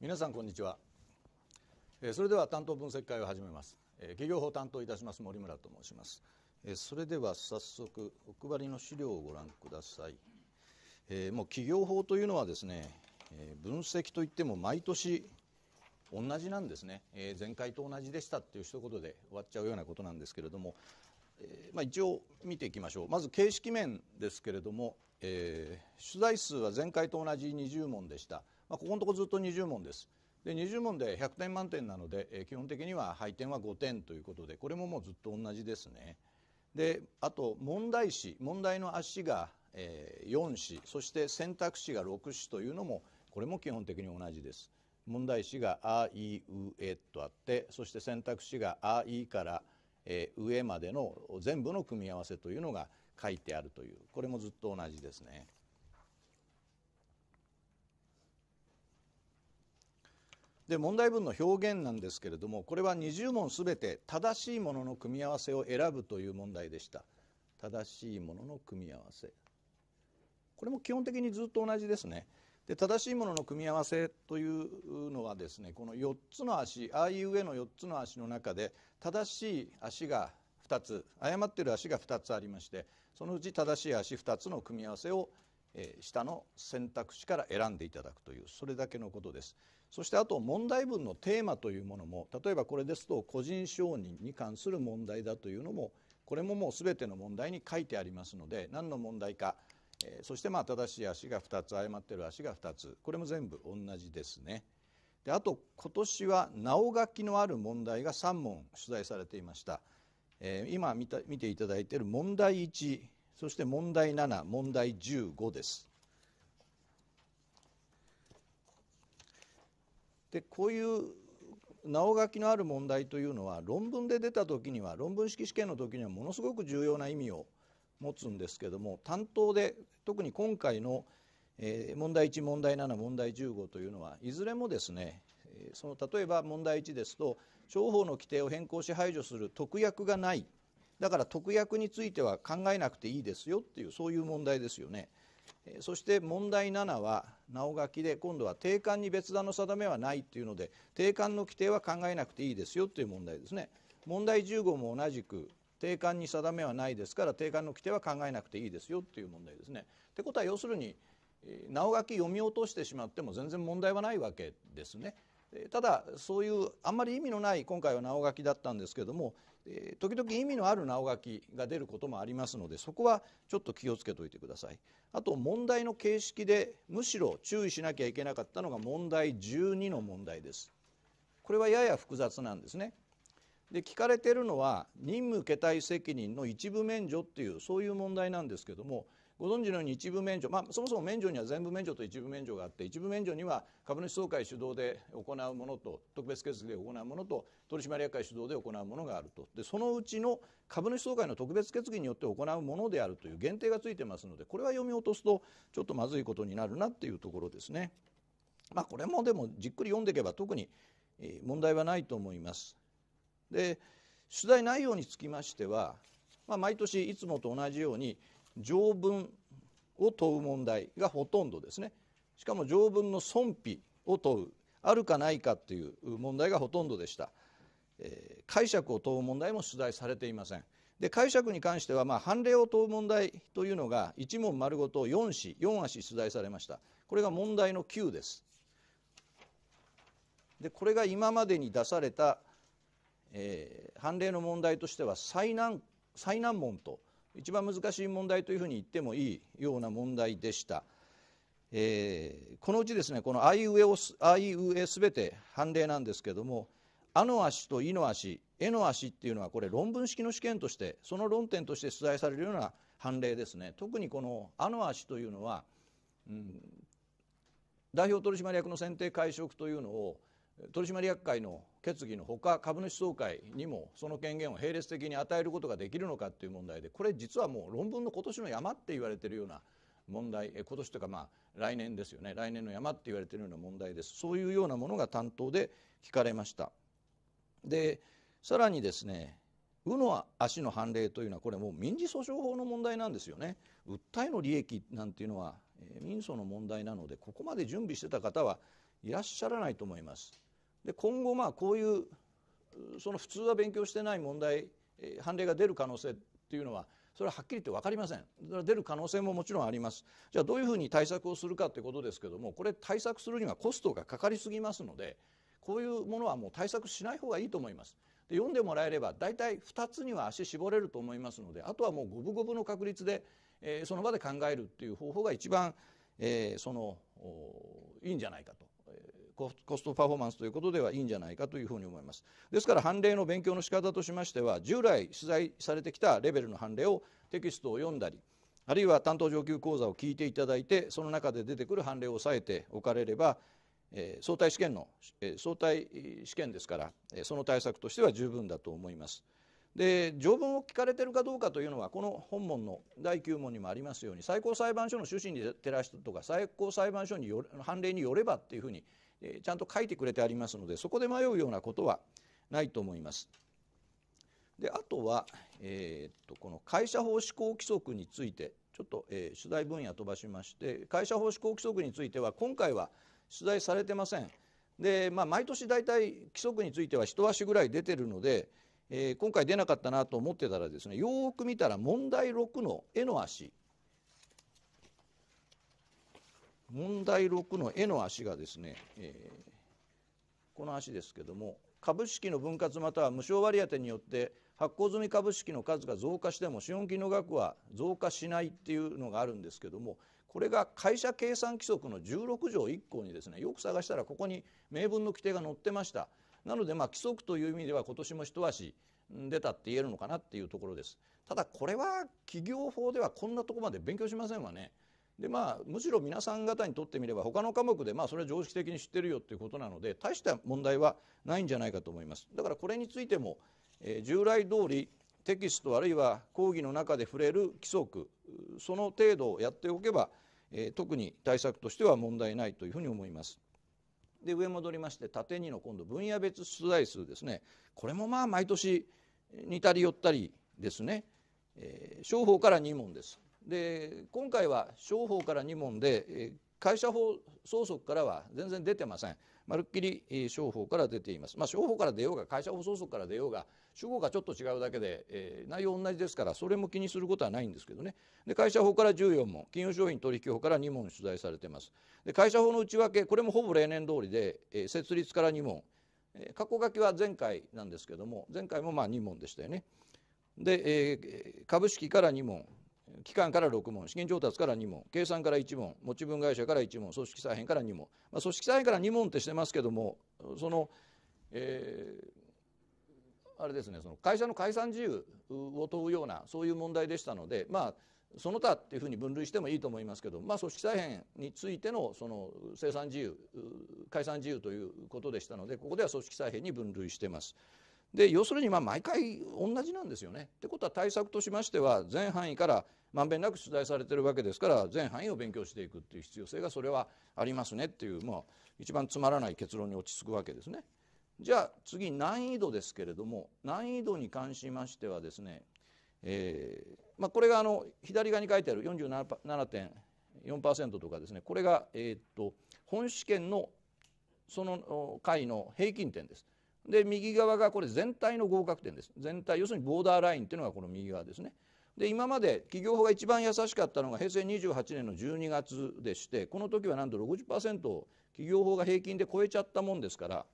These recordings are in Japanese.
皆さんこんにちはそれでは担当分析会を始めます企業法担当いたします森村と申しますそれでは早速お配りの資料をご覧くださいもう企業法というのはですね分析といっても毎年同じなんですね前回と同じでしたっていう一言で終わっちゃうようなことなんですけれどもまあ、一応見ていきましょうまず形式面ですけれども、えー、取材数は前回と同じ20問でしたまあ、ここのとこずっと20問です。で20問で100点満点なので、えー、基本的には配点は5点ということでこれももうずっと同じですね。であと問題詞問題の足が、えー、4詞そして選択肢が6詞というのもこれも基本的に同じです。問題詞が「あいうえ」とあってそして選択肢が「あい」から「えー、上」までの全部の組み合わせというのが書いてあるというこれもずっと同じですね。で問題文の表現なんですけれどもこれは20問全て正しいものの組み合わせを選ぶという問題でした正しいものの組み合わせこれも基本的にずっと同じですねで正しいものの組み合わせというのはですねこの4つの足あいうえの4つの足の中で正しい足が2つ誤っている足が2つありましてそのうち正しい足2つの組み合わせを下の選択肢から選んでいただくというそれだけのことですそしてあと問題文のテーマというものも例えばこれですと個人承認に関する問題だというのもこれももう全ての問題に書いてありますので何の問題か、えそしてまあ正しい足が2つ誤っている足が2つこれも全部同じですねであと今年は直書きのある問題が3問取材されていました、え今見た見ていただいている問題1そして問題7問題15ですでこういう直書きのある問題というのは論文で出た時には論文式試験の時にはものすごく重要な意味を持つんですけども担当で特に今回の問題1問題7問題15というのはいずれもですねその例えば問題1ですと商法の規定を変更し排除する特約がないだから特約については考えなくていいですよっていうそういう問題ですよね。そして問題7は直書きで今度は定款に別段の定めはないっていうので定款の規定は考えなくていいですよっていう問題ですね。問題15も同じく定款に定めはないですから定款の規定は考えなくていいですよっていう問題ですね。ってことは要するに直書き読み落としてしまっても全然問題はないわけですね。ただそういうあんまり意味のない今回は直書きだったんですけどもえ時々意味のある直書きが出ることもありますのでそこはちょっと気をつけておいてくださいあと問題の形式でむしろ注意しなきゃいけなかったのが問題12の問題ですこれはやや複雑なんですねで聞かれてるのは任務受け責任の一部免除っていうそういう問題なんですけどもご存知のように一部免除、まあ、そもそも免除には全部免除と一部免除があって一部免除には株主総会主導で行うものと特別決議で行うものと取締役会主導で行うものがあるとでそのうちの株主総会の特別決議によって行うものであるという限定がついてますのでこれは読み落とすとちょっとまずいことになるなっていうところですね。まあ、これもでもじっくり読んでいけば特に問題はないと思います。で取材内容につきましては、まあ、毎年いつもと同じように条文を問う問題がほとんどですねしかも条文の損否を問うあるかないかという問題がほとんどでした、えー、解釈を問う問題も出題されていませんで解釈に関しては、まあ、判例を問う問題というのが一問丸ごと4子4足出題されましたこれが問題の9ですでこれが今までに出された、えー、判例の問題としては最難最難問と一番難しい問題というふうに言ってもいいような問題でした。えー、このうちですねこの「あいうえをあいうえ」すべて判例なんですけども「あの足」と「いの足」「えの足」っていうのはこれ論文式の試験としてその論点として出題されるような判例ですね特にこの「あの足」というのは、うん、代表取締役の選定会食というのを取締役会の決議のほか株主総会にもその権限を並列的に与えることができるのかという問題でこれ実はもう論文の今年の山って言われてるような問題今年というかまあ来年ですよね来年の山って言われてるような問題ですそういうようなものが担当で聞かれました。でさらにですねうの足の判例というのはこれもう民事訴訟法の問題なんですよね訴えの利益なんていうのは、え民訴の問題なのでここまで準備してた方はいらっしゃらないと思いますで今後まあこういうその普通は勉強してない問題判例が出る可能性っていうのはそれははっきり言って分かりません出る可能性ももちろんありますじゃあどういうふうに対策をするかということですけどもこれ対策するにはコストがかかりすぎますのでこういうものはもう対策しない方がいいと思いますで読んでもらえれば大体2つには足絞れると思いますのであとはもう五分五分の確率で、えー、その場で考えるっていう方法が一番、えー、そのいいんじゃないかとコストパフォーマンスということではいいんじゃないかというふうに思いますですから判例の勉強の仕方としましては従来取材されてきたレベルの判例をテキストを読んだりあるいは担当上級講座を聞いていただいてその中で出てくる判例を押さえておかれれば、え相対試験の、え相対試験ですから、えその対策としては十分だと思います。で条文を聞かれてるかどうかというのはこの本文の第9問にもありますように最高裁判所の趣旨に照らしとか最高裁判所によ判例によればっていうふうにえちゃんと書いてくれてありますのでそこで迷うようなことはないと思います。であとは、えー、っとこの会社法施行規則についてちょっと、えー、取材分野飛ばしまして会社法施行規則については今回は取材されてません。で、まあ、毎年大体規則については一足ぐらい出てるので、えー、今回出なかったなと思ってたらですねよく見たら問題6の「絵の足」問題6の絵の足がですね、えー、この足ですけども株式の分割または無償割当によって発行済み株式の数が増加しても資本金の額は増加しないっていうのがあるんですけどもこれが会社計算規則の16条1項にですねよく探したらここに明文の規定が載ってましたなのでまあ規則という意味では今年も一足出たって言えるのかなっていうところですただこれは企業法ではこんなとこまで勉強しませんわねでまあむしろ皆さん方にとってみれば他の科目でまあそれは常識的に知ってるよっていうことなので大した問題はないんじゃないかと思います。だからこれについても、えー、従来通りテキストあるいは講義の中で触れる規則その程度をやっておけば、えー、特に対策としては問題ないというふうに思います。で上戻りまして縦2の今度分野別出題数ですねこれもまあ毎年似たり寄ったりですね、えー、商法から2問ですで今回は商法から2問で会社法総則からは全然出てませんまるっきり商法から出ています、まあ、商法から出ようが会社法総則から出ようが主語がちょっと違うだけで、えー、内容同じですからそれも気にすることはないんですけどねで会社法から14問金融商品取引法から2問取材されてますで会社法の内訳これもほぼ例年通りで、えー、設立から2問、え過去書きは前回なんですけども前回もまあ2問でしたよねで、えー、株式から2問機関から6問資金調達から2問計算から1問持ち分会社から1問組織再編から2問、まあ、組織再編から2問ってしてますけどもその、えー、あれですねその会社の解散自由を問うようなそういう問題でしたのでまあその他っていうふうに分類してもいいと思いますけど、まあ、組織再編についてのその生産自由解散自由ということでしたのでここでは組織再編に分類してます。で要するにまあ毎回同じなんですよね。ってことは対策としましては全範囲からまんべんなく取材されてるわけですから全範囲を勉強していくっていう必要性がそれはありますねっていうもう一番つまらない結論に落ち着くわけですね。じゃあ次難易度ですけれども難易度に関しましてはですね、えーまあ、これがあの左側に書いてある47.4%とかですねこれが、えっと本試験のその回の平均点です。で右側がこれ全体の合格点です全体要するにボーダーラインっていうのがこの右側ですねで今まで企業法が一番優しかったのが平成28年の12月でしてこの時はなんと60%を企業法が平均で超えちゃったもんですから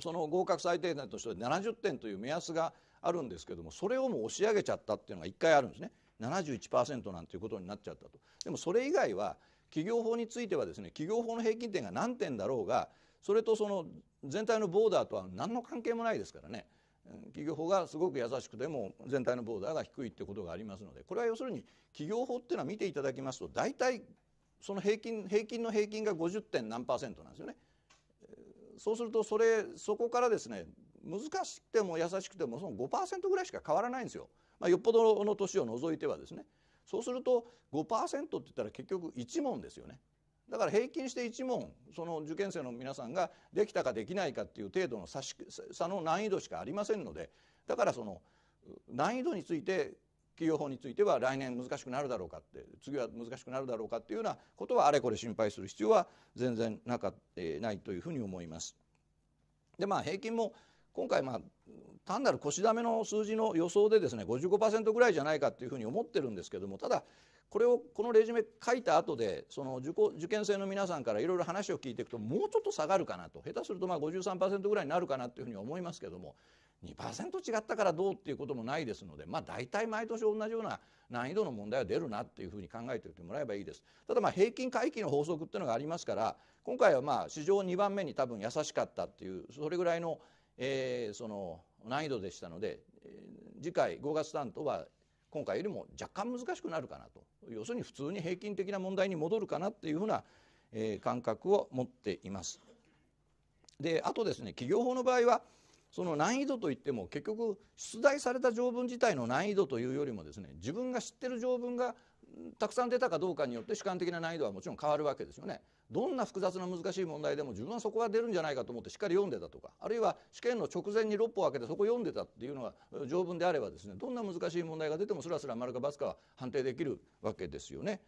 その合格最低点としては70点という目安があるんですけどもそれをもう押し上げちゃったっていうのが1回あるんですね71%なんていうことになっちゃったと。でもそれ以外は企業法についてはですね企業法の平均点が何点だろうがそれとその全体のボーダーとは何の関係もないですからね企業法がすごく優しくても全体のボーダーが低いってことがありますのでこれは要するに企業法っていうのは見ていただきますと大体その平均平均の平均が50点何パーセントなんですよね。そうするとそれそこからですね難しくても優しくてもその5%ぐらいしか変わらないんですよ。まあ、よっぽどの年を除いてはですね。そうすると5%って言ったら結局1問ですよね。だから平均して1問その受験生の皆さんができたかできないかっていう程度の差し差の難易度しかありませんのでだからその難易度について企業法については来年難しくなるだろうかって次は難しくなるだろうかっていうようなことはあれこれ心配する必要は全然なか、ないというふうに思います。でまあ平均も今回まあ単なる腰だめの数字の予想でですね55%ぐらいじゃないかっていうふうに思ってるんですけどもただこれをこのレジュメ書いた後でその受受験生の皆さんからいろいろ話を聞いていくともうちょっと下がるかなと下手するとまあ53%ぐらいになるかなというふうに思いますけども2%違ったからどうっていうこともないですのでまあ大体毎年同じような難易度の問題は出るなっていうふうに考えておいてもらえばいいです。ただまあ平均回帰の法則っていうのがありますから今回はまあ史上2番目に多分優しかったっていうそれぐらいのえー、その難易度でしたので、次回5月担当は今回よりも若干難しくなるかなと要するに普通に平均的な問題に戻るかなっていうふうな、えー、感覚を持っています。であとですね企業法の場合はその難易度といっても結局出題された条文自体の難易度というよりもですね自分が知ってる条文がたくさん出たかどうかによって主観的な難易度はもちろん変わるわけですよね。どんな複雑な難しい問題でも自分はそこが出るんじゃないかと思ってしっかり読んでたとかあるいは試験の直前に6歩開けてそこ読んでたっていうのが条文であればですねどんな難しい問題が出てもすらすら丸か×かは判定できるわけですよね。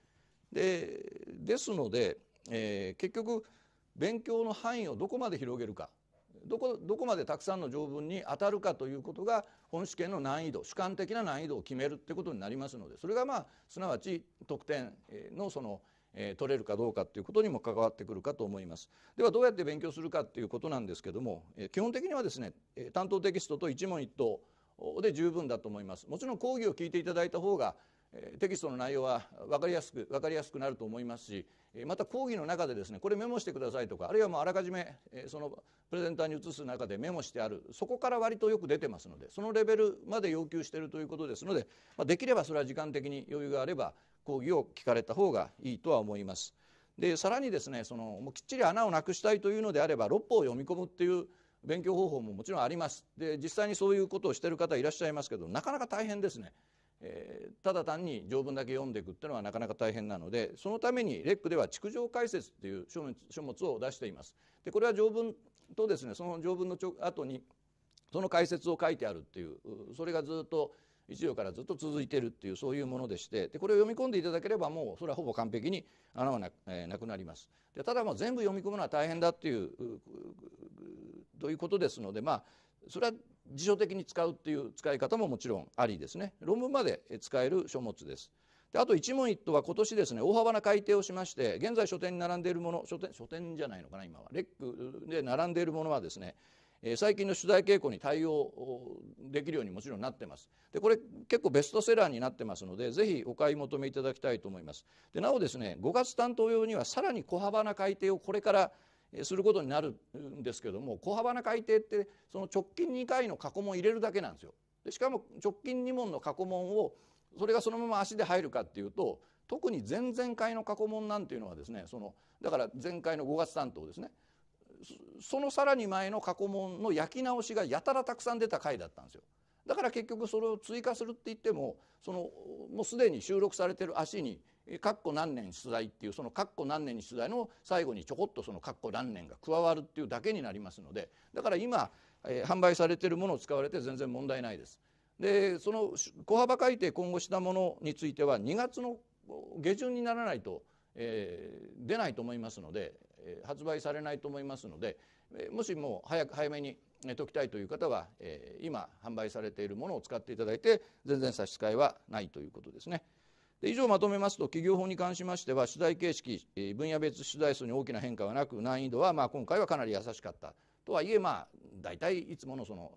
でですので、えー、結局勉強の範囲をどこまで広げるかどこどこまでたくさんの条文に当たるかということが本試験の難易度主観的な難易度を決めるってことになりますのでそれがまあすなわち得点のその取れるかどうかということにも関わってくるかと思いますではどうやって勉強するかっていうことなんですけども基本的にはですね担当テキストと一問一答で十分だと思いますもちろん講義を聞いていただいた方がテキストの内容は分かりやすく分かりやすくなると思いますしまた講義の中でですねこれメモしてくださいとかあるいはもうあらかじめそのプレゼンターに移す中でメモしてあるそこから割とよく出てますのでそのレベルまで要求しているということですので、まできればそれは時間的に余裕があれば講義を聞かれた方がいいとは思います。でさらにですねそのもうきっちり穴をなくしたいというのであれば六法を読み込むっていう勉強方法ももちろんありますで実際にそういうことをしてる方いらっしゃいますけどなかなか大変ですねえー、ただ単に条文だけ読んでいくっていうのはなかなか大変なのでそのためにレックでは築城解説っていう書物を出しています。でこれは条文とですねその条文の後にその解説を書いてあるっていうそれがずっと一条からずっと続いてるっていうそういうものでしてでこれを読み込んでいただければもうそれはほぼ完璧に穴はな,、えー、なくなりますでただまあ全部読み込むのは大変だっていうということですのでまあそれは辞書的に使うっていう使い方ももちろんありですね論文まで使える書物ですであと一問一答は今年ですね大幅な改定をしまして現在書店に並んでいるもの書店書店じゃないのかな今はレックで並んでいるものはですね最近の取材傾向に対応できるようにもちろんなってますでこれ結構ベストセラーになってますのでぜひお買い求めいただきたいと思いますでなおですね5月担当用にはさらに小幅な改定をこれからすることになるんですけども小幅な改定ってその直近2回の過去問入れるだけなんですよ。でしかも直近2問の過去問をそれがそのまま足で入るかっていうと特に前々回の過去問なんていうのはですねそのだから前回の5月担当ですねそのさらに前の過去問の焼き直しがやたらたくさん出た回だったんですよ。だから結局それを追加するって言ってもそのもうすでに収録されてる足にかっこ何年取材っていうそのかっこ何年に取材の最後にちょこっとそのかっこ何年が加わるっていうだけになりますのでだから今、えー、販売されてるものを使われて全然問題ないです。でその小幅改定今後したものについては2月の下旬にならないと、えー、出ないと思いますので、えー、発売されないと思いますので、えー、もしもう早く早めに解きたいという方は、えー、今販売されているものを使っていただいて全然差し支えはないということですね。で以上まとめますと企業法に関しましては取材形式、え分野別取材数に大きな変化はなく難易度はまあ今回はかなり優しかったとはいえまあ大体いつものその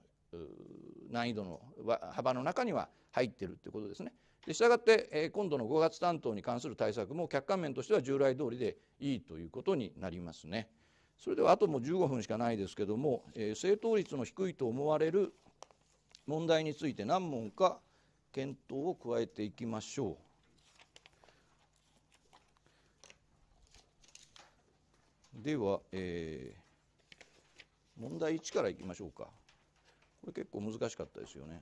難易度の幅の中には入ってるってことですね。でしたがって、え今度の5月担当に関する対策も客観面としては従来通りでいいということになりますね。それではあともう15分しかないですけども、え正答率の低いと思われる問題について何問か検討を加えていきましょう。では、えー、問題1からいきましょうかこれ結構難しかったですよね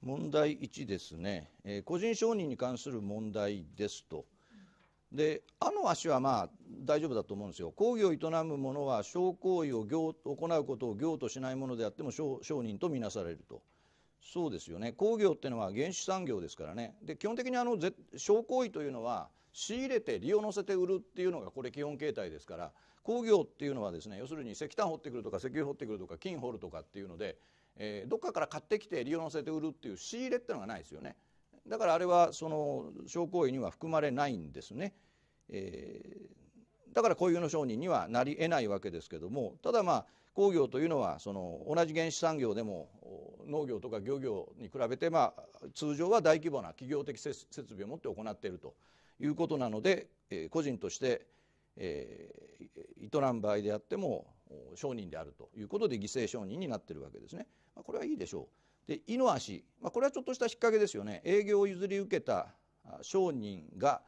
問題1ですね、えー、個人承認に関する問題ですと。であの足はまあ大丈夫だと思うんですよ工業を営む者は商行為を行行うことを行としないものであっても商人とみなされるとそうですよね工業っていうのは原資産業ですからねで基本的にあの商工位というのは仕入れて利を乗せて売るっていうのがこれ基本形態ですから工業っていうのはですね要するに石炭掘ってくるとか石油掘ってくるとか金掘るとかっていうので、えー、どっかから買ってきて利を乗せて売るっていう仕入れっていうのがないですよねだからあれはその商工位には含まれないんですね。えー、だから固有の商人にはなり得ないわけですけどもただまあ工業というのはその同じ原子産業でも農業とか漁業に比べてまあ通常は大規模な企業的設備を持って行っているということなので、え個人として、え営む場合であっても商人であるということで犠牲商人になってるわけですね。まこれはいいでしょう。でイノアシ、まこれはちょっとした引っ掛けですよね。営業を譲り受けた商人が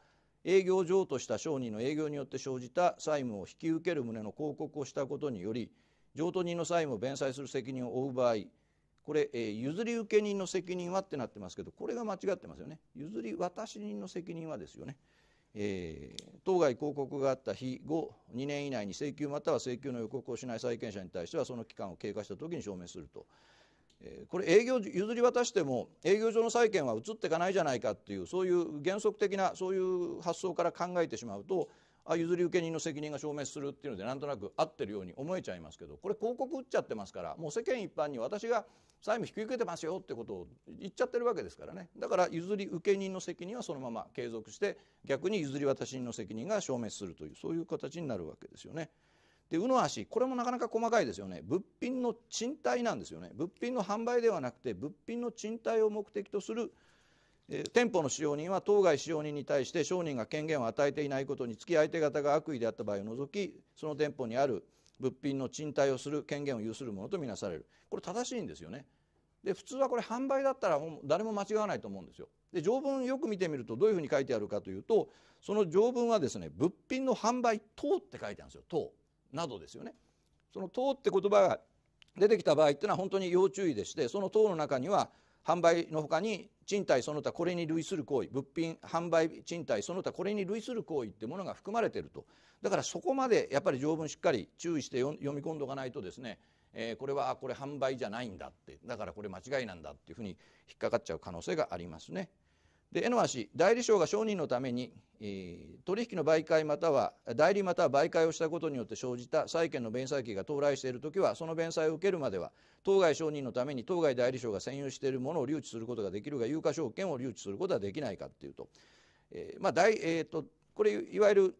営業譲渡した商人の営業によって生じた債務を引き受ける旨の広告をしたことにより譲渡人の債務を弁済する責任を負う場合これ、えー、譲り受け人の責任はってなってますけどこれが間違ってますよね譲り渡し人の責任はですよね、えー、当該広告があった日後2年以内に請求または請求の予告をしない債権者に対してはその期間を経過した時に証明すると。えこれ営業譲り渡しても営業上の債権は移っていかないじゃないかっていうそういう原則的なそういう発想から考えてしまうとあ譲り受け人の責任が消滅するっていうのでなんとなく合ってるように思えちゃいますけどこれ広告打っちゃってますからもう世間一般に私が債務引き受けてますよってことを言っちゃってるわけですからねだから譲り受け人の責任はそのまま継続して逆に譲り渡し人の責任が消滅するというそういう形になるわけですよね。で右の足これもなかなか細かいですよね物品の賃貸なんですよね物品の販売ではなくて物品の賃貸を目的とする店舗の使用人は当該使用人に対して商人が権限を与えていないことにつき相手方が悪意であった場合を除きその店舗にある物品の賃貸をする権限を有するものとみなされるこれ正しいんですよね。で普通はこれ販売だったら誰も間違わないと思うんですよ。で条文よく見てみるとどういうふうに書いてあるかというとその条文はですね物品の販売等って書いてあるんですよ等などですよね。その等って言葉が出てきた場合っていうのは本当に要注意でしてその等の中には販売のほかに賃貸その他これに類する行為物品販売賃貸その他これに類する行為ってものが含まれているとだからそこまでやっぱり条文しっかり注意して読み込んどかないとですね、えー、これはこれ販売じゃないんだってだからこれ間違いなんだっていうふうに引っかかっちゃう可能性がありますね。で N は氏代理商が商人のために、えー、取引の媒介または代理または媒介をしたことによって生じた債権の弁済期が到来している時はその弁済を受けるまでは当該商人のために当該代理商が占有しているものを留置することができるが有価証券を留置することはできないかっていうと、えー、まあ大えー、っとこれいわゆる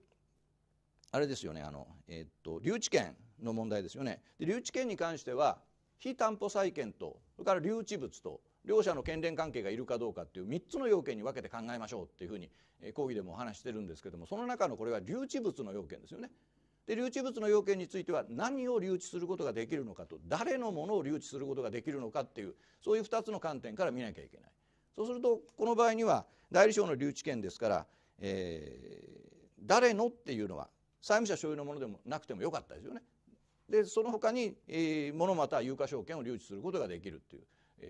あれですよねあの、えー、っと留置権の問題ですよね。で留置権に関しては非担保債権とそれから留置物と両者の権限関係がいるかどうかっていう3つの要件に分けて考えましょうっていうふうに講義でもお話してるんですけどもその中のこれは留置物の要件ですよね。で留置物の要件については何を留置することができるのかと誰のものを留置することができるのかっていうそういう2つの観点から見なきゃいけない。そうするとこの場合には代理商の留置権ですから、えー、誰のっていうのは債務者所有のものでもなくてもよかったですよね。でその他に、えー、物または有価証券を留置することができるっていう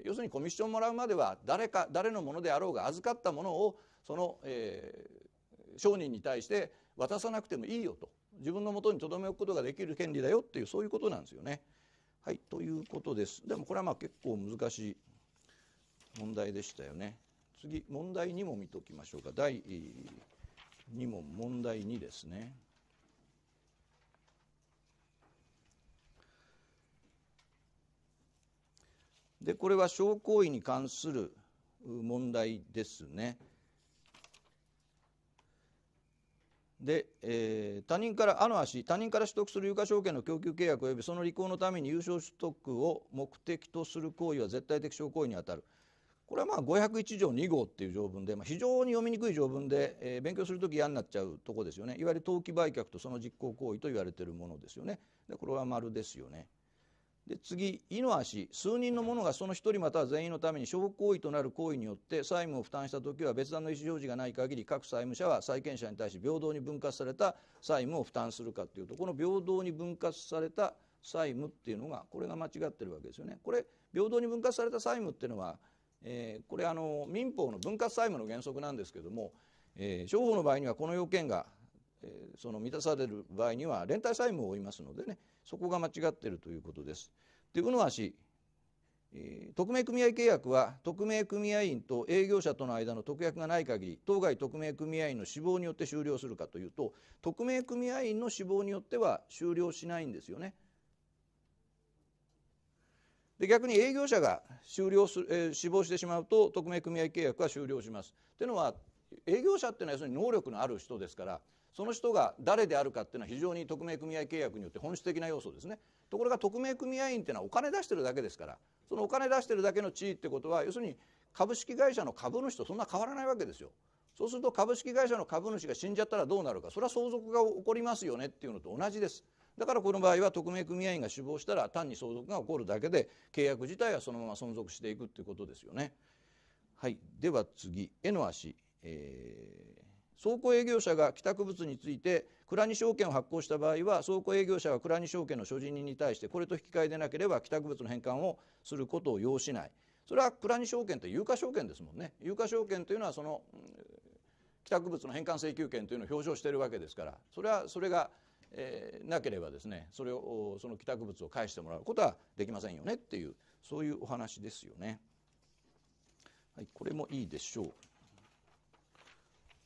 要するにコミッションをもらうまでは誰か誰のものであろうが預かったものをその、えー、商人に対して渡さなくてもいいよと自分のもとにとどめ置くことができる権利だよっていうそういうことなんですよね。はいということですでもこれはまあ結構難しい問題でしたよね。次問題2も見ておきましょうか第2問問題2ですね。でこれは証行為に関する問題ですね。で、えー、他人からあの足他人から取得する有価証券の供給契約及びその履行のために有償取得を目的とする行為は絶対的証行為にあたるこれはまあ501条2号っていう条文で、まあ、非常に読みにくい条文で、えー、勉強する時嫌になっちゃうとこですよねいわゆる登記売却とその実行行為と言われているものですよねでこれは丸ですよね。で次、意の足、数人の者がその一人または全員のために証拠行為となる行為によって債務を負担した時は別段の意思表示がない限り各債務者は債権者に対し平等に分割された債務を負担するかというとこの平等に分割された債務っていうのがこれが間違ってるわけですよね。これ平等に分割された債務っていうのは、えー、これあの民法の分割債務の原則なんですけれども、えー、商法の場合にはこの要件がその満たされる場合には連帯債務を負いますのでねそこが間違っているということです。というのはし、匿名組合契約は匿名組合員と営業者との間の特約がない限り当該匿名組合員の死亡によって終了するかというと匿名組合員の死亡によっては終了しないんですよね。で逆に営業者が終了すえー、死亡してしまうと匿名組合契約は終了します。というのは営業者っていうのは要するに能力のある人ですからその人が誰であるかっていうのは非常に匿名組合契約によって本質的な要素ですねところが匿名組合員っていうのはお金出してるだけですからそのお金出してるだけの地位ってことは要するに株式会社の株主とそんな変わらないわけですよ。そうすると株式会社の株主が死んじゃったらどうなるかそれは相続が起こりますよねっていうのと同じですだからこの場合は匿名組合員が死亡したら単に相続が起こるだけで契約自体はそのまま存続していくっていうことですよねはいでは次絵の足、えー倉庫営業者が帰宅物について蔵に証券を発行した場合は倉庫営業者が蔵に証券の所持人に対してこれと引き換えでなければ帰宅物の返還をすることを要しないそれは蔵に証券と有価証券ですもんね有価証券というのはその帰宅物の返還請求権というのを表彰しているわけですからそれはそれが、えー、なければですねそれをその帰宅物を返してもらうことはできませんよねっていうそういうお話ですよね。はい、これもいいでしょう。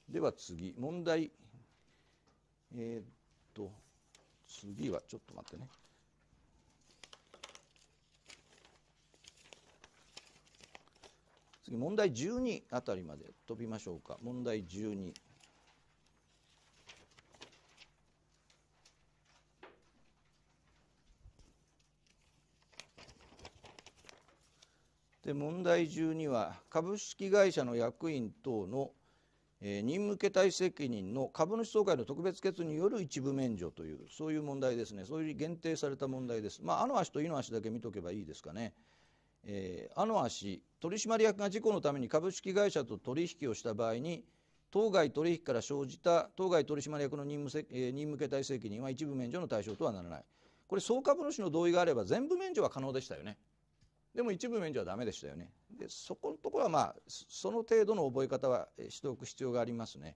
では次問題えー、っと次はちょっと待ってね次問題12あたりまで飛びましょうか問題12で問題12は株式会社の役員等のえ任務形態責任の株主総会の特別決議による一部免除というそういう問題ですねそういう限定された問題ですまああの足と井の足だけ見とけばいいですかね、えー、あの足取締役が事故のために株式会社と取引をした場合に当該取引から生じた当該取締役の任務せ、えー、任務形態責任は一部免除の対象とはならないこれ総株主の同意があれば全部免除は可能でしたよねでも一部免除はダメでしたよねでそこのところはまあその程度の覚え方はしておく必要がありますね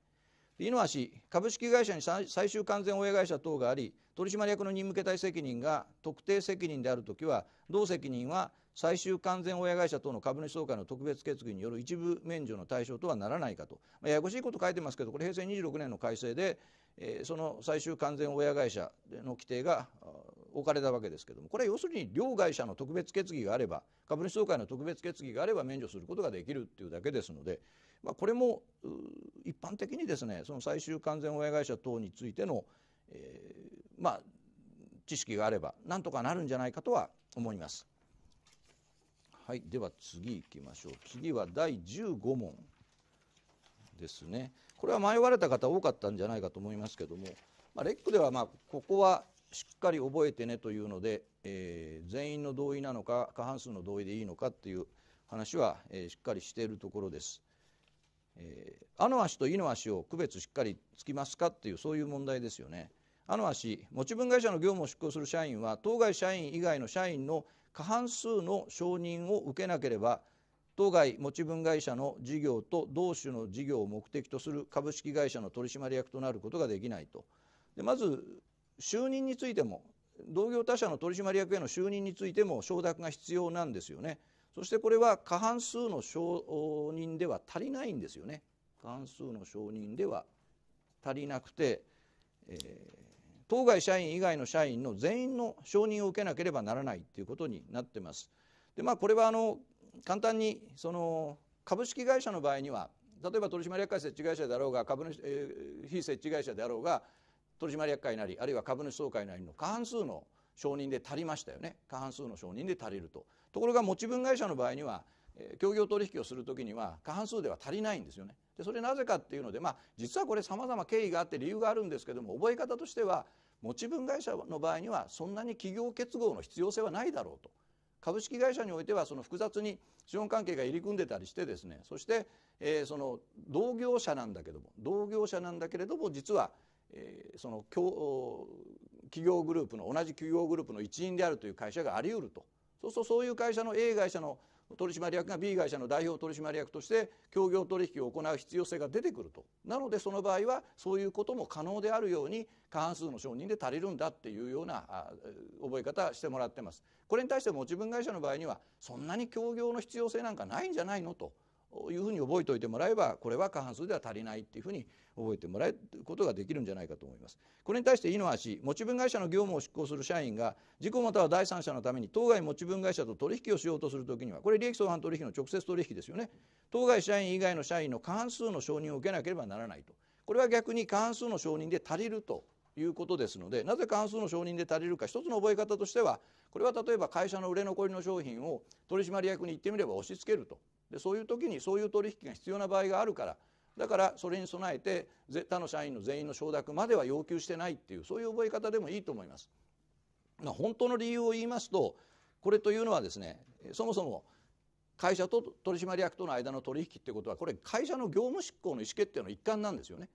井の足株式会社に最終完全親会社等があり取締役の任務形態責任が特定責任であるときは同責任は最終完全親会社等の株主総会の特別決議による一部免除の対象とはならないかと、まあ、ややこしいこと書いてますけどこれ平成26年の改正で、えその最終完全親会社の規定が置かれたわけですけどもこれは要するに両会社の特別決議があれば株主総会の特別決議があれば免除することができるっていうだけですので、まあ、これも一般的にですねその最終完全親会社等についての、えー、まあ知識があればなんとかなるんじゃないかとは思います。はい、では次行きましょう。次は第15問ですね。これは迷われた方多かったんじゃないかと思いますけども、まあ、レックではまあここはしっかり覚えてねというので、えー、全員の同意なのか過半数の同意でいいのかっていう話は、えしっかりしているところです。えー、あの足といの足を区別しっかりつきますかっていうそういう問題ですよね。あの足持ち分会社の業務を執行する社員は当該社員以外の社員の過半数の承認を受けなければ当該持ち分会社の事業と同種の事業を目的とする株式会社の取締役となることができないとでまず就任についても同業他社の取締役への就任についても承諾が必要なんですよねそしてこれは過半数の承認では足りないんですよね過半数の承認では足りなくて、えー、当該社員以外の社員の全員の承認を受けなければならないということになってますでまあこれはあの簡単にその株式会社の場合には例えば取締役会設置会社であろうが株主、えー、非設置会社であろうが取締役会なりあるいは株主総会なりの過半数の承認で足りましたよね過半数の承認で足りるとところが持ち分会社の場合には、えー、協業取引をする時には過半数では足りないんですよねでそれなぜかっていうのでまあ実はこれさまざま経緯があって理由があるんですけども覚え方としては持ち分会社の場合にはそんなに企業結合の必要性はないだろうと株式会社においてはその複雑に資本関係が入り組んでたりしてですねそして、えー、その同業者なんだけども同業者なんだけれども実は、えー、その企業グループの同じ企業グループの一員であるという会社があり得るとそうするとそういう会社の A 会社の取締役が B 会社の代表取締役として協業取引を行う必要性が出てくるとなのでその場合はそういうことも可能であるように過半数の承認で足りるんだっていうような覚え方してもらってます。これに対しても自分会社の場合にはそんなに協業の必要性なんかないんじゃないのというふうに覚えておいてもらえばこれは過半数では足りないっていうふうに覚えてもらえることができるんじゃないかと思います。これに対して井の足持ち分会社の業務を執行する社員が事故または第三者のために当該持ち分会社と取引をしようとするときにはこれ利益相反取引の直接取引ですよね当該社員以外の社員の過半数の承認を受けなければならないとこれは逆に過半数の承認で足りるということですのでなぜ過半数の承認で足りるか一つの覚え方としてはこれは例えば会社の売れ残りの商品を取締役に言ってみれば押し付けるとでそういう時にそういう取引が必要な場合があるからだからそれに備えて他の社員の全員の承諾までは要求してないっていうそういう覚え方でもいいと思います。まあ、本当の理由を言いますとこれというのはですねそもそも会社と取締役との間の取引ってことはこれ会社の業務執行の意思決定の一環なんですよね。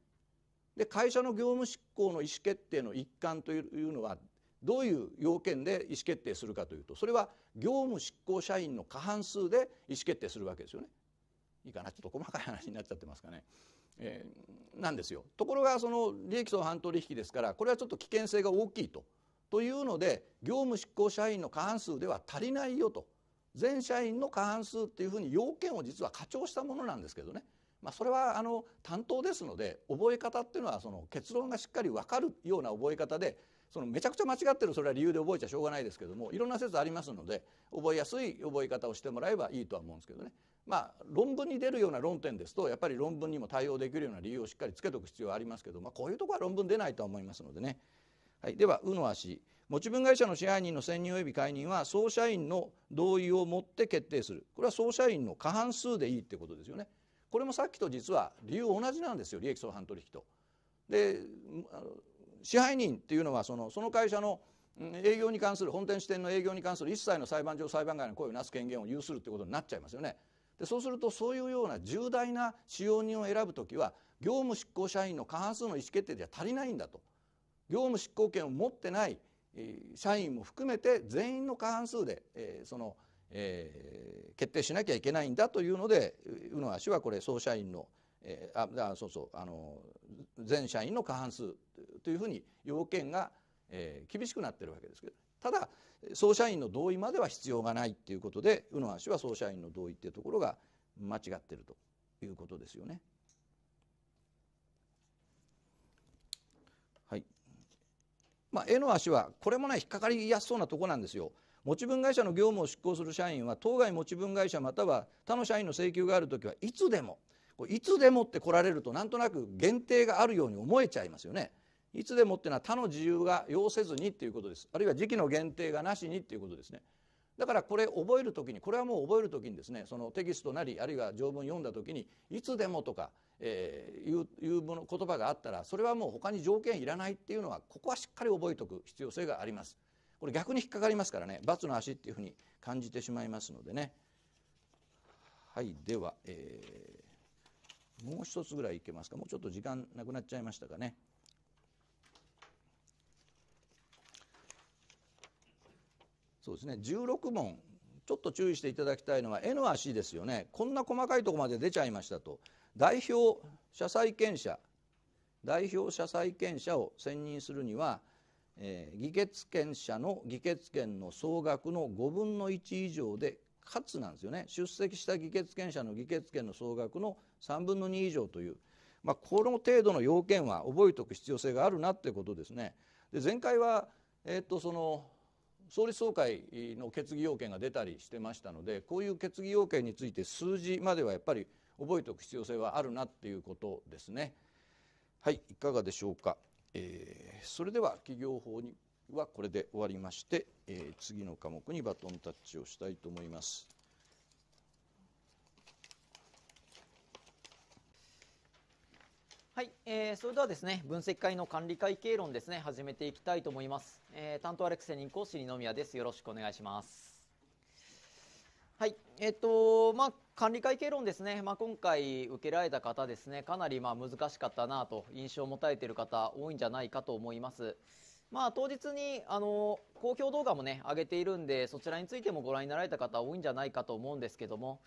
で会社の業務執行の意思決定の一環というのはどういう要件で意思決定するかというとそれは業務執行社員の過半数で意思決定するわけですよね。いいかなちょっと細かい話になっちゃってますかね。えー、なんですよところがその利益相反取引ですからこれはちょっと危険性が大きいと。というので業務執行社員の過半数では足りないよと全社員の過半数っていうふうに要件を実は課長したものなんですけどね、まあ、それはあの担当ですので覚え方っていうのはその結論がしっかり分かるような覚え方でそのめちゃくちゃ間違ってるそれは理由で覚えちゃしょうがないですけどもいろんな説ありますので覚えやすい覚え方をしてもらえばいいとは思うんですけどねまあ論文に出るような論点ですとやっぱり論文にも対応できるような理由をしっかりつけておく必要はありますけど、まあ、こういうとこは論文出ないとは思いますのでね。はい、では「う」の足持ち分会社の支配人の選任及び解任は総社員の同意をもって決定するこれは総社員の過半数でいいってことですよね。これもさっきと実は理由同じなんですよ利益相反取引と。で支配人っていうのはそのその会社の営業に関する本店支店の営業に関する一切の裁判所裁判外の声をなす権限を有するってことになっちゃいますよね。でそうするとそういうような重大な使用人を選ぶ時は業務執行社員の過半数の意思決定では足りないんだと業務執行権を持ってない社員も含めて全員の過半数で、えー、その、えー、決定しなきゃいけないんだというので宇野足はこれ総社員のえー、あそうそうあの全社員の過半数というふうに要件が、えー、厳しくなってるわけですけどただ総社員の同意までは必要がないっていうことで宇野足氏は総社員の同意っていうところが間違ってるということですよね。はいまあ、絵の足はこれもね引っかかりやすそうなとこなんですよ。持ち分会社の業務を執行する社員は当該持ち分会社または他の社員の請求がある時はいつでもいつでもって来られるとなんとなく限定があるように思えちゃいますよね。いつでもっていうのは他の自由が要せずにっていうことですあるいは時期の限定がなしにっていうことですね。だからこれ覚えるときにこれはもう覚えるときにですねそのテキストなりあるいは条文読んだときにいつでもとか、えー、いうもの言葉があったらそれはもう他に条件いらないっていうのはここはしっかり覚えておく必要性があります。これ逆に引っかかりますからね罰の足っていうふうに感じてしまいますのでね。はいでは、えーもう一つぐらいいけますかもうちょっと時間なくなっちゃいましたかねそうですね16問ちょっと注意していただきたいのは N 足ですよねこんな細かいとこまで出ちゃいましたと代表社債権者代表社債権者を選任するには、えー、議決権者の議決権の総額の5分の1以上でかつなんですよね出席した議決権者の議決権の総額の3分の2以上という、まあ、この程度の要件は覚えておく必要性があるなということですね。で前回は、えー、っとその総理総会の決議要件が出たりしてましたのでこういう決議要件について数字まではやっぱり覚えておく必要性はあるなっていうことですね。はいいかがでしょうか、えー、それでは企業法にはこれで終わりまして、えー、次の科目にバトンタッチをしたいと思います。はい、えー、それではですね分析会の管理会計論ですね始めていきたいと思います、えー、担当アレクセ任講師二宮ですよろしくお願いしますはいえっ、とまあ管理会計論ですね、まあ、今回受けられた方ですねかなりまあ難しかったなと印象を持たれている方多いんじゃないかと思いますまあ、当日にあの公共動画もね上げているんでそちらについてもご覧になられた方多いんじゃないかと思うんですけども、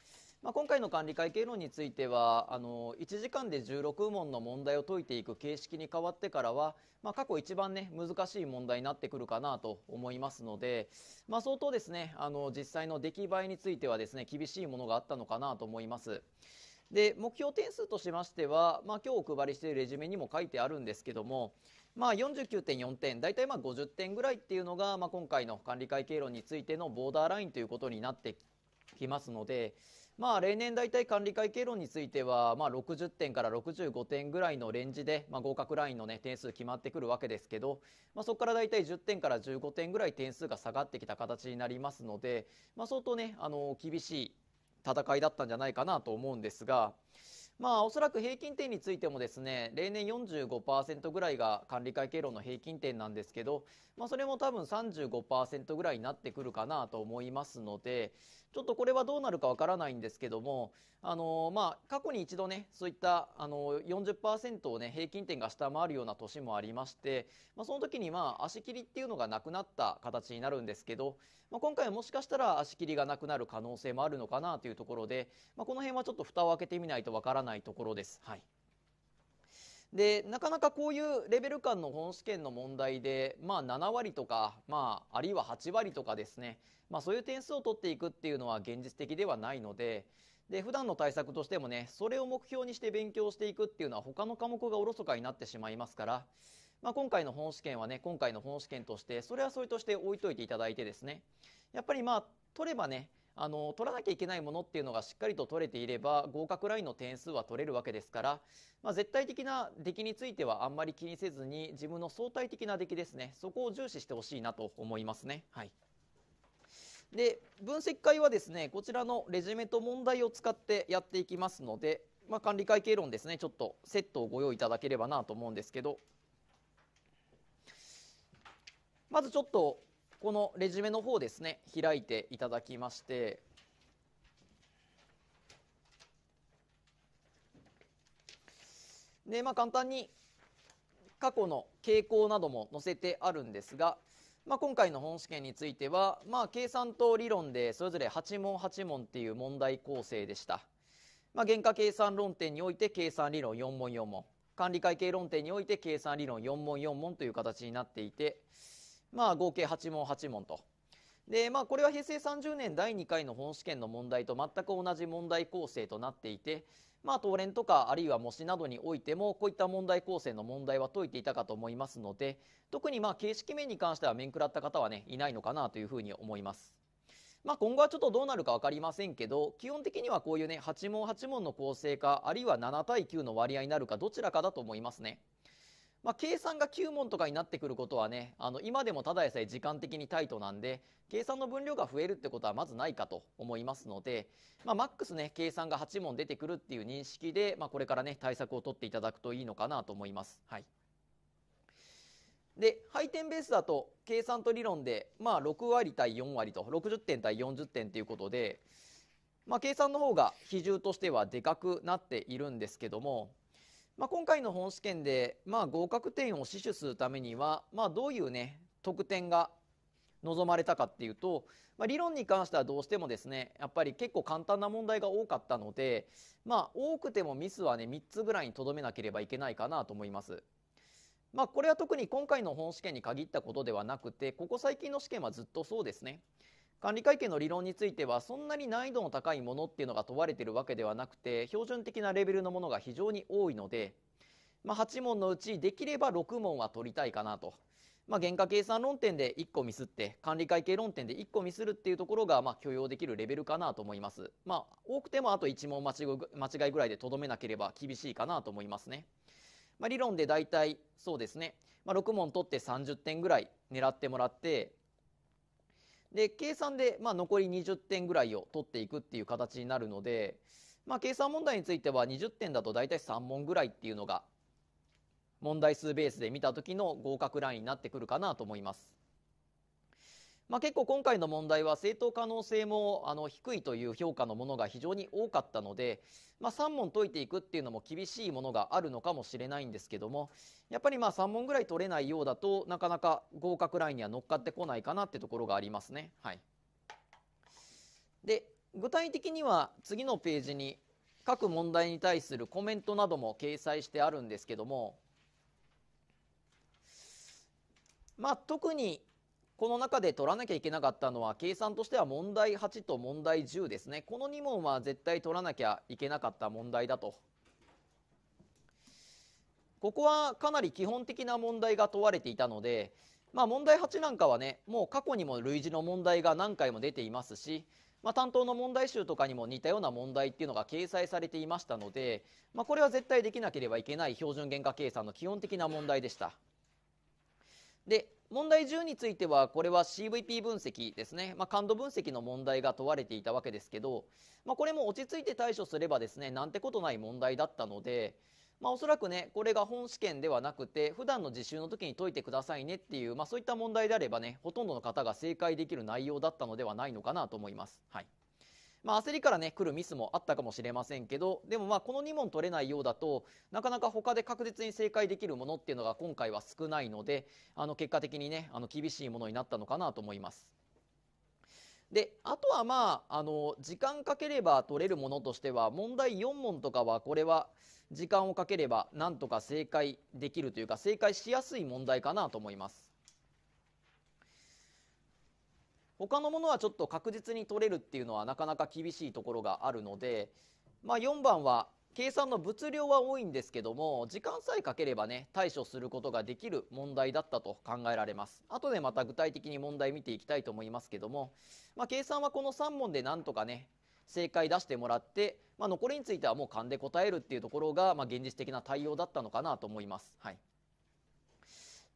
まあ、今回の管理会経論についてはあの1時間で16問の問題を解いていく形式に変わってからは、まあ、過去一番ね難しい問題になってくるかなと思いますので、まあ、相当ですねあの実際の出来栄えについてはですね厳しいものがあったのかなと思います。で目標点数としましては、まあ、今日お配りしているレジュメにも書いてあるんですけどもまあ、49.4点、大体まあ50点ぐらいっていうのが、まあ、今回の管理会経路についてのボーダーラインということになってきますので、まあ、例年大体管理会経路については、まあ、60点から65点ぐらいのレンジで、まあ、合格ラインの、ね、点数決まってくるわけですけど、まあ、そこから大体10点から15点ぐらい点数が下がってきた形になりますので、まあ、相当ね、あの厳しい戦いだったんじゃないかなと思うんですが、まあ、おそらく平均点についてもですね、例年45%ぐらいが管理会経路の平均点なんですけど、まあ、それも多分35%ぐらいになってくるかなと思いますので、ちょっとこれはどうなるかわからないんですけども、あのまあ、過去に一度ね、そういった、あの40%をね、平均点が下回るような年もありまして、まあ、その時にまあ、足切りっていうのがなくなった形になるんですけど、まあ、今回はもしかしたら足切りがなくなる可能性もあるのかなというところで、まあ、この辺はちょっと蓋を開けてみないとわからないところです。はい。でなかなかこういうレベル間の本試験の問題で、まあ、7割とか、まあ、あるいは8割とかですね、まあ、そういう点数を取っていくっていうのは現実的ではないのでで普段の対策としてもねそれを目標にして勉強していくっていうのは他の科目がおろそかになってしまいますから、まあ、今回の本試験はね今回の本試験としてそれはそれとして置いといていただいてですねやっぱりまあ取ればねあの取らなきゃいけないものっていうのがしっかりと取れていれば合格ラインの点数は取れるわけですから、まあ、絶対的な出来についてはあんまり気にせずに自分の相対的な出来ですねそこを重視してほしいなと思いますね。はいで分析会はですねこちらのレジュメと問題を使ってやっていきますので、まあ、管理会計論ですねちょっとセットをご用意いただければなと思うんですけどまずちょっとこのレジュメの方ですね、開いていただきまして、で、まあ、簡単に過去の傾向なども載せてあるんですが、まあ、今回の本試験については、まあ、計算と理論でそれぞれ8問8問っていう問題構成でした。まあ、原価計算論点において計算理論4問4問管理会計論点において計算理論4問4問という形になっていて、まあ、合計8問8問と。でまあ、これは平成30年第2回の本試験の問題と全く同じ問題構成となっていて、まあ、東連とかあるいは模試などにおいてもこういった問題構成の問題は解いていたかと思いますので特にまあ形式面に関しては面食らった方は、ね、いないのかなというふうに思います。まあ、今後はちょっとどうなるか分かりませんけど基本的にはこういうね8問8問の構成かあるいは7対9の割合になるかどちらかだと思いますね。まあ、計算が9問とかになってくることはね、あの、今でもただでさえ時間的にタイトなんで、計算の分量が増えるってことはまずないかと思いますので、まあ、マックスね、計算が8問出てくるっていう認識で、まあ、これからね、対策を取っていただくといいのかなと思います。はい。で、配点ベースだと、計算と理論で、まあ、6割対4割と、60点対40点ということで、まあ、計算の方が比重としてはでかくなっているんですけども、まあ、今回の本試験で、まあ、合格点を死守するためには、まあ、どういうね得点が望まれたかっていうと、まあ、理論に関してはどうしてもですねやっぱり結構簡単な問題が多かったのでまあ多くてもミスはね3つぐらいにとどめなければいけないかなと思います。まあ、これは特に今回の本試験に限ったことではなくてここ最近の試験はずっとそうですね。管理会計の理論についてはそんなに難易度の高いものっていうのが問われてるわけではなくて標準的なレベルのものが非常に多いので、まあ、8問のうちできれば6問は取りたいかなと。まあ、原価計算論点で1個ミスって管理会計論点で1個ミスるっていうところがまあ許容できるレベルかなと思います、まあ、多くてもあと1問間違いぐらいでとどめなければ厳しいかなと思いますね、まあ、理論で大体そうですね、まあ、6問取って30点ぐらい狙ってもらってで、計算で、まあ、残り20点ぐらいを取っていくっていう形になるので、まあ、計算問題については20点だと大体3問ぐらいっていうのが問題数ベースで見た時の合格ラインになってくるかなと思います。まあ、結構今回の問題は正当可能性もあの低いという評価のものが非常に多かったので、まあ、3問解いていくっていうのも厳しいものがあるのかもしれないんですけどもやっぱりまあ3問ぐらい取れないようだとなかなか合格ラインには乗っかってこないかなってところがありますね。はい、で具体的には次のページに各問題に対するコメントなども掲載してあるんですけども、まあ、特にこの中で取らなきゃいけなかったのは計算としては問題8と問題10ですねこの2問は絶対取らなきゃいけなかった問題だとここはかなり基本的な問題が問われていたので、まあ、問題8なんかはねもう過去にも類似の問題が何回も出ていますし、まあ、担当の問題集とかにも似たような問題っていうのが掲載されていましたので、まあ、これは絶対できなければいけない標準原価計算の基本的な問題でした。で問題10については、これは CVP 分析ですね、まあ、感度分析の問題が問われていたわけですけど、まあ、これも落ち着いて対処すればですね、なんてことない問題だったので、まあ、おそらくね、これが本試験ではなくて、普段の実習の時に解いてくださいねっていう、まあ、そういった問題であればね、ほとんどの方が正解できる内容だったのではないのかなと思います。はいまあ、焦りからね、来るミスもあったかもしれませんけど、でもまあ、この2問取れないようだと、なかなか他で確実に正解できるものっていうのが今回は少ないので、あの、結果的にね、あの、厳しいものになったのかなと思います。で、あとはまあ、あの、時間かければ取れるものとしては、問題4問とかは、これは時間をかければ、なんとか正解できるというか、正解しやすい問題かなと思います。他のものはちょっと確実に取れるっていうのはなかなか厳しいところがあるので、まあ、4番は計算の物量は多いんですけども時間さえかければね対処することができる問題だったと考えられます後でまた具体的に問題見ていきたいと思いますけども、まあ、計算はこの3問でなんとかね正解出してもらって、まあ、残りについてはもう勘で答えるっていうところが、まあ、現実的な対応だったのかなと思います。はい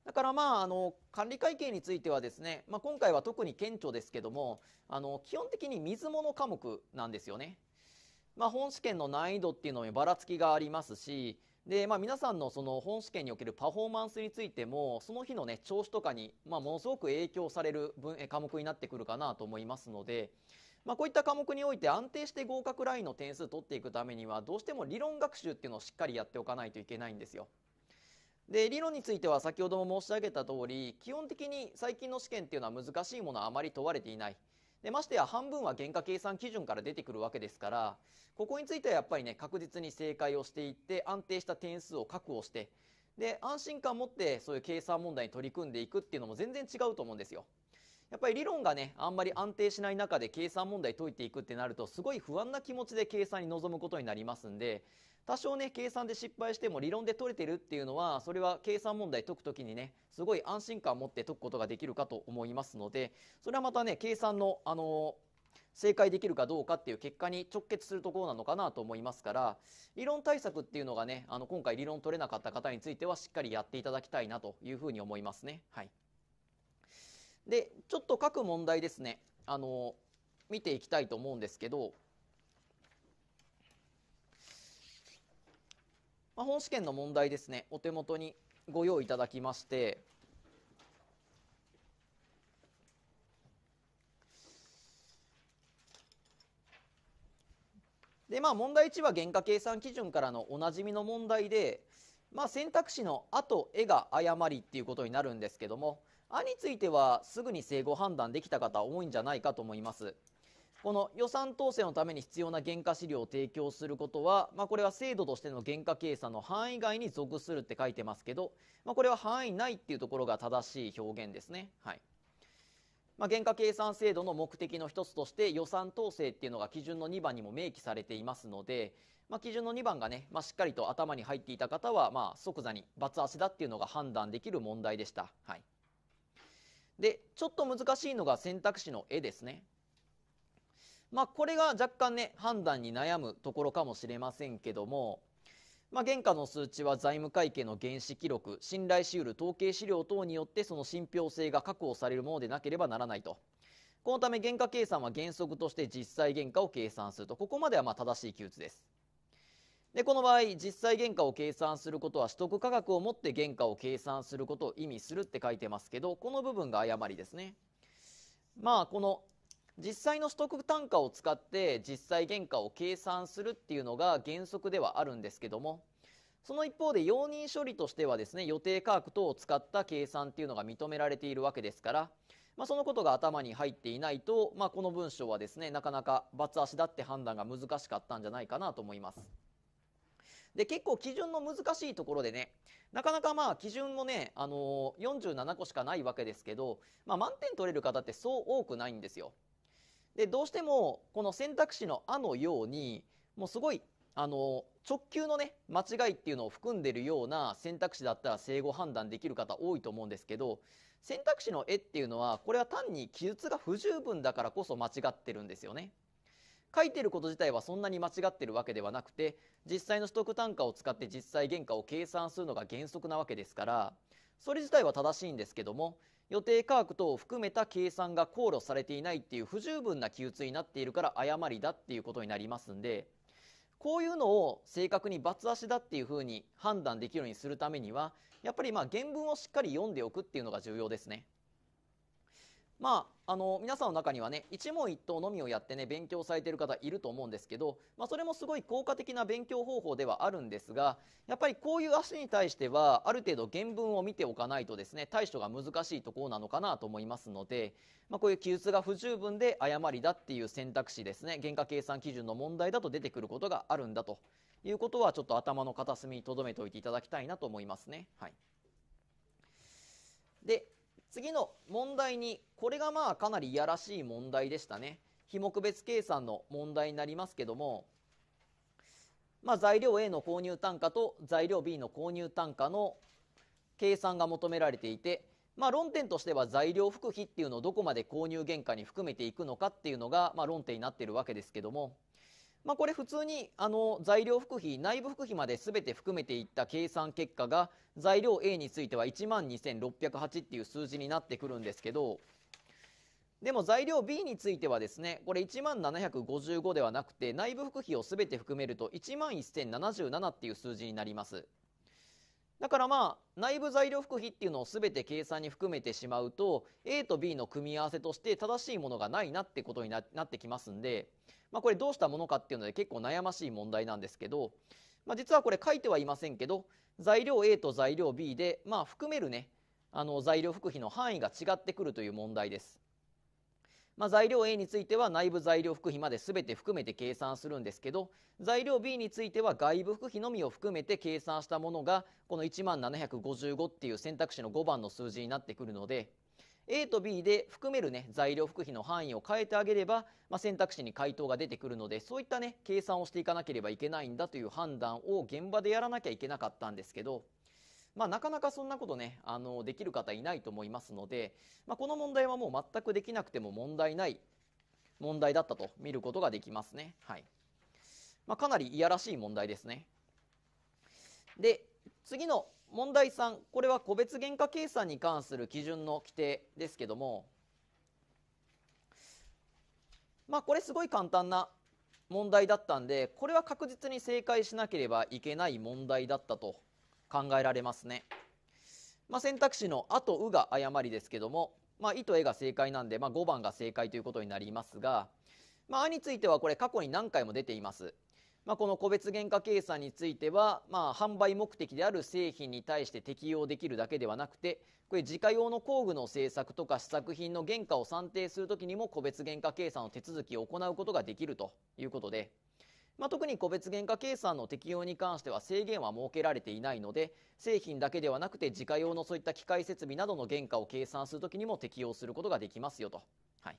だからまあ、あの、管理会計についてはですね、まあ、今回は特に顕著ですけども、あの、基本的に水物科目なんですよね。まあ、本試験の難易度っていうのにばらつきがありますし、で、まあ、皆さんのその本試験におけるパフォーマンスについても、その日のね、調子とかに、まあ、ものすごく影響される分科目になってくるかなと思いますので、まあ、こういった科目において安定して合格ラインの点数を取っていくためには、どうしても理論学習っていうのをしっかりやっておかないといけないんですよ。で理論については先ほども申し上げた通り基本的に最近の試験っていうのは難しいものはあまり問われていないでましてや半分は原価計算基準から出てくるわけですからここについてはやっぱりね確実に正解をしていって安定した点数を確保してで安心感を持ってそういう計算問題に取り組んでいくっていうのも全然違うと思うんですよ。やっぱり理論がねあんまり安定しない中で計算問題解いていくってなるとすごい不安な気持ちで計算に臨むことになりますんで多少ね、計算で失敗しても理論で取れてるっていうのは、それは計算問題解くときにね、すごい安心感を持って解くことができるかと思いますので、それはまたね、計算の、あのー正解できるかどうかっていう結果に直結するところなのかなと思いますから理論対策っていうのがねあの今回理論取れなかった方についてはしっかりやっていただきたいなというふうに思いますね。はい、でちょっと各問題ですねあの見ていきたいと思うんですけどまあ、本試験の問題ですねお手元にご用意いただきましてでまあ問題1は原価計算基準からのおなじみの問題で、まあ、選択肢の「あ」と「え」が誤りっていうことになるんですけども「あ」についてはすぐに整合判断できた方多いんじゃないかと思います。この予算統制のために必要な原価資料を提供することは、まあ、これは制度としての原価計算の範囲外に属するって書いてますけど、まあ、これは範囲内っていうところが正しい表現ですね。はいまあ、原価計算制度の目的の一つとして予算統制っていうのが基準の2番にも明記されていますので、まあ、基準の2番がね、まあ、しっかりと頭に入っていた方は、まあ、即座に罰足だっていうのが判断できる問題でした。はい、でちょっと難しいのが選択肢の絵ですね。まあ、これが若干ね判断に悩むところかもしれませんけども、まあ、原価の数値は財務会計の原資記録信頼しうる統計資料等によってその信憑性が確保されるものでなければならないと。このため原価計算は原則として実際原価を計算するとここまではま正しい記述です。でこの場合実際原価を計算することは取得価格をもって原価を計算することを意味するって書いてますけどこの部分が誤りですね。まあこの実際の取得単価を使って実際原価を計算するっていうのが原則ではあるんですけどもその一方で容認処理としてはですね予定価格等を使った計算っていうのが認められているわけですから、まあ、そのことが頭に入っていないと、まあ、この文章はですねなかなか罰足だって判断が難しかったんじゃないかなと思います。で結構基準の難しいところでねなかなかまあ基準もね、あのー、47個しかないわけですけど、まあ、満点取れる方ってそう多くないんですよ。でどうしてもこの選択肢の「あ」のようにもうすごいあの直球のね間違いっていうのを含んでるような選択肢だったら正誤判断できる方多いと思うんですけど選択肢の「え」っていうのはこれは単に記述が不十分だからこそ間違ってるんですよね。書いてること自体はそんなに間違ってるわけではなくて実際の取得単価を使って実際原価を計算するのが原則なわけですからそれ自体は正しいんですけども予定価格等を含めた計算が考慮されていないっていう不十分な記述になっているから誤りだっていうことになりますんでこういうのを正確に罰足だっていうふうに判断できるようにするためにはやっぱりまあ原文をしっかり読んでおくっていうのが重要ですね。まあ、あの皆さんの中にはね一問一答のみをやってね勉強されてる方いると思うんですけど、まあ、それもすごい効果的な勉強方法ではあるんですがやっぱりこういう足に対してはある程度原文を見ておかないとですね対処が難しいところなのかなと思いますので、まあ、こういう記述が不十分で誤りだっていう選択肢ですね原価計算基準の問題だと出てくることがあるんだということはちょっと頭の片隅に留めておいていただきたいなと思いますね。はい、で次の問題に、これがまあかなりいやらしい問題でしたね。非目別計算の問題になりますけども、まあ、材料 A の購入単価と材料 B の購入単価の計算が求められていて、まあ、論点としては材料副費っていうのをどこまで購入原価に含めていくのかっていうのが、まあ、論点になってるわけですけどもまあ、これ普通にあの材料副費内部副費まで全て含めていった計算結果が材料 A については1万2608っていう数字になってくるんですけどでも材料 B についてはですねこれ1万755ではなくて内部副費を全て含めると1万1077っていう数字になります。だからまあ内部材料副費っていうのを全て計算に含めてしまうと A と B の組み合わせとして正しいものがないなってことになってきますんで、まあ、これどうしたものかっていうので結構悩ましい問題なんですけど、まあ、実はこれ書いてはいませんけど材料 A と材料 B でまあ含めるねあの材料副費の範囲が違ってくるという問題です。まあ、材料 A については内部材料副費まで全て含めて計算するんですけど材料 B については外部副費のみを含めて計算したものがこの1万755っていう選択肢の5番の数字になってくるので A と B で含めるね材料副費の範囲を変えてあげれば、まあ、選択肢に回答が出てくるのでそういったね計算をしていかなければいけないんだという判断を現場でやらなきゃいけなかったんですけど。まあ、なかなかそんなことね、あの、できる方いないと思いますので、まあ、この問題はもう全くできなくても問題ない問題だったと見ることができますね。はい。まあ、かなりいやらしい問題ですね。で、次の問題3、これは個別原価計算に関する基準の規定ですけども、まあ、これすごい簡単な問題だったんで、これは確実に正解しなければいけない問題だったと考えられますね。まあ、選択肢の「あ」と「う」が誤りですけども「まあ、い」と「え」が正解なんで、まあ、5番が正解ということになりますが「まあ、についてはこれ過去に何回も出ています。まあ、この個別原価計算については、まあ、販売目的である製品に対して適用できるだけではなくてこれ自家用の工具の製作とか試作品の原価を算定するときにも個別原価計算の手続きを行うことができるということで、まあ、特に個別原価計算の適用に関しては制限は設けられていないので製品だけではなくて自家用のそういった機械設備などの原価を計算するときにも適用することができますよと。はい、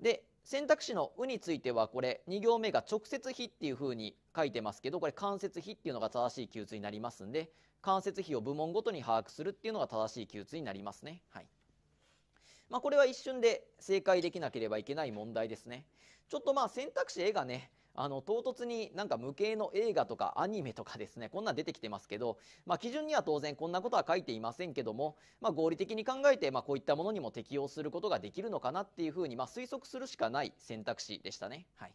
で選択肢の「う」についてはこれ2行目が直接費っていうふうに書いてますけどこれ間接費っていうのが正しい記述になりますんで間接費を部門ごとに把握するっていうのが正しい記述になりますね。はいまあ、これは一瞬で正解できなければいけない問題ですね。ちょっとまあ選択肢 A がね、あの、唐突になんか無形の映画とかアニメとかですね、こんなん出てきてますけど、まあ、基準には当然こんなことは書いていませんけども、まあ、合理的に考えて、まあ、こういったものにも適用することができるのかなっていうふうに、まあ、推測するしかない選択肢でしたね。はい。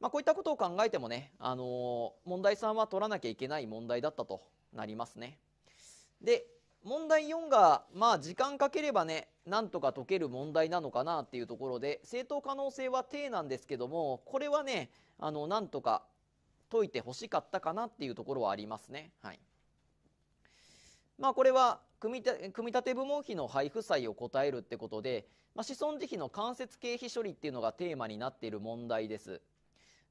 まあ、こういったことを考えてもね、あのー、問題3は取らなきゃいけない問題だったとなりますね。で、問題4が、まあ、時間かければね、なんとか解ける問題なのかなっていうところで、正答可能性は低なんですけども、これはね、あの、なんとか解いてほしかったかなっていうところはありますね。はい。まあ、これは組み立て部門費の配布債を答えるってことで、まあ、子孫慈悲の間接経費処理っていうのがテーマになっている問題です。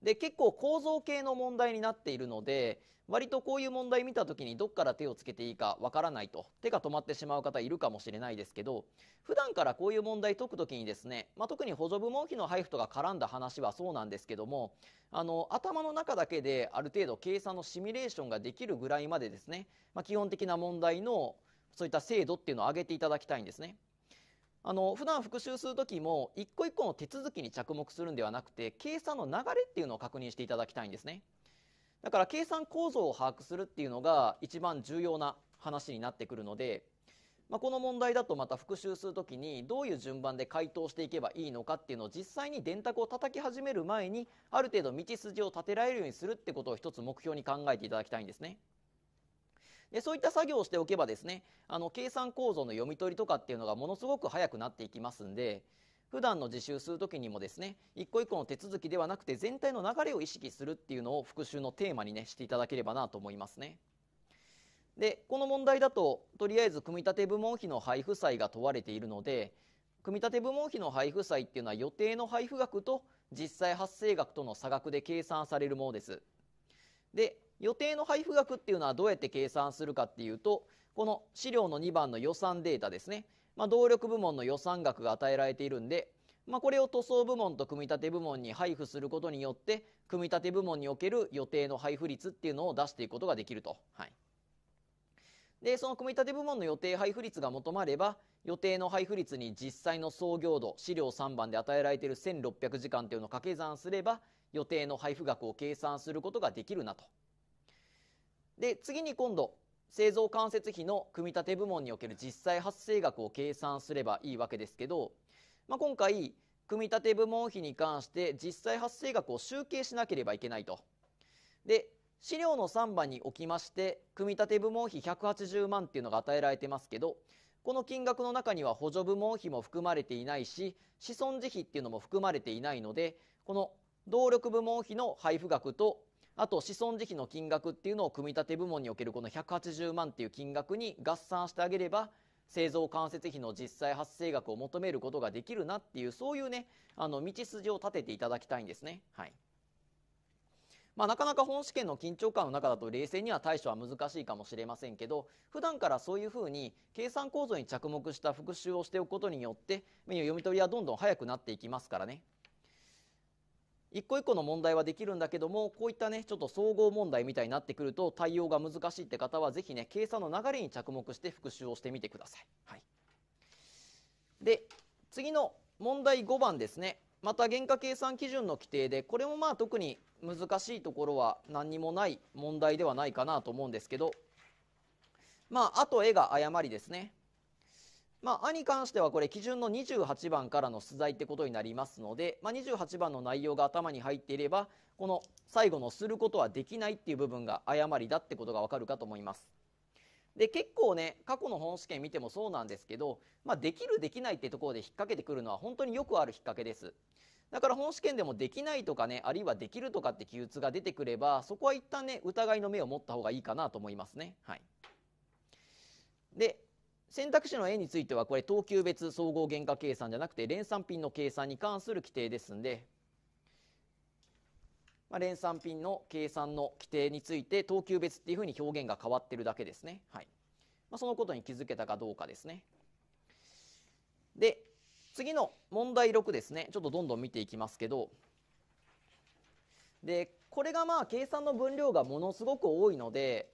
で結構構造系の問題になっているので割とこういう問題見た時にどっから手をつけていいかわからないと手が止まってしまう方いるかもしれないですけど普段からこういう問題解く時にですね、まあ、特に補助部門費の配布とか絡んだ話はそうなんですけどもあの頭の中だけである程度計算のシミュレーションができるぐらいまでですね、まあ、基本的な問題のそういった精度っていうのを上げていただきたいんですね。あの普段復習する時も一個一個の手続きに着目するんではなくて計算の流れっていうのを確認していただきたいんですねだから計算構造を把握するっていうのが一番重要な話になってくるので、まあ、この問題だとまた復習する時にどういう順番で回答していけばいいのかっていうのを実際に電卓を叩き始める前にある程度道筋を立てられるようにするってことを一つ目標に考えていただきたいんですね。でそういった作業をしておけばですねあの計算構造の読み取りとかっていうのがものすごく早くなっていきますんで普段の自習する時にもですね一個一個の手続きではなくて全体の流れを意識するっていうのを復習のテーマにねしていただければなと思いますね。でこの問題だととりあえず組み立て部門費の配布債が問われているので組み立て部門費の配布債っていうのは予定の配布額と実際発生額との差額で計算されるものです。で予定の配布額っていうのはどうやって計算するかっていうとこの資料の2番の予算データですね、まあ、動力部門の予算額が与えられているんで、まあ、これを塗装部門と組み立て部門に配布することによって組み立て部門における予定の配布率っていうのを出していくことができると。はいでその組み立て部門の予定配布率が求まれば予定の配布率に実際の創業度資料3番で与えられている1600時間っていうのを掛け算すれば予定の配布額を計算することができるなとで次に今度製造間接費の組み立て部門における実際発生額を計算すればいいわけですけど、まあ、今回組み立て部門費に関して実際発生額を集計しなければいけないと。で資料の3番におきまして組み立て部門費180万っていうのが与えられてますけどこの金額の中には補助部門費も含まれていないし子孫慈費っていうのも含まれていないのでこの動力部門費の配布額とあと子孫慈悲の金額っていうのを組み立て部門におけるこの180万っていう金額に合算してあげれば製造間接費の実際発生額を求めることができるなっていうそういうねあの道筋を立てていただきたいんですね。はいまあ、なかなか本試験の緊張感の中だと冷静には対処は難しいかもしれませんけど普段からそういうふうに計算構造に着目した復習をしておくことによって読み取りはどんどん速くなっていきますからね。一個一個の問題はできるんだけどもこういったねちょっと総合問題みたいになってくると対応が難しいって方は是非ね計算の流れに着目して復習をしてみてください。はい、で次の問題5番ですねまた原価計算基準の規定でこれもまあ特に難しいところは何にもない問題ではないかなと思うんですけどまああと絵が誤りですねまあ、あに関してはこれ基準の28番からの出題ってことになりますので、まあ、28番の内容が頭に入っていればこの最後の「することはできない」っていう部分が誤りだってことがわかるかと思います。で結構ね過去の本試験見てもそうなんですけど、まあ、できるできないってところで引っ掛けてくるのは本当によくある引っ掛けです。だから本試験でもできないとかねあるいはできるとかって記述が出てくればそこは一旦ね疑いの目を持った方がいいかなと思いますね。はい、で選択肢の A についてはこれ等級別総合原価計算じゃなくて連算品の計算に関する規定ですんで、まあ、連算品の計算の規定について等級別っていうふうに表現が変わってるだけですね、はいまあ、そのことに気づけたかどうかですねで次の問題6ですねちょっとどんどん見ていきますけどでこれがまあ計算の分量がものすごく多いので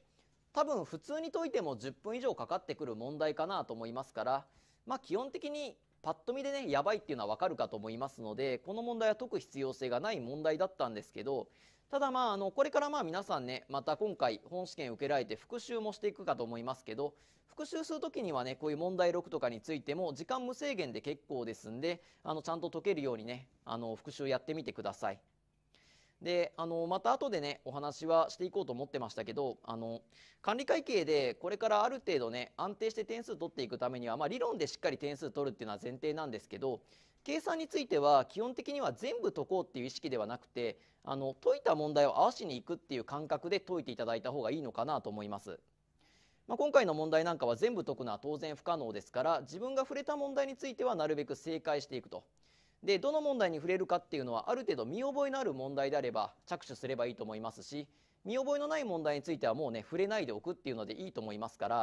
多分普通に解いても10分以上かかってくる問題かなと思いますから、まあ、基本的にパッと見でねやばいっていうのはわかるかと思いますのでこの問題は解く必要性がない問題だったんですけどただまああのこれからまあ皆さんねまた今回本試験受けられて復習もしていくかと思いますけど復習する時にはねこういう問題6とかについても時間無制限で結構ですんであのちゃんと解けるようにねあの復習やってみてください。で、あの、また後でね、お話はしていこうと思ってましたけど、あの、管理会計でこれからある程度ね、安定して点数取っていくためには、まあ、理論でしっかり点数取るっていうのは前提なんですけど、計算については基本的には全部解こうっていう意識ではなくてあの解いた問題を合わしにいくっていう感覚で解いていただいた方がいいのかなと思います。まあ、今回の問題なんかは全部解くのは当然不可能ですから自分が触れた問題についてはなるべく正解していくとでどの問題に触れるかっていうのはある程度見覚えのある問題であれば着手すればいいと思いますし見覚えのない問題についてはもうね触れないでおくっていうのでいいと思いますから、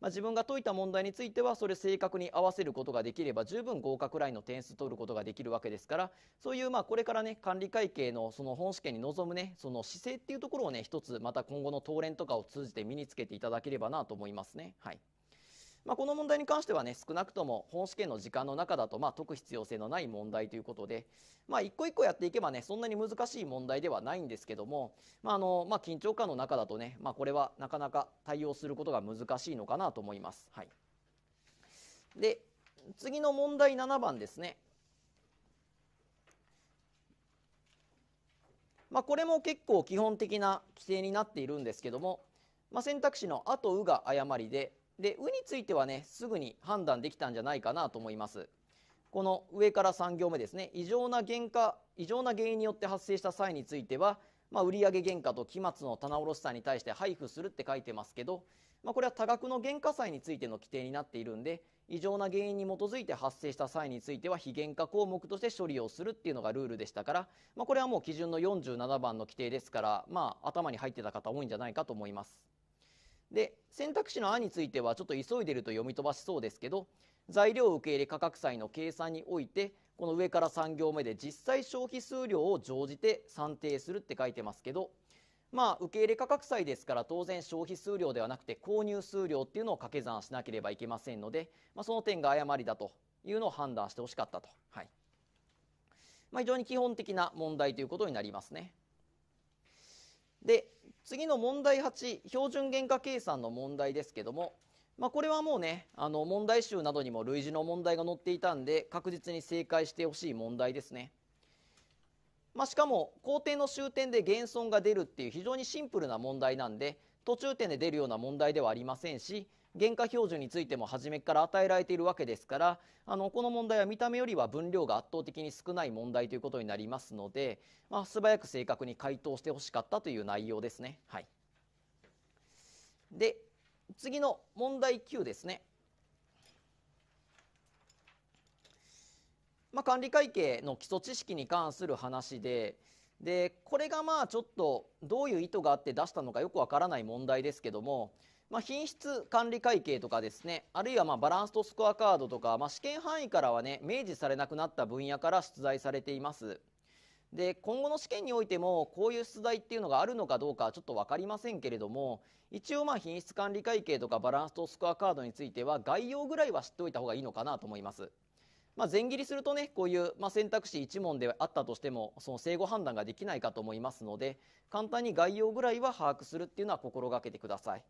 まあ、自分が解いた問題についてはそれ正確に合わせることができれば十分合格ラインの点数取ることができるわけですからそういうまあこれからね管理会計のその本試験に臨むねその姿勢っていうところをね一つまた今後の当連とかを通じて身につけていただければなと思いますね。はいまあ、この問題に関してはね少なくとも本試験の時間の中だとまあ解く必要性のない問題ということで、まあ、一個一個やっていけばねそんなに難しい問題ではないんですけども、まああのまあ、緊張感の中だとね、まあ、これはなかなか対応することが難しいのかなと思います。はい、で次の問題7番ですね。まあ、これも結構基本的な規定になっているんですけども、まあ、選択肢の「あと」「う」が誤りでで「う」についてはねすぐに判断できたんじゃないかなと思います。この上から3行目ですね異常な原価異常な原因によって発生した際については、まあ、売上原価と期末の棚卸し債に対して配布するって書いてますけど、まあ、これは多額の原価債についての規定になっているんで異常な原因に基づいて発生した際については非原価項目として処理をするっていうのがルールでしたから、まあ、これはもう基準の47番の規定ですから、まあ、頭に入ってた方多いんじゃないかと思います。で選択肢の案についてはちょっと急いでると読み飛ばしそうですけど材料受け入れ価格債の計算においてこの上から3行目で実際消費数量を乗じて算定するって書いてますけどまあ受け入れ価格債ですから当然消費数量ではなくて購入数量っていうのを掛け算しなければいけませんので、まあ、その点が誤りだというのを判断してほしかったと、はいまあ、非常に基本的な問題ということになりますね。で次の問題8標準原価計算の問題ですけども、まあ、これはもうねあの問題集などにも類似の問題が載っていたんで確実に正解してほしい問題ですね。まあ、しかも工程の終点で減損が出るっていう非常にシンプルな問題なんで途中点で出るような問題ではありませんし原価標準についても初めから与えられているわけですからあのこの問題は見た目よりは分量が圧倒的に少ない問題ということになりますので、まあ、素早く正確に回答してほしかったという内容ですね。はい、で次の問題9ですね。まあ、管理会計の基礎知識に関する話ででこれがまあちょっとどういう意図があって出したのかよくわからない問題ですけどもまあ、品質管理会計とかですねあるいはまバランスとスコアカードとか、まあ、試験範囲からはね明示されなくなった分野から出題されていますで今後の試験においてもこういう出題っていうのがあるのかどうかはちょっと分かりませんけれども一応まあ品質管理会計とかバランスとスコアカードについては概要ぐらいは知っておいた方がいいのかなと思います。まあ、前切りするとねこういう、まあ、選択肢1問であったとしてもその正誤判断ができないかと思いますので簡単に概要ぐらいは把握するっていうのは心がけてください。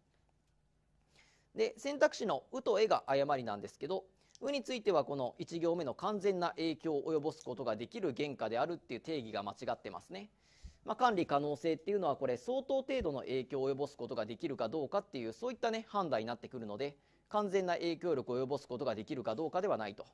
で選択肢の「う」と「え」が誤りなんですけど「う」についてはこの1行目の完全な影響を及ぼすことができる原価であるっていう定義が間違ってますね。まあ、管理可能性っていうのはこれ相当程度の影響を及ぼすことができるかどうかっていうそういったね判断になってくるので完全な影響力を及ぼすことができるかどうかではないと。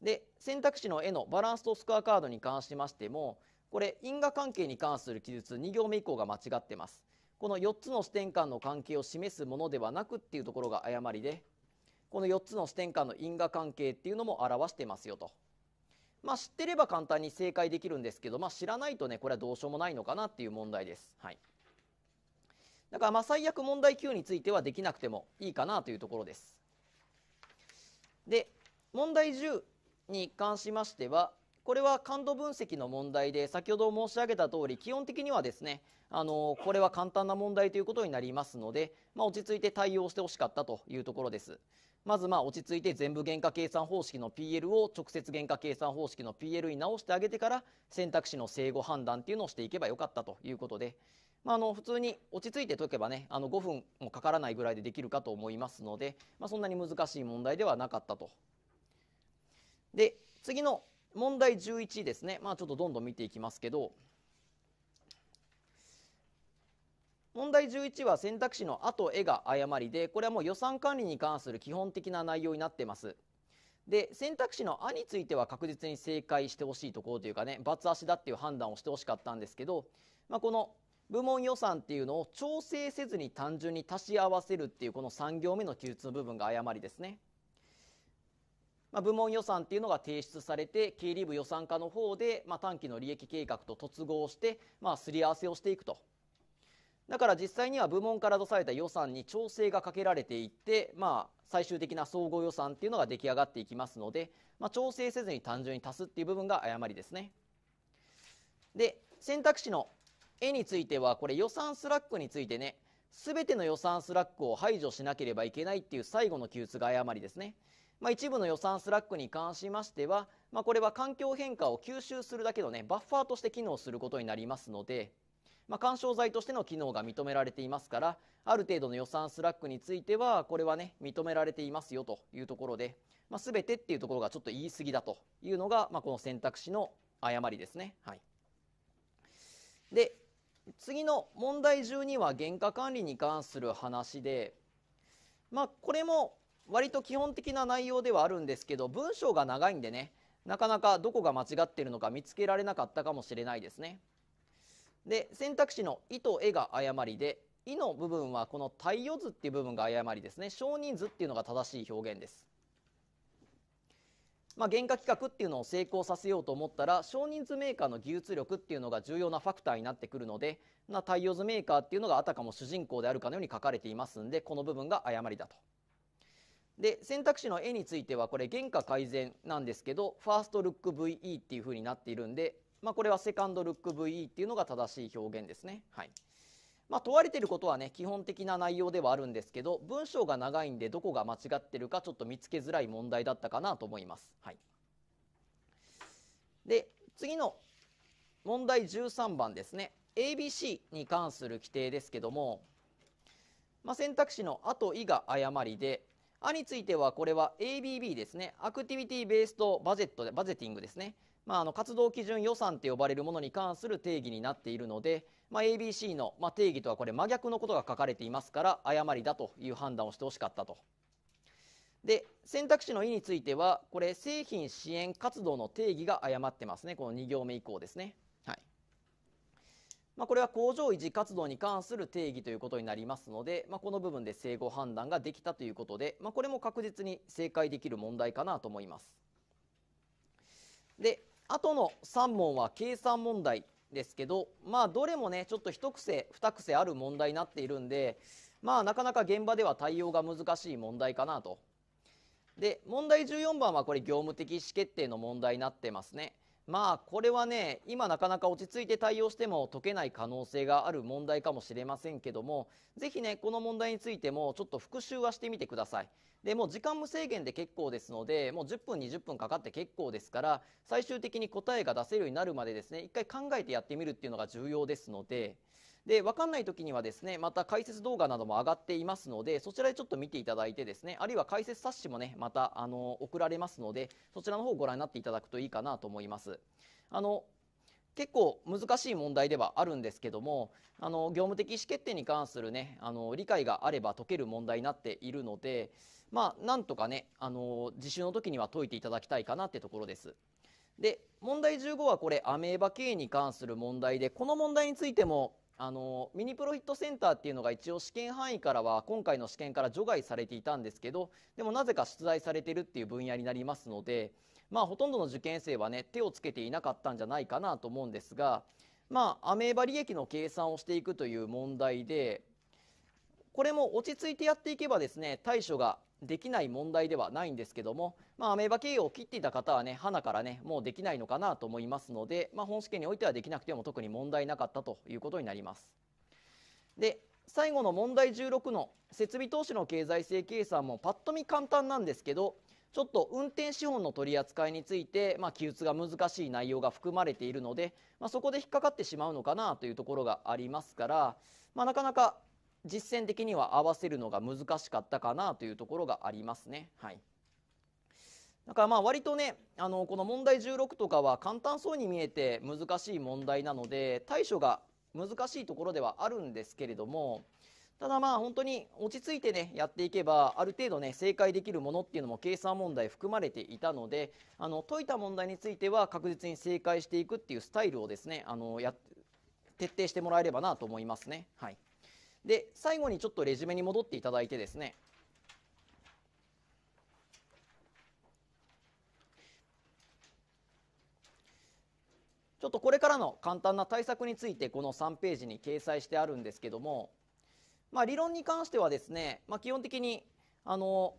で選択肢の絵のバランスとスコアカードに関しましてもこれ因果関係に関する記述2行目以降が間違ってます。この4つの視点間の関係を示すものではなくっていうところが誤りでこの4つの視点間の因果関係っていうのも表してますよと。まあ、知ってれば簡単に正解できるんですけど、まあ、知らないとねこれはどうしようもないのかなっていう問題です。はい、だからまあ最悪問題9についてはできなくてもいいかなというところです。で問題10に関しましてはこれは感度分析の問題で先ほど申し上げた通り基本的にはですねあのこれは簡単な問題ということになりますので、まあ、落ち着いて対応してほしかったというところです。まずまあ落ち着いて全部原価計算方式の PL を直接原価計算方式の PL に直してあげてから選択肢の正誤判断っていうのをしていけばよかったということで、まあ、あの普通に落ち着いて解けばねあの5分もかからないぐらいでできるかと思いますので、まあ、そんなに難しい問題ではなかったと。で次の問題11ですね。まあちょっとどんどん見ていきますけど、問題11は選択肢の「あ」と「え」が誤りでこれはもう予算管理に関する基本的な内容になってます。で選択肢の「あ」については確実に正解してほしいところというかね罰足だっていう判断をしてほしかったんですけど、まあ、この部門予算っていうのを調整せずに単純に足し合わせるっていうこの3行目の記述の部分が誤りですね。まあ、部門予算っていうのが提出されて経理部予算課の方で、まあ、短期の利益計画と突合して、まあ、すり合わせをしていくとだから実際には部門から出された予算に調整がかけられていって、まあ、最終的な総合予算っていうのが出来上がっていきますので、まあ、調整せずに単純に足すっていう部分が誤りですねで選択肢の絵についてはこれ予算スラックについてね全ての予算スラックを排除しなければいけないっていう最後の記述が誤りですねまあ、一部の予算スラックに関しましては、まあ、これは環境変化を吸収するだけの、ね、バッファーとして機能することになりますので、まあ、干渉剤としての機能が認められていますからある程度の予算スラックについてはこれはね認められていますよというところで、まあ、全てっていうところがちょっと言い過ぎだというのが、まあ、この選択肢の誤りですね。はい、で次の問題中には原価管理に関する話で、まあ、これも割と基本的な内容ではあるんですけど文章が長いんでねなかなかどこが間違っているのか見つけられなかったかもしれないですね。で選択肢の「意と「え」が誤りで「い」の部分はこの「太陽図」っていう部分が誤りですね少人数っていうのが正しい表現です。まあ、原価企画っていうのを成功させようと思ったら少人数メーカーの技術力っていうのが重要なファクターになってくるので、まあ、対図メーカーっていうのがあたかも主人公であるかのように書かれていますんでこの部分が誤りだと。で選択肢の絵についてはこれ原価改善なんですけどファーストルック VE っていうふうになっているんで、まあ、これはセカンドルック VE っていうのが正しい表現ですね。はいまあ、問われてることはね基本的な内容ではあるんですけど文章が長いんでどこが間違ってるかちょっと見つけづらい問題だったかなと思います。はい、で次の問題13番ですね ABC に関する規定ですけども、まあ、選択肢の「あと」「い」が誤りであについてはこれは ABB ですねアクティビティベースとバジェットでバジェティングですね、まあ、あの活動基準予算って呼ばれるものに関する定義になっているので、まあ、ABC の、まあ、定義とはこれ真逆のことが書かれていますから誤りだという判断をしてほしかったと。で選択肢の「意についてはこれ製品支援活動の定義が誤ってますねこの2行目以降ですね。まあ、これは工場維持活動に関する定義ということになりますので、まあ、この部分で整合判断ができたということで、まあ、これも確実に正解できる問題かなと思います。で、あとの3問は計算問題ですけど、まあ、どれもね、ちょっと一癖、二癖ある問題になっているんで、まあ、なかなか現場では対応が難しい問題かなと。で、問題14番はこれ業務的意思決定の問題になってますね。まあこれはね今なかなか落ち着いて対応しても解けない可能性がある問題かもしれませんけどもぜひねこの問題についてもちょっと復習はしてみてくださいでもう時間無制限で結構ですのでもう10分20分かかって結構ですから最終的に答えが出せるようになるまでですね一回考えてやってみるっていうのが重要ですのでで、わかんない時にはですね、また解説動画なども上がっていますので、そちらでちょっと見ていただいてですね、あるいは解説冊子もね、また、あの、送られますので、そちらの方をご覧になっていただくといいかなと思います。あの、結構難しい問題ではあるんですけどもあの業務的意思決定に関するねあの理解があれば解ける問題になっているのでまあなんとかねあの自習の時には解いていただきたいかなってところです。で問題15はこれアメーバ経営に関する問題でこの問題についてもあのミニプロフィットセンターっていうのが一応試験範囲からは今回の試験から除外されていたんですけどでもなぜか出題されてるっていう分野になりますのでまあほとんどの受験生はね手をつけていなかったんじゃないかなと思うんですがまあアメーバ利益の計算をしていくという問題でこれも落ち着いてやっていけばですね対処ができない問題ではないんですけども、まあ、アメーバ経由を切っていた方はね、花からね、もうできないのかなと思いますので、まあ、本試験においてはできなくても特に問題なかったということになります。で、最後の問題16の設備投資の経済性計算もパッと見簡単なんですけど、ちょっと運転資本の取り扱いについて、まあ、記述が難しい内容が含まれているので、まあ、そこで引っかかってしまうのかなというところがありますから、まあ、なかなか実践的には合わせるのが難しかったかなというところがありますね。はいだからまあ割とねあのこの問題16とかは簡単そうに見えて難しい問題なので対処が難しいところではあるんですけれどもただまあ本当に落ち着いてねやっていけばある程度ね正解できるものっていうのも計算問題含まれていたのであの解いた問題については確実に正解していくっていうスタイルをですねあのや徹底してもらえればなと思いますね。はいで、最後にちょっとレジュメに戻っていただいてですね、ちょっとこれからの簡単な対策についてこの3ページに掲載してあるんですけども、まあ、理論に関してはですね、まあ、基本的にあの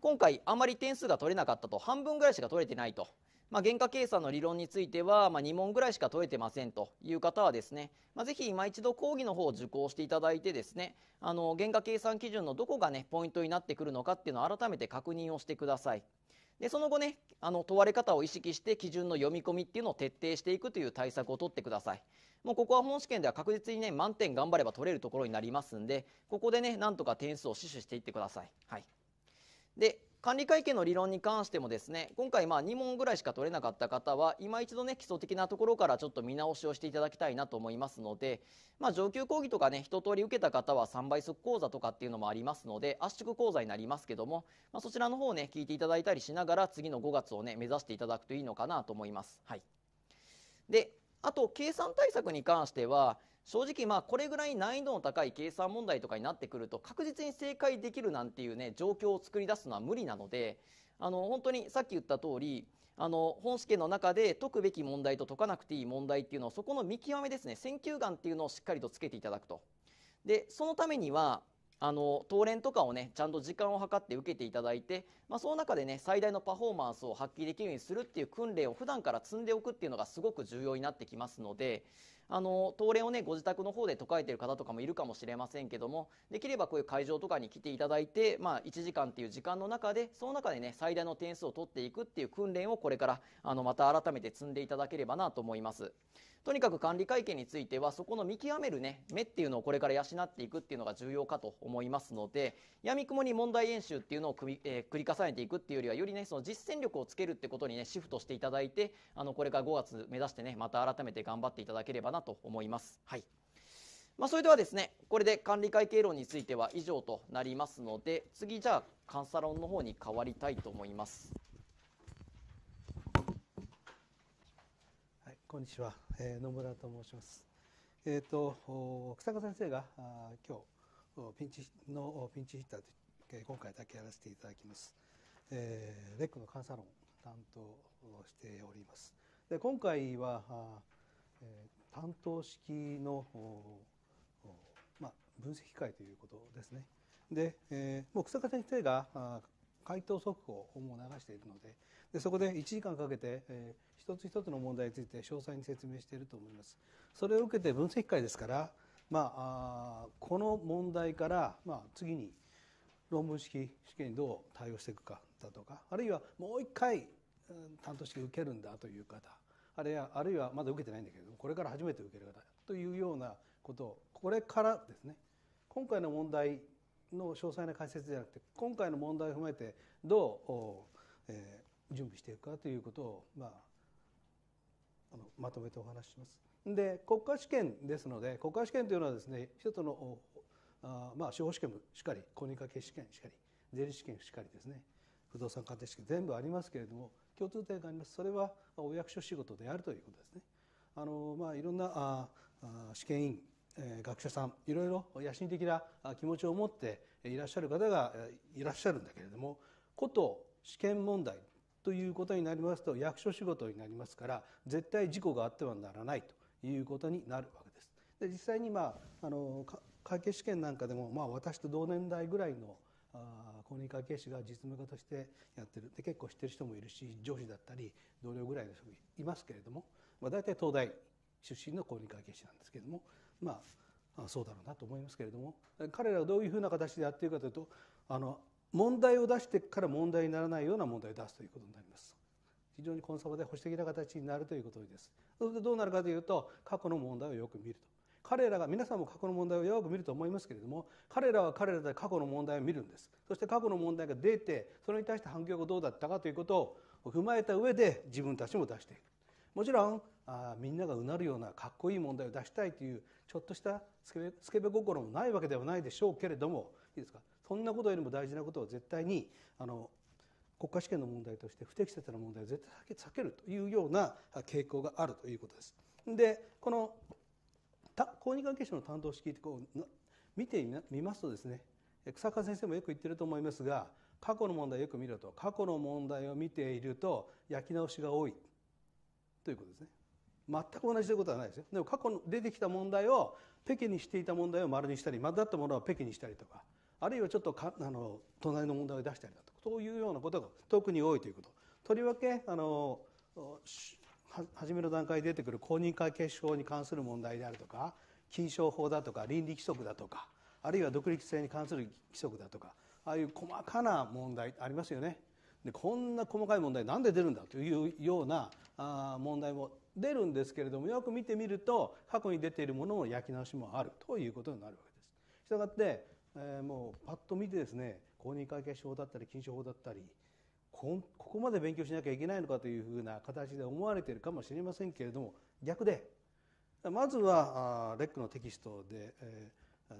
今回あまり点数が取れなかったと半分ぐらいしか取れてないとまあ、原価計算の理論については、まあ、2問ぐらいしか解いてませんという方はですね、まあ、ぜひ今一度講義の方を受講していただいてですねあの原価計算基準のどこがねポイントになってくるのかっていうのを改めて確認をしてください。でその後ねあの問われ方を意識して基準の読み込みっていうのを徹底していくという対策を取ってくださいもうここは本試験では確実にね満点頑張れば取れるところになりますんでここでねなんとか点数を死守していってください、はい、で管理会計の理論に関してもですね今回まあ2問ぐらいしか取れなかった方は今一度ね基礎的なところからちょっと見直しをしていただきたいなと思いますので、まあ、上級講義とかね一通り受けた方は3倍速講座とかっていうのもありますので圧縮講座になりますけども、まあ、そちらの方ね聞いていただいたりしながら次の5月をね目指していただくといいのかなと思います。はい、であと計算対策に関しては正直まあこれぐらい難易度の高い計算問題とかになってくると確実に正解できるなんていうね状況を作り出すのは無理なのであの本当にさっき言った通りあの本試験の中で解くべき問題と解かなくていい問題っていうのをそこの見極めですね選球眼っていうのをしっかりとつけていただくと。でそのためにはあの当連とかをねちゃんと時間を計って受けていただいて、まあ、その中でね最大のパフォーマンスを発揮できるようにするっていう訓練を普段から積んでおくっていうのがすごく重要になってきますのであの東レをねご自宅の方で解かれてる方とかもいるかもしれませんけどもできればこういう会場とかに来ていただいて、まあ、1時間っていう時間の中でその中でね最大の点数を取っていくっていう訓練をこれからあのまた改めて積んでいただければなと思いますとにかく管理会見についてはそこの見極めるね目っていうのをこれから養っていくっていうのが重要かと思いますのでやみくもに問題演習っていうのを繰り,、重ねていくっていうよりはよりねその実践力をつけるってことにねシフトしていただいてあのこれから5月目指してねまた改めて頑張っていただければななと思います。はいまあ、それではですねこれで管理会計論については以上となりますので次じゃあカンサの方に変わりたいと思います。はい、こんにちは、えー、野村と申します。えっ、ー、と草加先生があ今日ピンチのピンチヒッターで今回だけやらせていただきます。えー、レックの監査論担当しております。で今回はあ、えー担当式の、まあ、分析会ということですね。で、えー、もう草加先生が回答速報をもう流しているのででそこで1時間かけて、えー、一つ一つの問題について詳細に説明していると思います。それを受けて分析会ですから、まあ、あこの問題から、まあ、次に論文式試験にどう対応していくかだとかあるいはもう一回担当式受けるんだという方あれやあるいはまだ受けてないんだけれどもこれから初めて受ける方というようなことをこれからですね今回の問題の詳細な解説じゃなくて今回の問題を踏まえてどう、えー、準備していくかということを、まあ、あのまとめてお話しします。で国家試験ですので国家試験というのはですね一つのあまあ司法試験もしっかり公認会計試験しっかり税理試験しっかりですね不動産鑑定試験全部ありますけれども共通点がありますそれはお役所仕事であるということですね。あのまあ、いろんなあ試験員、え学者さんいろいろ野心的な気持ちを持っていらっしゃる方がいらっしゃるんだけれどもこと試験問題ということになりますと役所仕事になりますから絶対事故があってはならないということになるわけです。で実際に、まあ、あの会計試験なんかでも、まあ、私と同年代ぐらいの公認会計士が実務家としてやってるで結構知ってる人もいるし上司だったり同僚ぐらいの人もいますけれども、まあ、大体東大出身の公認会計士なんですけれどもまあそうだろうなと思いますけれども彼らはどういうふうな形でやっているかというとあの問題を出してから問題にならないような問題を出すということになります。非常にコンサバで保守的な形になるということです。そうすどうなるかというと過去の問題をよく見ると彼らが皆さんも過去の問題をよく見ると思いますけれども彼らは彼らで過去の問題を見るんですそして過去の問題が出てそれに対して反響がどうだったかということを踏まえた上で自分たちも出していくもちろんあみんながうなるようなかっこいい問題を出したいというちょっとしたスケベスケベ心もないわけではないでしょうけれどもいいですかそんなことよりも大事なことは絶対にあの国家試験の問題として不適切な問題を絶対避けるというような傾向があるということです。でこの公認関係者の担当式ってこう見てみますとですね草川先生もよく言ってると思いますが過去の問題よく見ると過去の問題を見ていると焼き直しが多いということですね全く同じということはないですよでも過去の出てきた問題をペケにしていた問題を丸にしたり丸だったものはペケにしたりとかあるいはちょっとかあの隣の問題を出したりだとかそういうようなことが特に多いということとりわけあの初めの段階で出てくる公認会計士法に関する問題であるとか金賞法だとか倫理規則だとかあるいは独立性に関する規則だとかああいう細かな問題ありますよね。でこんな細かい問題なんで出るんだというようなあ問題も出るんですけれどもよく見てみると過去に出ているものの焼き直しもあるということになるわけです。したがって、えー、もうパッと見てですね公認会計士法だったり禁止法だったりここまで勉強しなきゃいけないのかというふうな形で思われているかもしれませんけれども逆でまずはレックのテキストで、え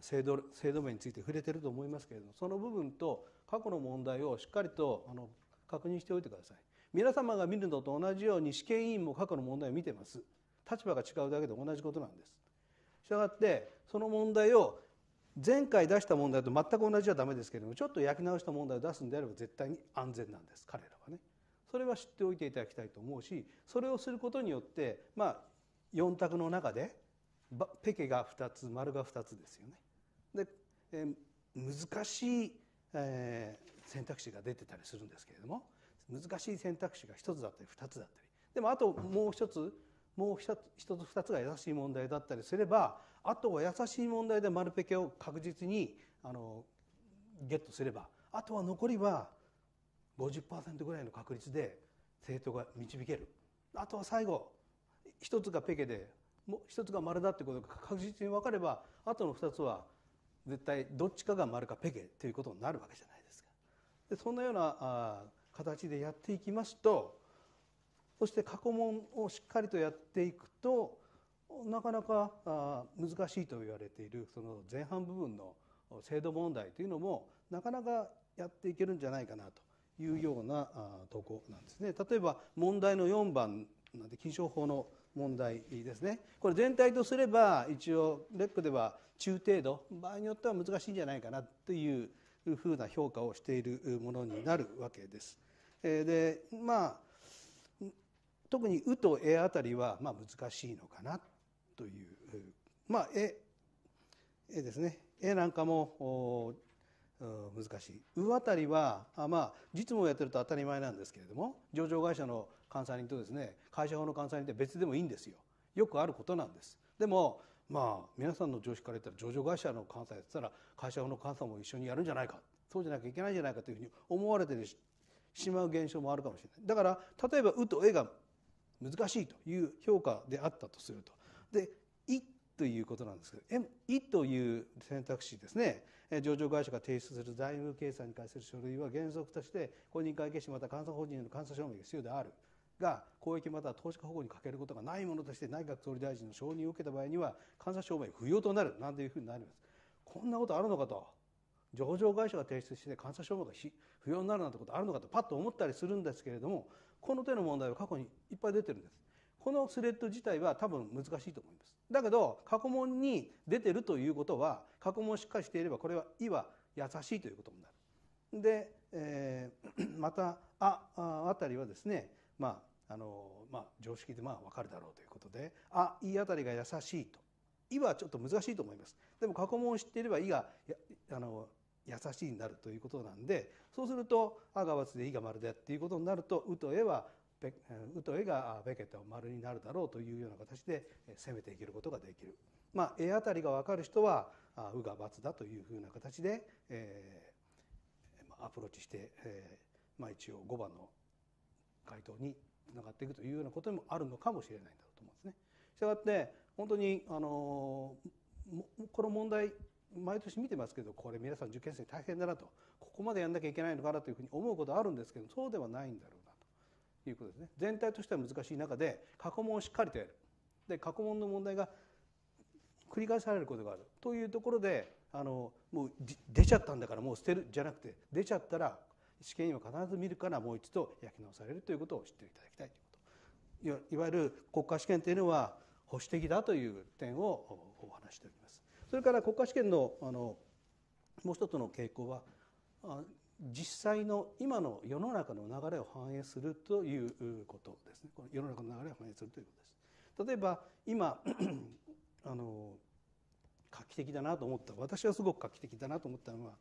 制度制度面について触れてると思いますけれどもその部分と過去の問題をしっかりとあの確認しておいてください皆様が見るのと同じように試験委員も過去の問題を見てます立場が違うだけで同じことなんですしたがってその問題を前回出した問題と全く同じはダメですけれどもちょっと焼き直した問題を出すんであれば絶対に安全なんです彼らはね。それは知っておいていただきたいと思うしそれをすることによってまあ4択の中でペケが2つ丸が2つですよね。で、えー、難しい、えー、選択肢が出てたりするんですけれども難しい選択肢が1つだったり2つだったりでもあともう1つもう1つ1つ2つが優しい問題だったりすればあとは優しい問題で丸ペケを確実にあのゲットすればあとは残りは50%ぐらいの確率で生徒が導けるあとは最後一つがペケでもう一つが丸だってことが確実に分かればあとの2つは絶対どっちかが丸かペケということになるわけじゃないですか。でそんなようなあ形でやっていきますとそして過去問をしっかりとやっていくとなかなか難しいと言われているその前半部分の制度問題というのもなかなかやっていけるんじゃないかなというようなとこなんですね。例えば問題の4番なんで金賞法の問題ですねこれ全体とすれば一応レックでは中程度場合によっては難しいんじゃないかなというふうな評価をしているものになるわけです。でまあ特に「う」と「え」あたりはまあ難しいのかなという、まあ、絵絵ですね絵なんかも難しいう、あたりはあまあ実務をやってると当たり前なんですけれども上場会社の監査人とですね会社法の監査人って別でもいいんですよよくあることなんですでもまあ皆さんの上司から言ったら上場会社の監査やってたら会社法の監査も一緒にやるんじゃないかそうじゃなきゃいけないんじゃないかというふうに思われてしまう現象もあるかもしれないだから例えば「う」と「え」が難しいという評価であったとするとで「い」ということなんですけど「M」「い」という選択肢ですね上場会社が提出する財務計算に関する書類は原則として公認会計士また監査法人への監査証明が必要である。が公益または投資家保護に欠けることがないものとして内閣総理大臣の承認を受けた場合には監査証明不要となるなんていうふうになりますこんなことあるのかと上場会社が提出して監査証明が不要になるなんてことあるのかとパッと思ったりするんですけれどもこの手の問題は過去にいっぱい出てるんですこのスレッド自体は多分難しいと思います。だけど過去問に出てるということは過去問をしっかりしていればこれは「い」は優しいということになる。で、えー、また「あ」ああたりはですねまああのまあ、常識でまあ分かるだろうということで「あ」「い」あたりが優しいと「い」はちょっと難しいと思います。でも過去問を知っていれば「い」があの優しいになるということなんでそうすると「あ」が「わ」で「い」が「まるで」っていうことになると「う」と「え」はウがベケットを丸になるだろうというような形で攻めていけることができる、まあ、絵あたりが分かる人はウが×だというふうな形で、えー、アプローチして、えー、まあ、一応5番の回答につながっていくというようなこともあるのかもしれないんだろうと思うんですね。したがって本当にあのこの問題毎年見てますけどこれ皆さん受験生大変だなとここまでやんなきゃいけないのかなというふうに思うことあるんですけどそうではないんだろういうことですね全体としては難しい中で過去問をしっかりとやるで過去問の問題が繰り返されることがあるというところであのもう出ちゃったんだからもう捨てるじゃなくて出ちゃったら試験員は必ず見るからもう一度焼き直されるということを知っていただきたいということいわゆる国家試験というのは保守的だという点をお話しております。それから国家試験のあのもう一つの傾向は実際の今の世の中の流れを反映するということですねこの世の中の流れを反映するということです。例えば今 あの画期的だなと思った私はすごく画期的だなと思ったのは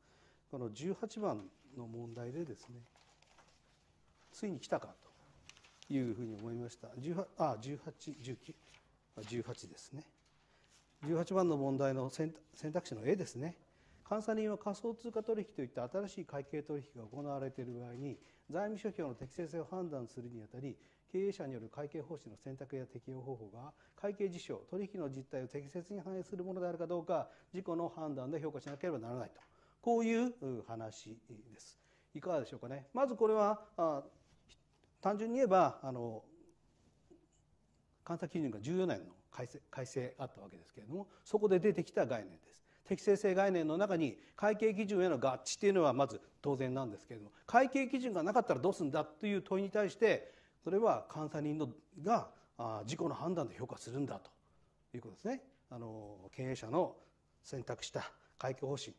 この18番の問題でですねついに来たかというふうに思いました18あ1819 18ですね18番の問題の選択肢の絵ですね監査人は仮想通貨取引といった新しい会計取引が行われている場合に財務諸表の適正性を判断するにあたり経営者による会計方針の選択や適用方法が会計事象取引の実態を適切に反映するものであるかどうか自己の判断で評価しなければならないとこういう話です。いかがでしょうかねまずこれは単純に言えばあの監査基準が14年の改正改正あったわけですけれどもそこで出てきた概念です。適正性概念の中に会計基準への合致っていうのはまず当然なんですけれども会計基準がなかったらどうするんだという問いに対してそれは監査人のが自己の判断で評価するんだということですね。あの経営者の選択した会計方針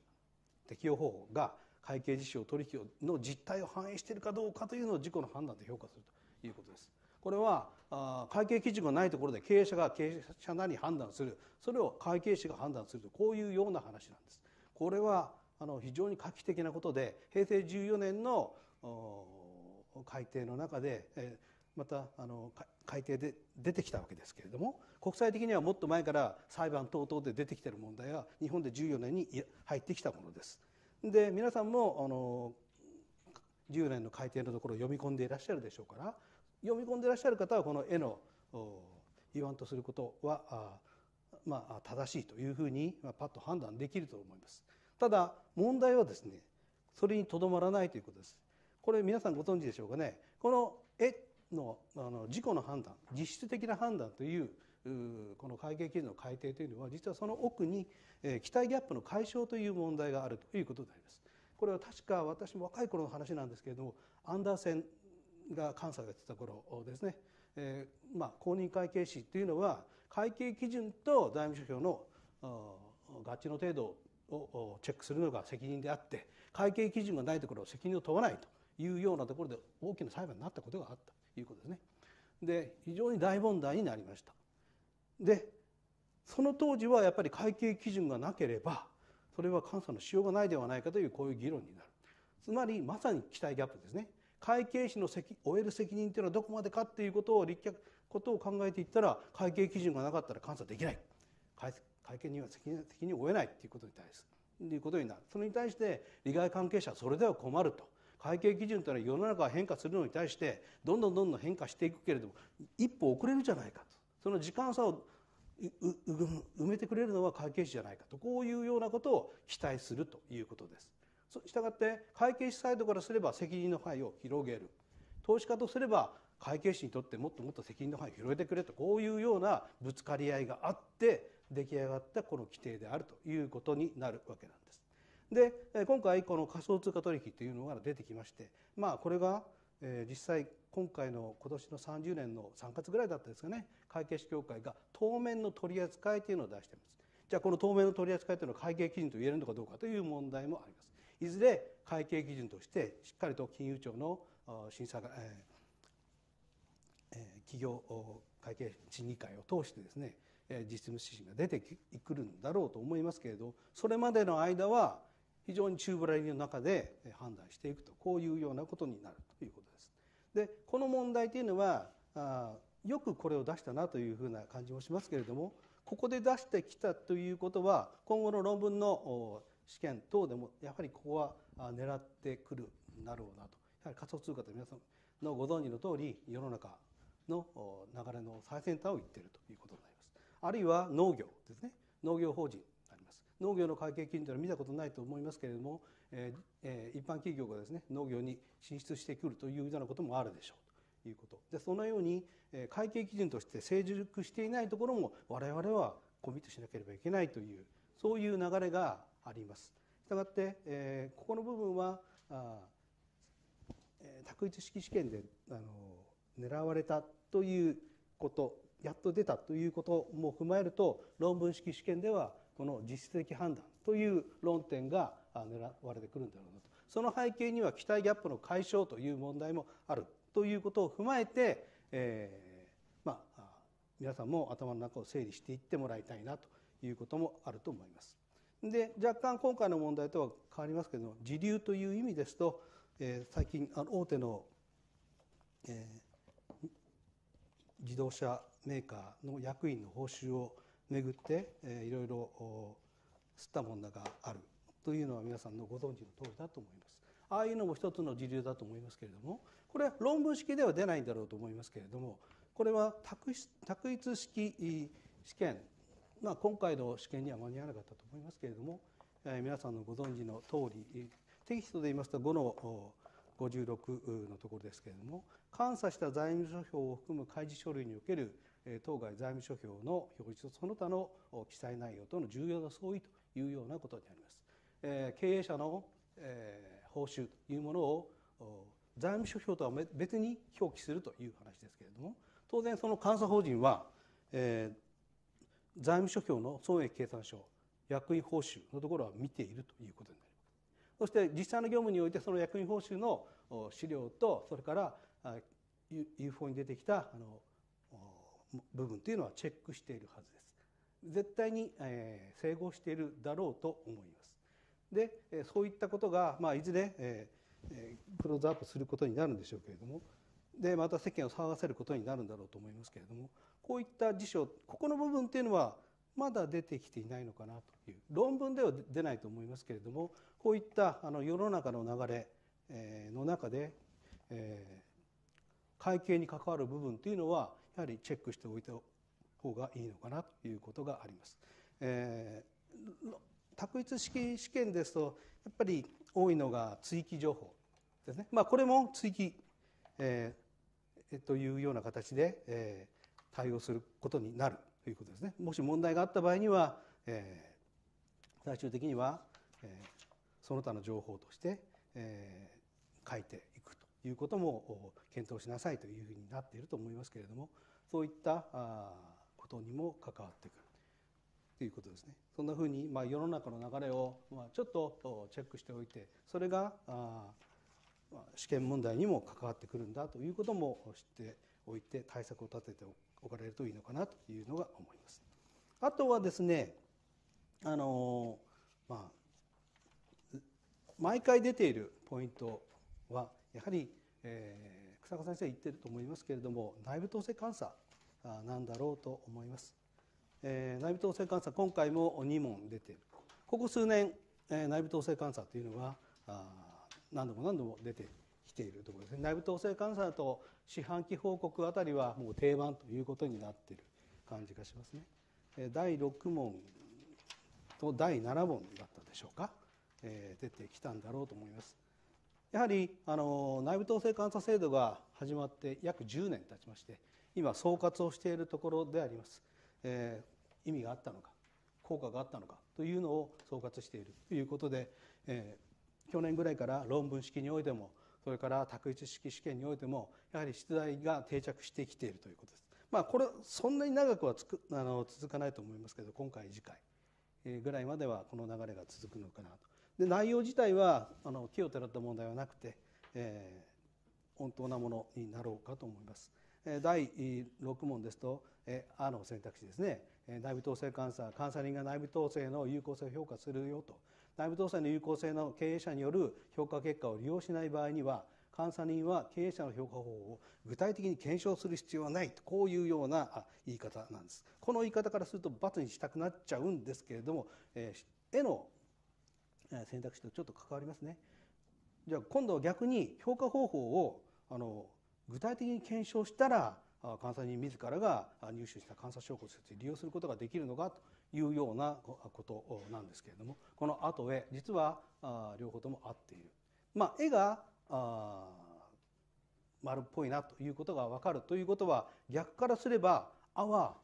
適用方法が会計実を取引の実態を反映しているかどうかというのを自己の判断で評価するということです。これは会計基準がないところで経営者が経営者なりに判断するそれを会計士が判断するとこういうような話なんです。これはあの非常に画期的なことで平成14年の改定の中で、えまたあの改定で出てきたわけですけれども国際的にはもっと前から裁判等々で出てきてる問題が日本で14年に入ってきたものです。で皆さんもあの10年の改定のところを読み込んでいらっしゃるでしょうから読み込んでらっしゃる方はこの絵の言わんとすることはまあ、正しいというふうに、まあ、パッと判断できると思います。ただ問題はですねそれにとどまらないということです。これ皆さんご存知でしょうかねこの絵のあの事故の判断実質的な判断というこの会計基準の改定というのは実はその奥に、えー、期待ギャップの解消という問題があるということであります。これは確か私も若い頃の話なんですけれどもアンダーセンが監査をやってた頃ですね、えーまあ、公認会計士っていうのは会計基準と財務諸表の合致の程度をチェックするのが責任であって会計基準がないところ責任を問わないというようなところで大きな裁判になったことがあったということですね。で非常に大問題になりました。でその当時はやっぱり会計基準がなければそれは監査のしようがないではないかというこういう議論になる。つまりまさに期待ギャップですね会計士の責負える責任っていうのはどこまでかっていうことを立脚ことを考えていったら会計基準がなかったら監査できない会計人は責任責任を負えないっていうことに対するいうことになるそれに対して利害関係者はそれでは困ると会計基準というのは世の中が変化するのに対してどんどんどんどん変化していくけれども一歩遅れるじゃないかとその時間差を埋めてくれるのは会計士じゃないかとこういうようなことを期待するということです。したがって会計士サイドからすれば責任の範囲を広げる投資家とすれば会計士にとってもっともっと責任の範囲を広げてくれとこういうようなぶつかり合いがあって出来上がったこの規定であるということになるわけなんです。で今回この仮想通貨取引というのが出てきましてまあこれが実際今回の今年の30年の3月ぐらいだったですかね会計士協会が当面の取り扱いというのを出しています。じゃあこの当面の取り扱いというのは会計基準と言えるのかどうかという問題もあります。いずれ会計基準としてしっかりと金融庁の審査が、えー、企業会計審議会を通してですね実務指針が出てくるんだろうと思いますけれどそれまでの間は非常に宙ぶらりの中で判断していくとこういうようなことになるということです。でこの問題というのはあよくこれを出したなというふうな感じもしますけれどもここで出してきたということは今後の論文の試験等でもやはりここは狙ってくるんだろうなとやはり仮想通貨って皆さんのご存知の通り世の中の流れの最先端を言っているということになります。あるいは農業ですね農業法人あります農業の会計基準というのは見たことないと思いますけれども、えーえー、一般企業がですね農業に進出してくるというようなこともあるでしょうということでそのように会計基準として成熟していないところも我々はコミットしなければいけないというそういう流れがあります。したがって、えー、ここの部分はあ、えー、択一式試験であの狙われたということやっと出たということも踏まえると論文式試験ではこの実質的判断という論点が狙われてくるんだろうなとその背景には期待ギャップの解消という問題もあるということを踏まえて、えー、まあ、皆さんも頭の中を整理していってもらいたいなということもあると思います。で若干今回の問題とは変わりますけど時流という意味ですと、えー、最近あの大手の、えー、自動車メーカーの役員の報酬をめぐって、えー、いろいろすったもんだがあるというのは皆さんのご存知の通りだと思います。ああいうのも一つの時流だと思いますけれどもこれは論文式では出ないんだろうと思いますけれどもこれは択一式試験まあ、今回の試験には間に合わなかったと思いますけれども、えー、皆さんのご存知の通りテキストで言いますと5の56のところですけれども監査した財務諸表を含む開示書類における当該財務諸表の表示とその他の記載内容との重要な相違というようなことになります。えー、経営者の、えー、報酬というものを財務諸表とは別に表記するという話ですけれども当然その監査法人は、えー、財務諸表の損益計算書役員報酬のところは見ているということになりますそして実際の業務においてその役員報酬の資料とそれから UFO に出てきたあの部分というのはチェックしているはずです絶対に、え整合しているだろうと思いますでそういったことが、まあ、いずれ、えクローズアップすることになるんでしょうけれどもでまた世間を騒がせることになるんだろうと思いますけれどもこういった辞書ここの部分っていうのはまだ出てきていないのかなという論文では出ないと思いますけれどもこういったあの世の中の流れの中で、えー、会計に関わる部分というのはやはりチェックしておいた方がいいのかなということがあります。えー、択一式試験ですとやっぱり多いのが追記情報ですね、まあ、これも追記、えー、というような形で、え対応することになるということですね。もし問題があった場合には、えー、最終的には、えー、その他の情報として、えー、書いていくということも検討しなさいというふうになっていると思いますけれどもそういったあことにも関わってくるということですね。そんなふうに、まあ、世の中の流れを、まあ、ちょっとチェックしておいてそれがあ試験問題にも関わってくるんだということも知っておいて対策を立てておくおかれるといいのかなというのが思います。あとはですねあのまあ毎回出ているポイントはやはり、えー、草加先生言ってると思いますけれども内部統制監査なんだろうと思います。えー、内部統制監査今回も2問出てるここ数年、えー、内部統制監査というのはあ何度も何度も出ているているところですね内部統制監査と四半期報告あたりはもう定番ということになっている感じがしますね第6問と第7問だったでしょうか、えー、出てきたんだろうと思いますやはりあの内部統制監査制度が始まって約10年経ちまして今総括をしているところであります、えー、意味があったのか効果があったのかというのを総括しているということで、えー、去年ぐらいから論文式においてもそれから択一式試験においてもやはり出題が定着してきているということです。まあこれそんなに長くはつくあの続かないと思いますけど今回次回ぐらいまではこの流れが続くのかなと。で内容自体はあの木をてらった問題はなくて、えー、本当なものになろうかと思います。第6問ですと「あ」の選択肢ですね内部統制監査監査人が内部統制の有効性を評価するよと内部統制の有効性の経営者による評価結果を利用しない場合には監査人は経営者の評価方法を具体的に検証する必要はないとこういうような言い方なんですこの言い方からすると罰にしたくなっちゃうんですけれども、え絵の選択肢とちょっと関わりますねじゃあ今度は逆に評価方法をあの具体的に検証したら監査人自らが入手した監査証拠として利用することができるのかというようなことなんですけれどもこの後へ実は両方とも合っている。まあ、絵が丸っぽいなということが分かるということは逆からすれば「あ」は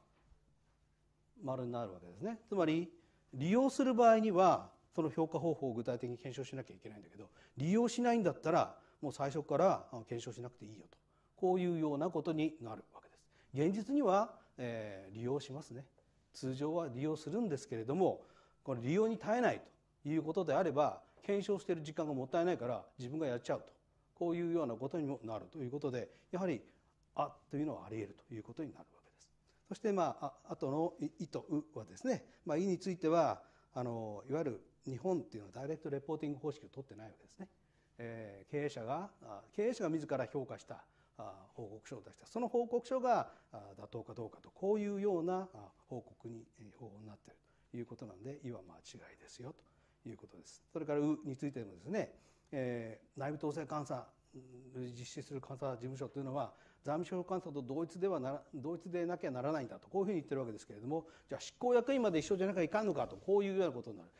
丸になるわけですね。つまり利用する場合にはその評価方法を具体的に検証しなきゃいけないんだけど利用しないんだったらもう最初から検証しなくていいよとこういうようなことになるわけです。現実には、えー、利用しますね通常は利用するんですけれどもこの利用に耐えないということであれば検証している時間がもったいないから自分がやっちゃうとこういうようなことにもなるということでやはり「あ」というのはあり得るということになるわけです。そしてまあ「あ」との「い」と「う」はですね「まあ、い」についてはあのいわゆる日本っていうのはダイレクトレポーティング方式を取ってないわけですね。えー、経営者が経営者が自ら評価した報告書を出したその報告書が妥当かどうかとこういうような報告に方法になっているということなんでいわば違いですよということです。それから「う」についてもですね、えー、内部統制監査実施する監査事務所というのは財務省監査と同一ではな同一でなきゃならないんだとこういうふうに言ってるわけですけれどもじゃあ執行役員まで一緒じゃなきゃいかんのかとこういうようなことになる。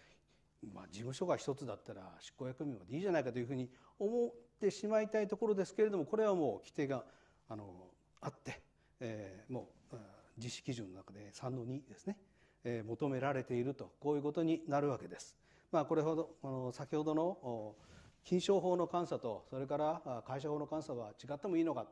まあ、事務所が一つだったら執行役員までいいじゃないかというふうに思ってしまいたいところですけれどもこれはもう規定があのあって、えー、もう実施基準の中で3の2ですね、えー、求められているとこういうことになるわけです。まあ、これほどこの先ほどの金賞法の監査とそれから会社法の監査は違ってもいいのか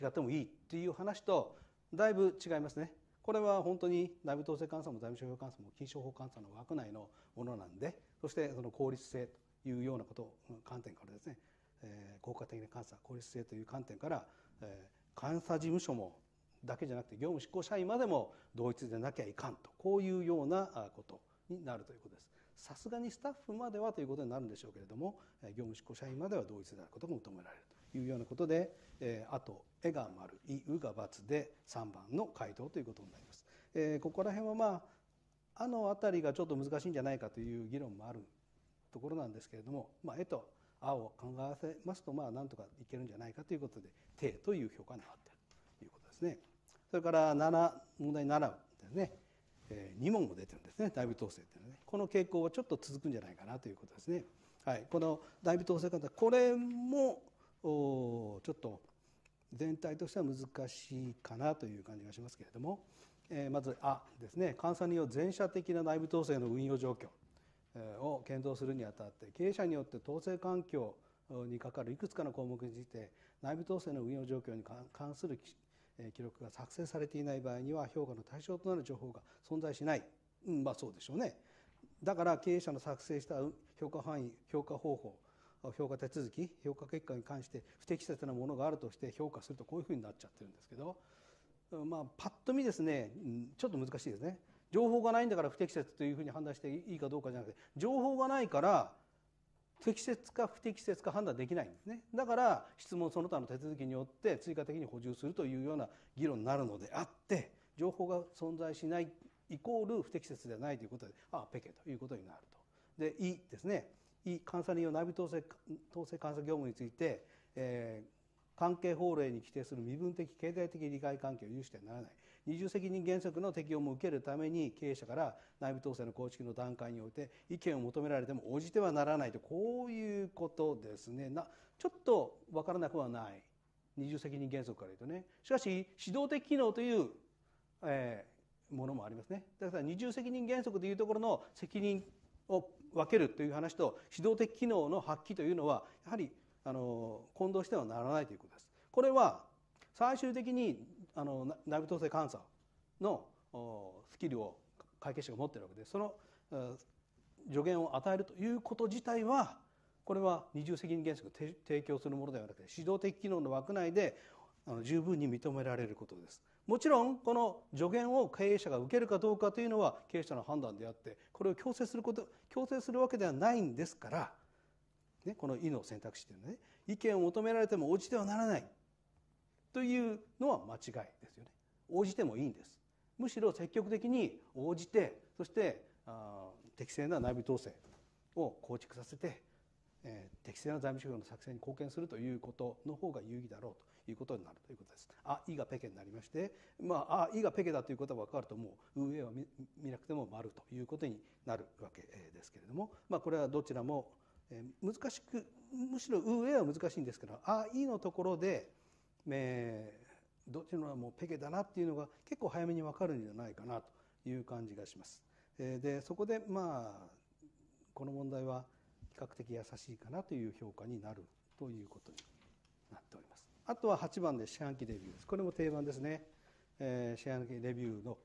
違ってもいいっていう話とだいぶ違いますね。これは本当に内部統制監査も財務省監査も金賞法監査の枠内のものなんでそしてその効率性というようなこと観点からですねえ効果的な監査効率性という観点から、え監査事務所もだけじゃなくて業務執行社員までも同一でなきゃいかんとこういうようなことになるということですさすがにスタッフまではということになるんでしょうけれども業務執行社員までは同一であることが求められるというようなことで、えあと「絵が丸「い」「う」が×で3番の回答ということになります。えここら辺はまああの辺りがちょっと難しいんじゃないかという議論もあるところなんですけれども「まあ、え」と青を考えせますとまあなんとかいけるんじゃないかということで「て」という評価になっているということですね。それから7問題7ですね、えー、2問も出てるんですね内部統制というのはねこの傾向はちょっと続くんじゃないかなということですね。はい、この内部統制方これもおちょっと全体としては難しいかなという感じがしますけれども、えー、まず「あ」ですね監査による全社的な内部統制の運用状況を検討するにあたって経営者によって統制環境にかかるいくつかの項目について内部統制の運用状況に関する記録が作成されていない場合には評価の対象となる情報が存在しない、うん、まあそうでしょうねだから経営者の作成した評価範囲評価方法評価手続き評価結果に関して不適切なものがあるとして評価するとこういうふうになっちゃってるんですけどまあパッと見ですねちょっと難しいですね情報がないんだから不適切というふうに判断していいかどうかじゃなくて情報がないから適切か不適切か判断できないんですねだから質問その他の手続きによって追加的に補充するというような議論になるのであって情報が存在しないイコール不適切ではないということでああペケということになると。で「い」ですね「い」監査人用内部統制統制監査業務について、えー、関係法令に規定する身分的経済的利害関係を有してはならない二重責任原則の適用も受けるために経営者から内部統制の構築の段階において意見を求められても応じてはならないとこういうことですねなちょっと分からなくはない二重責任原則から言うとねしかし指導的機能という、えー、ものもありますねだから二重責任原則というところの責任を分けるという話と指導的機能の発揮というのはやはりあの混同してはならないということです。これは最終的にあの内部統制監査のスキルを会計士が持ってるわけでその助言を与えるということ自体はこれは二重責任原則を提供するものではなくて指導的機能の枠内で十分に認められることですもちろんこの助言を経営者が受けるかどうかというのは経営者の判断であってこれを強制すること強制するわけではないんですから、ね、この「意の選択肢というのはね意見を求められても応じてはならないというのは間違いですよね応じてもいいんですむしろ積極的に応じてそして適正な内部統制を構築させて、え適正な財務諸表の作成に貢献するということの方が有意義だろうということになるということです。あ「い」がペケになりましてまあ「あ」「い」がペケだということが分かるともう運営は見なくても丸ということになるわけですけれども、まあ、これはどちらも難しくむしろ運営は難しいんですけど「あ」「い」のところで「えどっちのはもうペケだなっていうのが結構早めに分かるんじゃないかなという感じがします。えでそこでまあこの問題は比較的優しいかなという評価になるということになっております。あとは8番で四半期レビューです。これも定番ですね。え四半期レビューの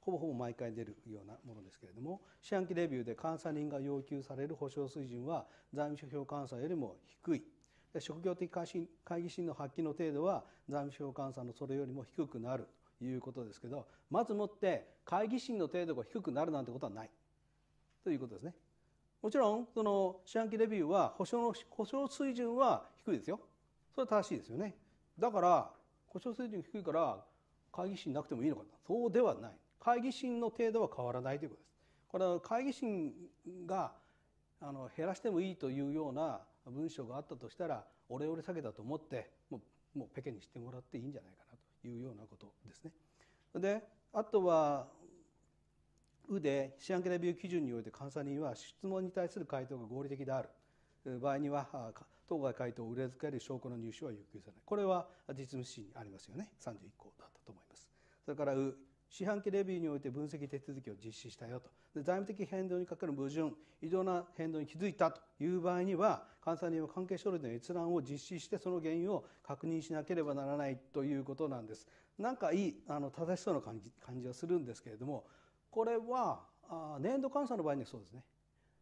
ほぼほぼ毎回出るようなものですけれども四半期レビューで監査人が要求される保証水準は財務諸表監査よりも低い職業的会議心の発揮の程度は財務省監査のそれよりも低くなるということですけどまずもって会議心の程度が低くなるなんてことはないということですね。もちろんその四半期レビューは保証の保証水準は低いですよそれは正しいですよねだから保証水準低いから会議心なくてもいいのかそうではない会議心の程度は変わらないということですこれは会議心があの減らしてもいいというような文章があったとしたらオレオレ詐欺だと思ってもうもうペケにしてもらっていいんじゃないかなというようなことですね。であとは「う」でアンケレビュー基準において監査人は質問に対する回答が合理的である場合には当該回答を裏付ける証拠の入手は要求されないこれは実務指針にありますよね31項だったと思います。それから「う」四半期レビューにおいて分析手続きを実施したよとで財務的変動にかかる矛盾異常な変動に気づいたという場合には監査人は関係書類の閲覧を実施してその原因を確認しなければならないということなんですなんかいいあの正しそうな感じ感じはするんですけれどもこれはあ年度監査の場合にはそうですね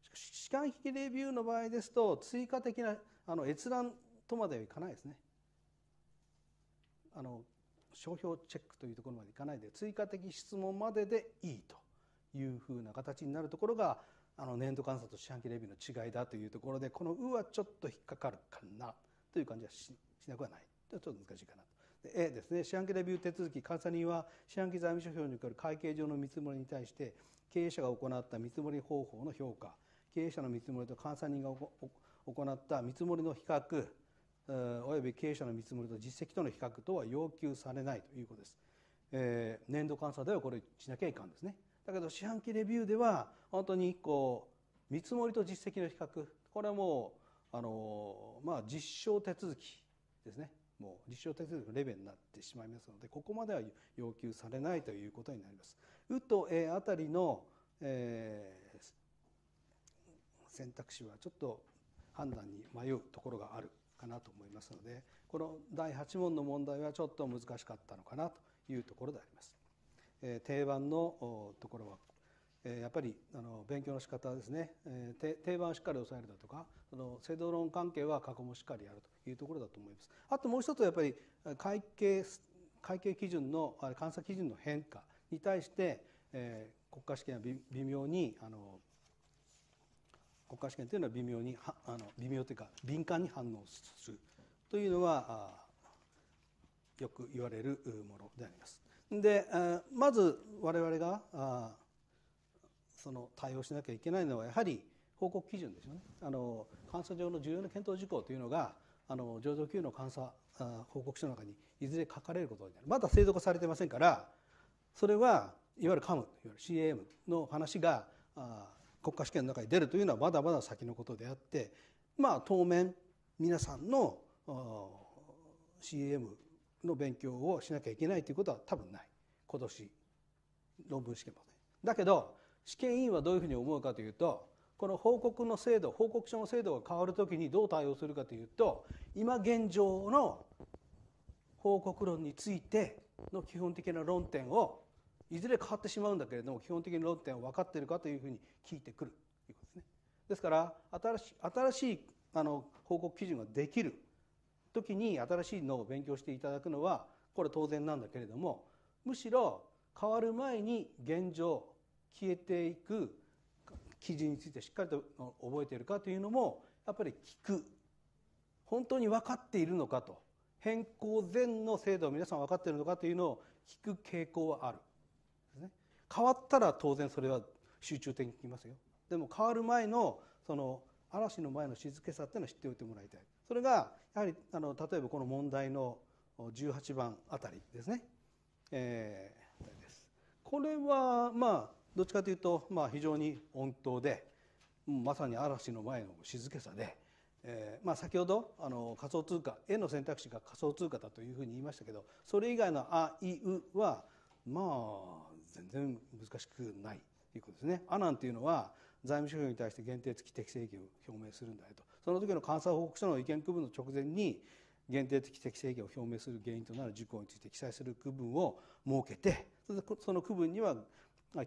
しか主観引きレビューの場合ですと追加的なあの閲覧とまではいかないですねあの商標チェックというところまでいかないで追加的質問まででいいというふうな形になるところがあの年度監査と四半期レビューの違いだというところでこの「う」はちょっと引っかかるかなという感じはしなくはないちょっと難しいかなと。で A ですね四半期レビュー手続き監査人は四半期財務諸表における会計上の見積もりに対して経営者が行った見積もり方法の評価経営者の見積もりと監査人が行った見積もりの比較および経営者の見積もりと実績との比較とは要求されないということです、えー、年度監査ではこれしなきゃいかんですねだけど四半期レビューでは本当にこう見積もりと実績の比較これはもうあのまあ実証手続きですねもう実証手続きのレベルになってしまいますのでここまでは要求されないということになります。うとえあたりの、えー、選択肢はちょっと判断に迷うところがあるかなと思いますのでこの第8問の問題はちょっと難しかったのかなというところであります。え定番のところは、えやっぱりあの勉強の仕方ですね、え定番をしっかり押さえるだとかその制度論関係は過去もしっかりやるというところだと思います。あともう一つやっぱり会計会計基準の監査基準の変化に対して、え国家試験は微妙にあの国家試験というのは微妙にあの微妙というか敏感に反応するというのはよく言われるものであります。でまず我々がその対応しなきゃいけないのはやはり報告基準ですよねあの監査上の重要な検討事項というのがあの上場給与の監査報告書の中にいずれ書かれることになるまだ制度化されてませんからそれはいわゆる CAM いわゆる CAM の話があ国家試験の中に出るというのはまだまだ先のことであってまあ当面皆さんの CM の勉強をしなきゃいけないということは多分ない今年論文試験もね。だけど試験委員はどういうふうに思うかというとこの報告の制度報告書の制度が変わるときにどう対応するかというと今現状の報告論についての基本的な論点をいずれ変わってしまうんだけれども基本的に論点を分かっているかというふうに聞いてくるということですね。ですから新し新しいあの報告基準ができる時に新しいのを勉強していただくのはこれ当然なんだけれどもむしろ変わる前に現状消えていく基準についてしっかりと覚えているかというのもやっぱり聞く本当に分かっているのかと変更前の制度を皆さん分かっているのかというのを聞く傾向はある変わったら当然それは集中的にきますよでも変わる前のその嵐の前の静けさっていうのは知っておいてもらいたいそれがやはりあの例えばこの問題の18番あたりですね、えー、ですこれはまあどっちかというと、まあ、非常に温当でまさに嵐の前の静けさで、えーまあ、先ほどあの仮想通貨円の選択肢が仮想通貨だというふうに言いましたけどそれ以外の「あ」「い」「う」はまあ全然難しくないということですね。アナンというのは財務諸表に対して限定的適正義を表明するんだよとその時の監査報告書の意見区分の直前に限定的適正義を表明する原因となる事項について記載する区分を設けてその区分には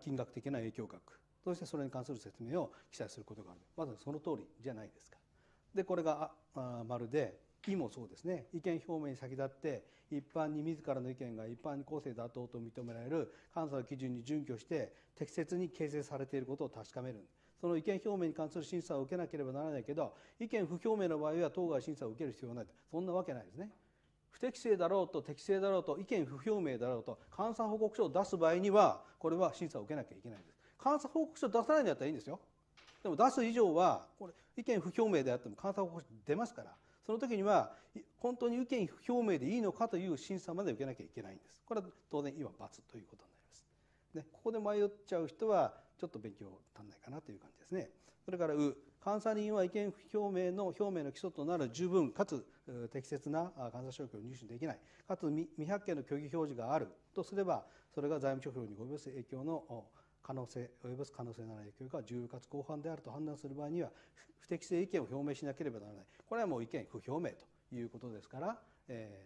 金額的な影響額そしてそれに関する説明を記載することがあるまずその通りじゃないですか。でこれがあまるで意もそうですね意見表明に先立って一般に自らの意見が一般に公正妥当と認められる監査の基準に準拠して適切に形成されていることを確かめるその意見表明に関する審査を受けなければならないけど意見不表明の場合は当該審査を受ける必要はないそんなわけないですね。不適正だろうと適正だろうと意見不表明だろうと監査報告書を出す場合にはこれは審査を受けなきゃいけないんです監査報告書を出さないんだったらいいんですよでも出す以上はこれ意見不表明であっても監査報告書出ますからその時には本当に意見表明でいいのかという審査まで受けなきゃいけないんです。これは当然今罰ということになります。ね、ここで迷っちゃう人はちょっと勉強足んないかなという感じですね。それからう監査人は意見表明の表明の基礎となる十分かつ適切な監査証拠を入手できないかつ未発見の虚偽表示があるとすればそれが財務諸表に及ぼす影響の可能性及ぼす可能性のある影響が重要かつであると判断する場合には不適正意見を表明しなければならないこれはもう意見不表明ということですから、え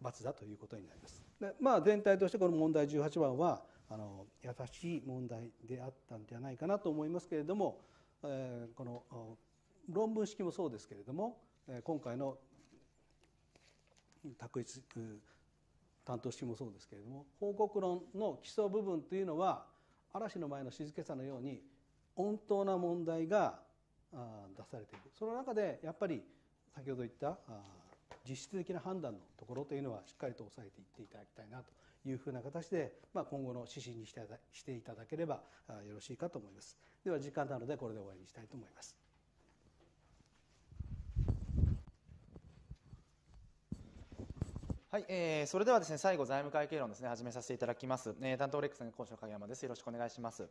ー、罰だということになります。でまあ、全体としてこの問題18番はあの優しい問題であったんじゃないかなと思いますけれども、えー、この論文式もそうですけれども今回の択一担当式もそうですけれども報告論の基礎部分というのは嵐の前の静けさのように本当な問題が出されているその中でやっぱり先ほど言った実質的な判断のところというのはしっかりと押さえていっていただきたいなというふうな形で、ま今後の指針にしてしていただければよろしいかと思います。では時間なのでこれで終わりにしたいと思います。はい、えー、それではですね最後財務会計論ですね始めさせていただきます、えー、担当レックスの講師の影山ですよろしくお願いします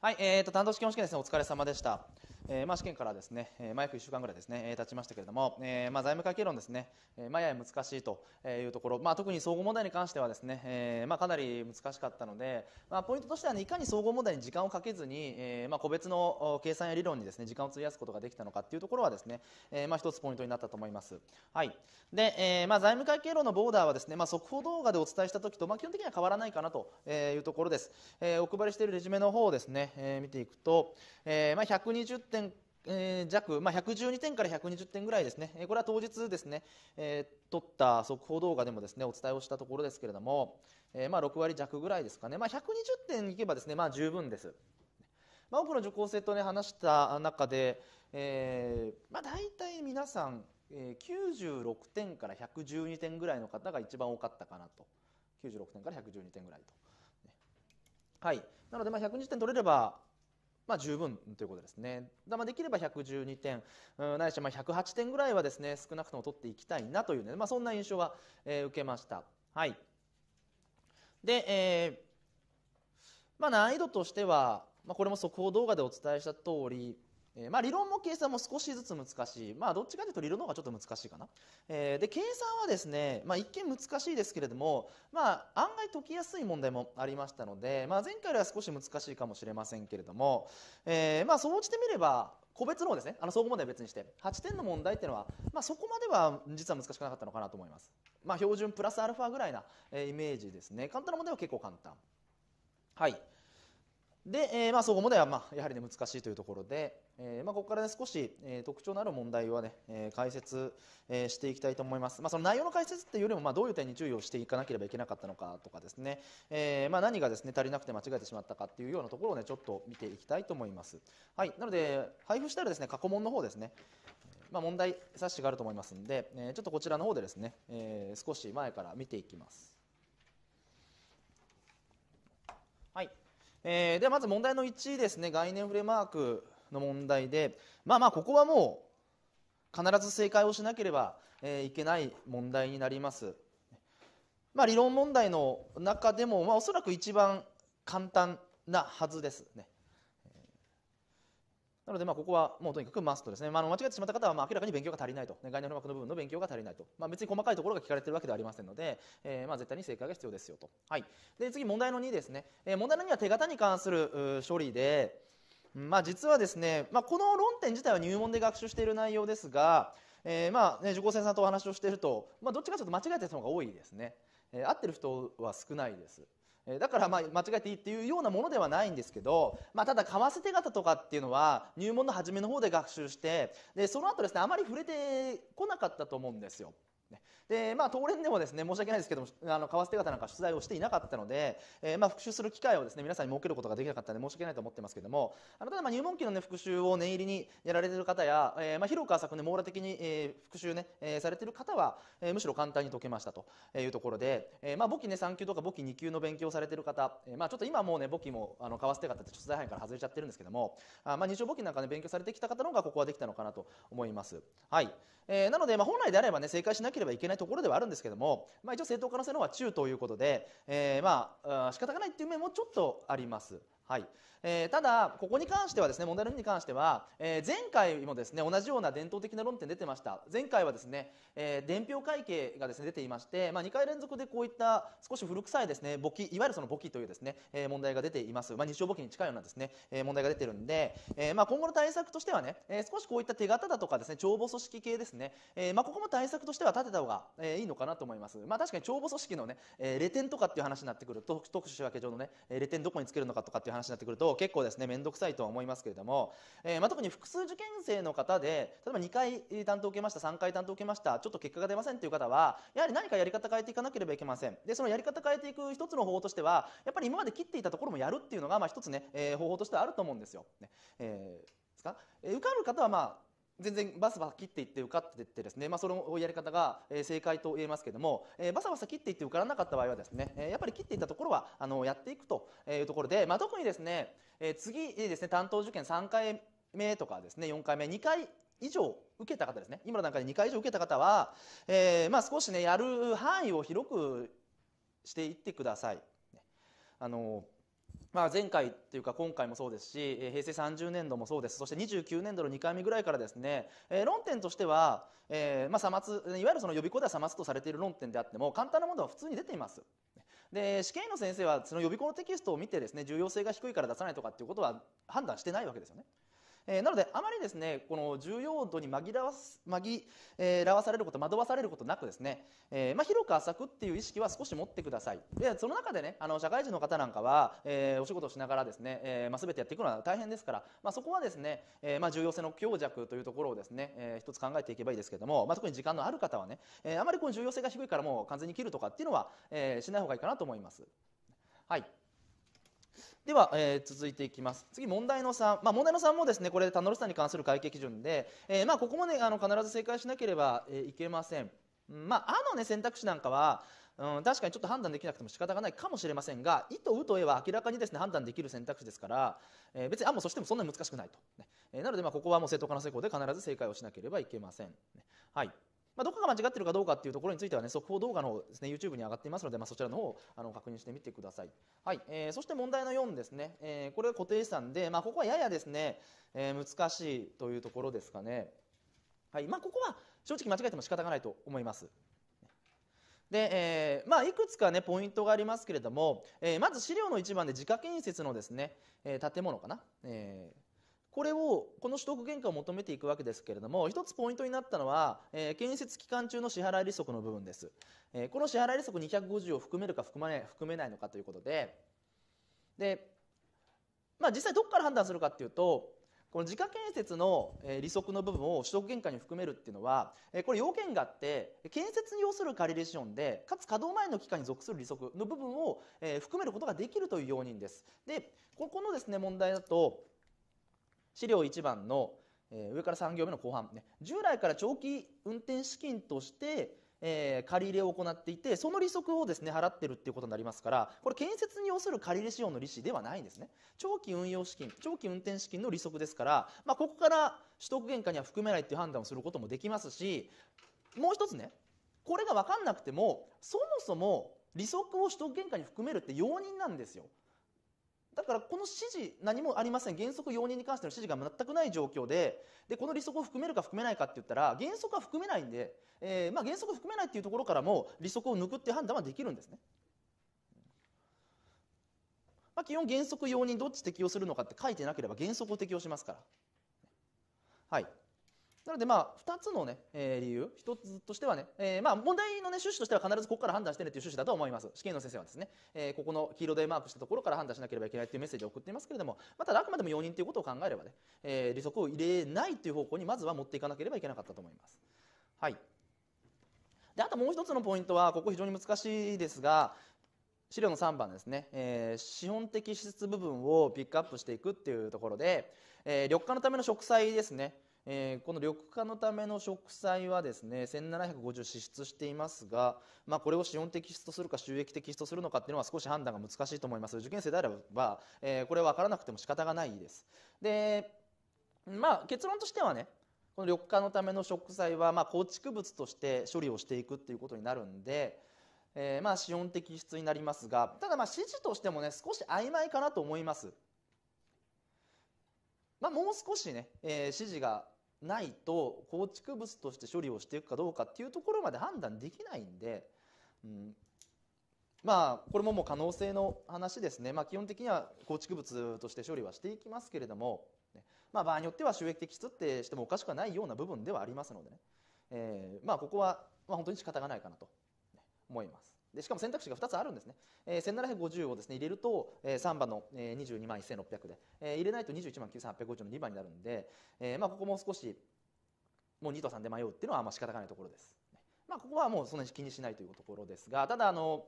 はい、えーと、と担当試験試験ですねお疲れ様でしたえー、まあ、試験からですね、えまあ、約1週間ぐらいですね、え経ちましたけれども、えまあ、財務会計論ですね、えまあ、やや難しいというところ、まあ、特に総合問題に関してはですね、えまあ、かなり難しかったので、まあ、ポイントとしては、ね、いかに総合問題に時間をかけずに、えまあ、個別の計算や理論にですね、時間を費やすことができたのかというところはですね、えまあ、一つポイントになったと思います。はい。で、えまあ、財務会計論のボーダーはですね、まあ、速報動画でお伝えしたときと、まあ、基本的には変わらないかなというところです。えお配りしているレジュメの方ですね、え見ていくと、えまあ、120点えー、弱、まあ、112点から120点ぐらいですね、えこれは当日ですね、えー、撮った速報動画でもですねお伝えをしたところですけれども、えー、まあ6割弱ぐらいですかね、まあ、120点いけばですね、まあ、十分です。まあ、多くの受講生と、ね、話した中で、えーまあ、大体皆さん、えー、96点から112点ぐらいの方が一番多かったかなと96点から112点ぐらいと。はい、なのでまあ120点取れればまあ、十分ということですね。だまあできれば112点、うん、ないしまあ108点ぐらいはですね少なくとも取っていきたいなというね、まあ、そんな印象は、えー、受けました。はい、で、えーまあ、難易度としては、まあ、これも速報動画でお伝えした通りえー、まあ、理論も計算も少しずつ難しい、まあ、どっちかというと理論の方がちょっと難しいかな、えー、で計算はですね、まあ、一見難しいですけれども、まあ、案外解きやすい問題もありましたので、まあ、前回よりは少し難しいかもしれませんけれども、えー、まあ、うしてみれば個別の方ですねあの総合問題は別にして8点の問題っていうのは、まあ、そこまでは実は難しくなかったのかなと思います、まあ、標準プラスアルファぐらいな、えイメージですね簡単な問題は結構簡単はいで、えー、まあ、そこまでは、まあ、やはり、ね、難しいというところで、えーまあ、ここから、ね、少し、えー、特徴のある問題はね、えー、解説、えー、していきたいと思います、まあ、その内容の解説っていうよりも、まあ、どういう点に注意をしていかなければいけなかったのかとかですね、えーまあ、何がです、ね、足りなくて間違えてしまったかっていうようなところを、ね、ちょっと見ていきたいと思います、はい、なので配布したらです、ね、過去問の方ですねまあ、問題冊子があると思いますので、えー、ちょっとこちらの方でですね、えー、少し前から見ていきます。えー、ではまず問題の1ですね概念フレマークの問題でまあまあここはもう必ず正解をしなければ、えー、いけない問題になります、まあ、理論問題の中でも、まあ、おそらく一番簡単なはずですねなので、まあ、ここはもうとにかくマストですね。まあ、間違えてしまった方は、まあ、明らかに勉強が足りないと。ね、概念の枠の部分の勉強が足りないと。まあ、別に細かいところが聞かれてるわけではありませんので、えー、まあ、絶対に正解が必要ですよと。はい。で、次、問題の2ですね。えー、問題の2は手形に関する処理で、まあ、実はですね、まあ、この論点自体は入門で学習している内容ですが、えー、まあ、ね、受講生さんとお話をしていると、まあ、どっちかというと間違えてる人が多いですね。え合ってる人は少ないです。だからまあ間違えていいっていうようなものではないんですけど、まあ、ただ為替手形とかっていうのは入門の初めの方で学習してでその後ですねあまり触れてこなかったと思うんですよ。ね。で、まあ、当連でもですね、申し訳ないですけども、あの、為替手形なんか取材をしていなかったので、えー、まあ、復習する機会をですね、皆さんに設けることができなかったので申し訳ないと思ってますけども、あの、ただ、まあ、入門期のね、復習を念入りにやられてる方や、えー、まあ、広く浅くね、網羅的に、えー、復習ね、えー、されてる方は、えー、むしろ簡単に解けましたというところで、えー、まあ、簿記ね、3級とか簿記2級の勉強されてる方、えー、まあ、ちょっと今もうね、簿記も、あの、為替手形って取材範囲から外れちゃってるんですけども、あまあ、日常簿記なんかね、勉強されてきた方の方がここはできたのかなと思います。はい。えー、なので、まあ、本来であればね、正解しなければればいけないところではあるんですけども、まあ、一応正当化の性能は中ということで、えー、まあ仕方がないっていう面もちょっとあります。はいえー、ただ、ここに関してはですね問題の意に関しては、えー、前回もですね同じような伝統的な論点出てました前回はですね、えー、伝票会計がですね出ていまして、まあ、2回連続でこういった少し古臭いですね簿記いわゆるその簿記というですね、えー、問題が出ています、まあ、日常簿記に近いようなですね、えー、問題が出てるんで、えーまあ、今後の対策としてはね、えー、少しこういった手形だとかですね帳簿組織系ですね、えーまあ、ここも対策としては立てた方が、えいいのかなと思います、まあ、確かに帳簿組織のね、えー、レ点とかっていう話になってくると特殊仕分け上のねえレ点どこにつけるのかとかっていういう話になってくると結構ですね面倒くさいとは思いますけれども、えー、まあ、特に複数受験生の方で例えば2回担当を受けました3回担当を受けましたちょっと結果が出ませんという方はやはり何かやり方変えていかなければいけませんでそのやり方変えていく一つの方法としてはやっぱり今まで切っていたところもやるっていうのが、まあ、一つね、えー、方法としてはあると思うんですよ。ねえー、ですか、え受かる方はまあ全然バサバサ切っていって受かってってですね、まあ、そのやり方が正解と言えますけども、えー、バサバサ切っていって受からなかった場合はですね、えやっぱり切っていったところはあのやっていくというところで、まあ、特にですね、え次ですね担当受験3回目とかですね4回目2回以上受けた方ですね今の段階で2回以上受けた方は、えー、まあ、少しねやる範囲を広くしていってください。あのーまあ、前回っていうか今回もそうですし平成30年度もそうですそして29年度の2回目ぐらいからですね、えー、論点としては、えーまあ、末いわゆるその予備校ではさまつとされている論点であっても簡単なものは普通に出ています。で試験の先生はその予備校のテキストを見てですね重要性が低いから出さないとかっていうことは判断してないわけですよね。えー、なのであまりですねこの重要度に紛らわす紛、えー、らわされること惑わされることなくですね、えーまあ、広く浅くっていう意識は少し持ってくださいでその中でねあの社会人の方なんかは、えー、お仕事をしながらですね、えーまあ、全てやっていくのは大変ですから、まあ、そこはですね、えーまあ、重要性の強弱というところをですね、えー、一つ考えていけばいいですけども、まあ、特に時間のある方はね、えー、あまりこの重要性が低いからもう完全に切るとかっていうのは、えー、しない方がいいかなと思います。はいでは、えー、続いていきます次問題の3、まあ、問題の3もですねこれタノルスんに関する会計基準で、えー、まあ、ここもねあの必ず正解しなければ、えー、いけません、まあ、あのね選択肢なんかはうん、確かにちょっと判断できなくても仕方がないかもしれませんが「い」と「う」と「え」は明らかにですね判断できる選択肢ですから、えー、別に「あ」もそしてもそんなに難しくないと、ねえー、なのでまあここはもう正当化の成功で必ず正解をしなければいけません、ね、はいまあ、どこが間違ってるかどうかっていうところについてはね速報動画の方ですね YouTube に上がっていますので、まあ、そちらの方あの確認してみてください、はいえー、そして問題の4ですね、えー、これが固定資産で、まあ、ここはややですね、えー、難しいというところですかね、はいまあ、ここは正直間違えても仕方がないと思いますで、えー、まあ、いくつか、ね、ポイントがありますけれども、えー、まず資料の1番で自家建設のですね、えー、建物かな、えーこれをこの取得原価を求めていくわけですけれども一つポイントになったのは、えー、建設期間中の支払い利息の部分です、えー、この支払い利息250を含めるか含まない含めないのかということでで、まあ、実際どこから判断するかっていうとこの自家建設の利息の部分を取得原価に含めるっていうのはこれ要件があって建設に要する借り入れ資本でかつ稼働前の期間に属する利息の部分を含めることができるという容認です。でここのですね問題だと資料1番の、え上から3行目の後半、ね、従来から長期運転資金として、え借り入れを行っていてその利息をですね払ってるっていうことになりますからこれ建設に要する借り入れ仕様の利子ではないんですね長期運用資金長期運転資金の利息ですから、まあ、ここから取得原価には含めないっていう判断をすることもできますしもう一つねこれが分かんなくてもそもそも利息を取得原価に含めるって容認なんですよだからこの指示何もありません原則容認に関しての指示が全くない状況ででこの利息を含めるか含めないかって言ったら原則は含めないんで、えー、まあ、原則含めないっていうところからも利息を抜くっていう判断はできるんですね。まあ、基本原則容認どっち適用するのかって書いてなければ原則を適用しますから。はいなのでまあ2つのね、えー、理由1つとしてはね、えー、まあ問題のね趣旨としては必ずここから判断してねという趣旨だと思います試験の先生はですね、えー、ここの黄色でマークしたところから判断しなければいけないというメッセージを送っていますけれども、まあ、ただあくまでも容認ということを考えればね、えー、利息を入れないという方向にまずは持っていかなければいけなかったと思います。はいであともう一つのポイントはここ非常に難しいですが資料の3番ですね、えー、資本的支出部分をピックアップしていくっていうところで、えー、緑化のための植栽ですねえー、この緑化のための植栽はですね1750支出していますが、まあ、これを資本的支出とするか収益的支出とするのかっていうのは少し判断が難しいと思います受験生であれば、えー、これは分からなくても仕方がないですでまあ結論としてはねこの緑化のための植栽は、まあ、構築物として処理をしていくっていうことになるんで、えー、まあ資本的支出になりますがただまあ指示としてもね少し曖昧かなと思いますまあ、もう少しね、えー、指示がないと構築物として処理をしていくかどうかっていうところまで判断できないんで、うん、まあこれももう可能性の話ですね、まあ、基本的には構築物として処理はしていきますけれども、まあ、場合によっては収益的質ってしてもおかしくはないような部分ではありますのでね、えー、まあここはまあ本当に仕方がないかなと思います。でしかも選択肢が2つあるんですね、えー、1750をですね入れると、えー、3番の、えー、22万1600で、えー、入れないと21万9850の2番になるんで、えーまあ、ここも少しもう2と3で迷うっていうのはまあ仕方がないところです、まあ、ここはもうそんなに気にしないというところですがただあの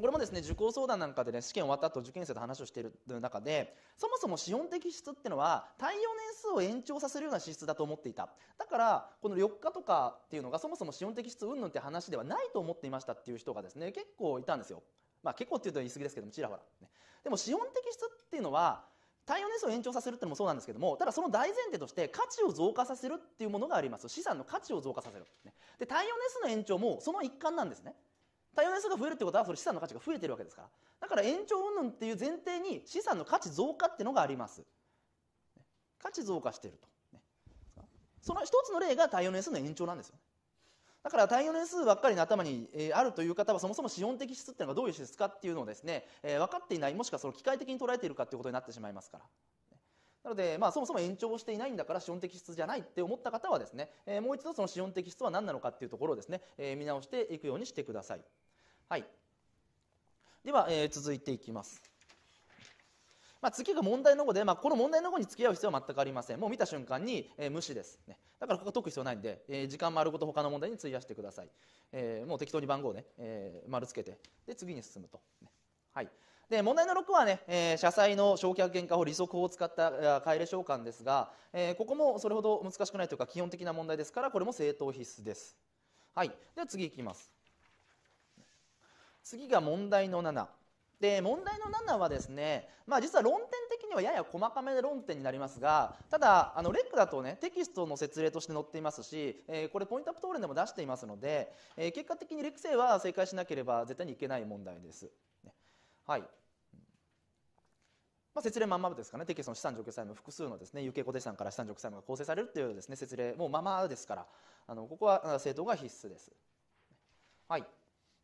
これもですね受講相談なんかでね試験終わった後受験生と話をしている中でそもそも資本的質ってのは耐用年数を延長させるような支出だと思っていただからこの緑化とかっていうのがそもそも資本的うん云々って話ではないと思っていましたっていう人がですね結構いたんですよまあ結構っていうと言い過ぎですけどもちらほら、ね、でも資本的質っていうのは耐用年数を延長させるっていうのもそうなんですけどもただその大前提として価値を増加させるっていうものがあります資産の価値を増加させる、ね、で耐用年数の延長もその一環なんですね対応年数が増えるってことはそれ資産の価値が増えてるわけですからだから延長云々っていう前提に資産の価値増加っていうのがあります価値増加してるとその一つの例が対応年数の延長なんですよ、ね、だから対応年数ばっかりの頭に、えあるという方はそもそも資本的質っていうのがどういう質かっていうのをですね、え分かっていないもしくはその機械的に捉えているかということになってしまいますからなので、まあ、そもそも延長をしていないんだから資本的質じゃないって思った方はですね、えもう一度その資本的質は何なのかっていうところをですね、え見直していくようにしてください。はい、では、えー、続いていきます。まあ、次が問題の語で、まあ、この問題の語に付き合う必要は全くありませんもう見た瞬間に、えー、無視です、ね、だからここ解く必要ないんで、えー、時間丸ごと他の問題に費やしてください、えー、もう適当に番号ね、えー、丸つけてで次に進むと、ね、はいで問題の6はね、えー、社債の償却原価法利息法を使った買入れ償還ですが、えー、ここもそれほど難しくないというか基本的な問題ですからこれも正当必須ですはいでは次いきます次が問題の7。で問題の7はですね、まあ、実は論点的にはやや細かめで論点になりますがただあのレックだとねテキストの説明として載っていますし、えー、これポイントアップ討論でも出していますので、えー、結果的にレック生は正解しなければ絶対にいけない問題です。ね、はいまあ、説明まんまですかねテキストの資産除去債務複数のですね有形固定資産から資産除去債務が構成されるというですね説明もままですからあのここは正当が必須です。はい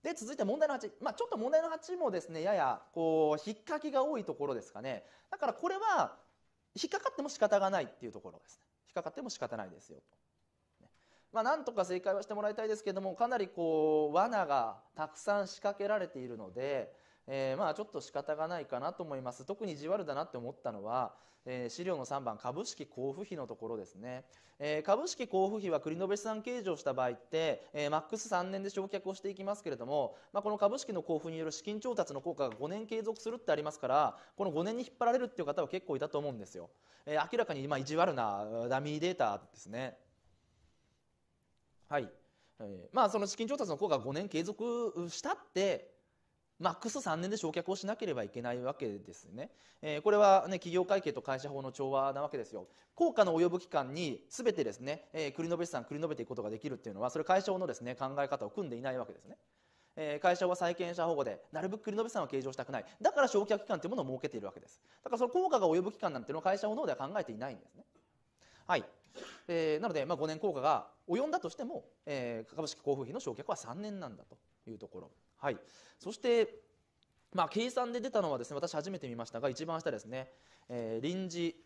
で続いて問題の8、まあ、ちょっと問題の8もですねややこう引っかきが多いところですかねだからこれは引っかかっても仕方がないっていうところですね引っかかっても仕方ないですよと。まあ、なんとか正解はしてもらいたいですけどもかなりこう罠がたくさん仕掛けられているのでえー、まあちょっと仕方がないかなと思います特に意地悪だなって思ったのは、えー、資料の3番株式交付費のところですね、えー、株式交付費は繰延資産計上した場合って、えー、マックス3年で償却をしていきますけれども、まあ、この株式の交付による資金調達の効果が5年継続するってありますからこの5年に引っ張られるっていう方は結構いたと思うんですよ、えー、明らかに今意地悪なダミーデータですねはい、えまあその資金調達の効果が5年継続したってマックス3年で焼却をしなければいけないわけですね、えー、これは、ね、企業会計と会社法の調和なわけですよ効果の及ぶ期間に全てですね、えー、繰り延べ資産繰り延べていくことができるっていうのはそれ会社法のですね考え方を組んでいないわけですねえー、会社は債権者保護でなるべく繰り延べ資産を計上したくないだから償却期間というものを設けているわけですだからその効果が及ぶ期間なんていうのは会社法の方では考えていないんですねはい、えー、なので、まあ、5年効果が及んだとしても、えー、株式交付費の償却は3年なんだというところはい、そして、まあ、計算で出たのはですね私初めて見ましたが一番下ですね、えー、臨時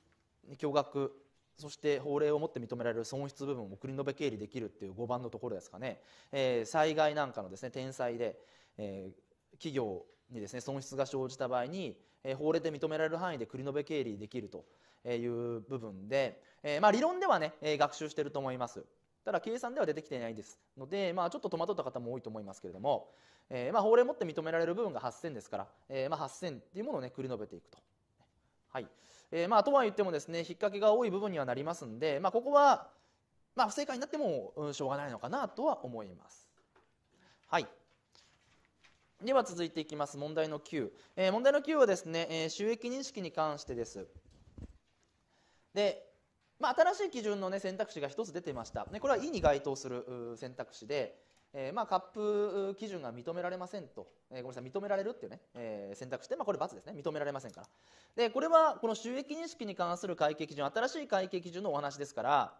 巨額そして法令をもって認められる損失部分を繰り延べ経理できるっていう5番のところですかね、えー、災害なんかのですね天災で、えー、企業にですね損失が生じた場合に、えー、法令で認められる範囲で繰り延べ経理できるという部分で、えーまあ、理論ではね、えー、学習してると思います。ただ計算では出てきていないですので、まあ、ちょっと戸惑った方も多いと思いますけれども、えー、まあ、法令をもって認められる部分が8000ですから、えー、まあ、8000っていうものをね繰り延べていくと。はいえー、まあ、とは言ってもですね引っ掛けが多い部分にはなりますんで、まあ、ここは、まあ、不正解になっても、うん、しょうがないのかなとは思います。はいでは続いていきます問題の9、えー、問題の9はですね、え収益認識に関してですで、まあ、新しい基準の、ね、選択肢が1つ出てました、ね、これは意に該当する選択肢で、えー、まあカップ基準が認められませんと、えー、ごめんなさい認められるっていうね、えー、選択肢で、まあ、これ×ですね認められませんからでこれはこの収益認識に関する会計基準新しい会計基準のお話ですから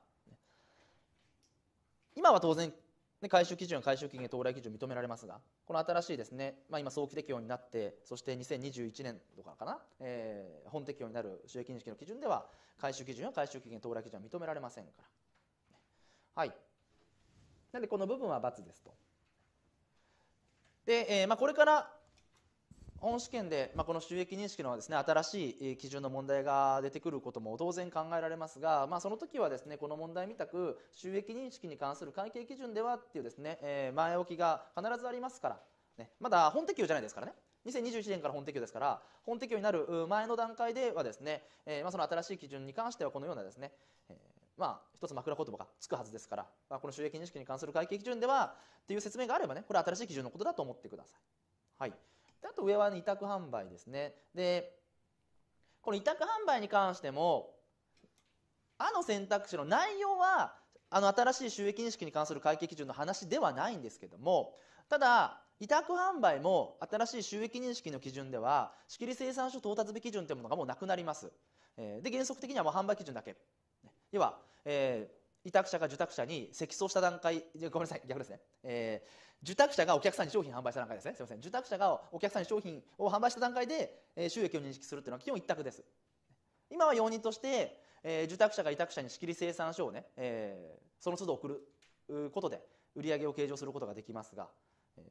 今は当然で回収基準は回収期限到来基準認められますがこの新しいですね、まあ、今早期適用になってそして2021年度からかな、えー、本適用になる収益認識の基準では回収基準は回収期限到来基準は認められませんからはいなのでこの部分は×ですとで、えーまあ、これから本試験で、まあ、この収益認識のですね新しい基準の問題が出てくることも当然考えられますが、まあ、その時はですねこの問題みたく収益認識に関する会計基準ではっていうですね、えー、前置きが必ずありますから、ね、まだ本適用じゃないですからね。2021年から本適用ですから本適用になる前の段階ではですね、えー、まあその新しい基準に関してはこのようなですね、えー、まあ一つ枕言葉がつくはずですから、まあ、この収益認識に関する会計基準ではっていう説明があればねこれは新しい基準のことだと思ってください。はいあと上は、ね、委託販売ですねでこの委託販売に関しても「あ」の選択肢の内容はあの新しい収益認識に関する会計基準の話ではないんですけどもただ委託販売も新しい収益認識の基準では仕切り生産書到達日基準というものがもうなくなります。で原則的にはもう販売基準だけ要は、え委託者が受託者に積層した段階ごめんなさい逆ですね、えー、受託者がお客さんに商品販売した段階ですねすみません受託者がお客さんに商品を販売した段階で、えー、収益を認識するっていうのは基本一択です今は容認として、えー、受託者が委託者に仕切り生産書をね、えー、その都度送ることで売上を計上することができますが、えー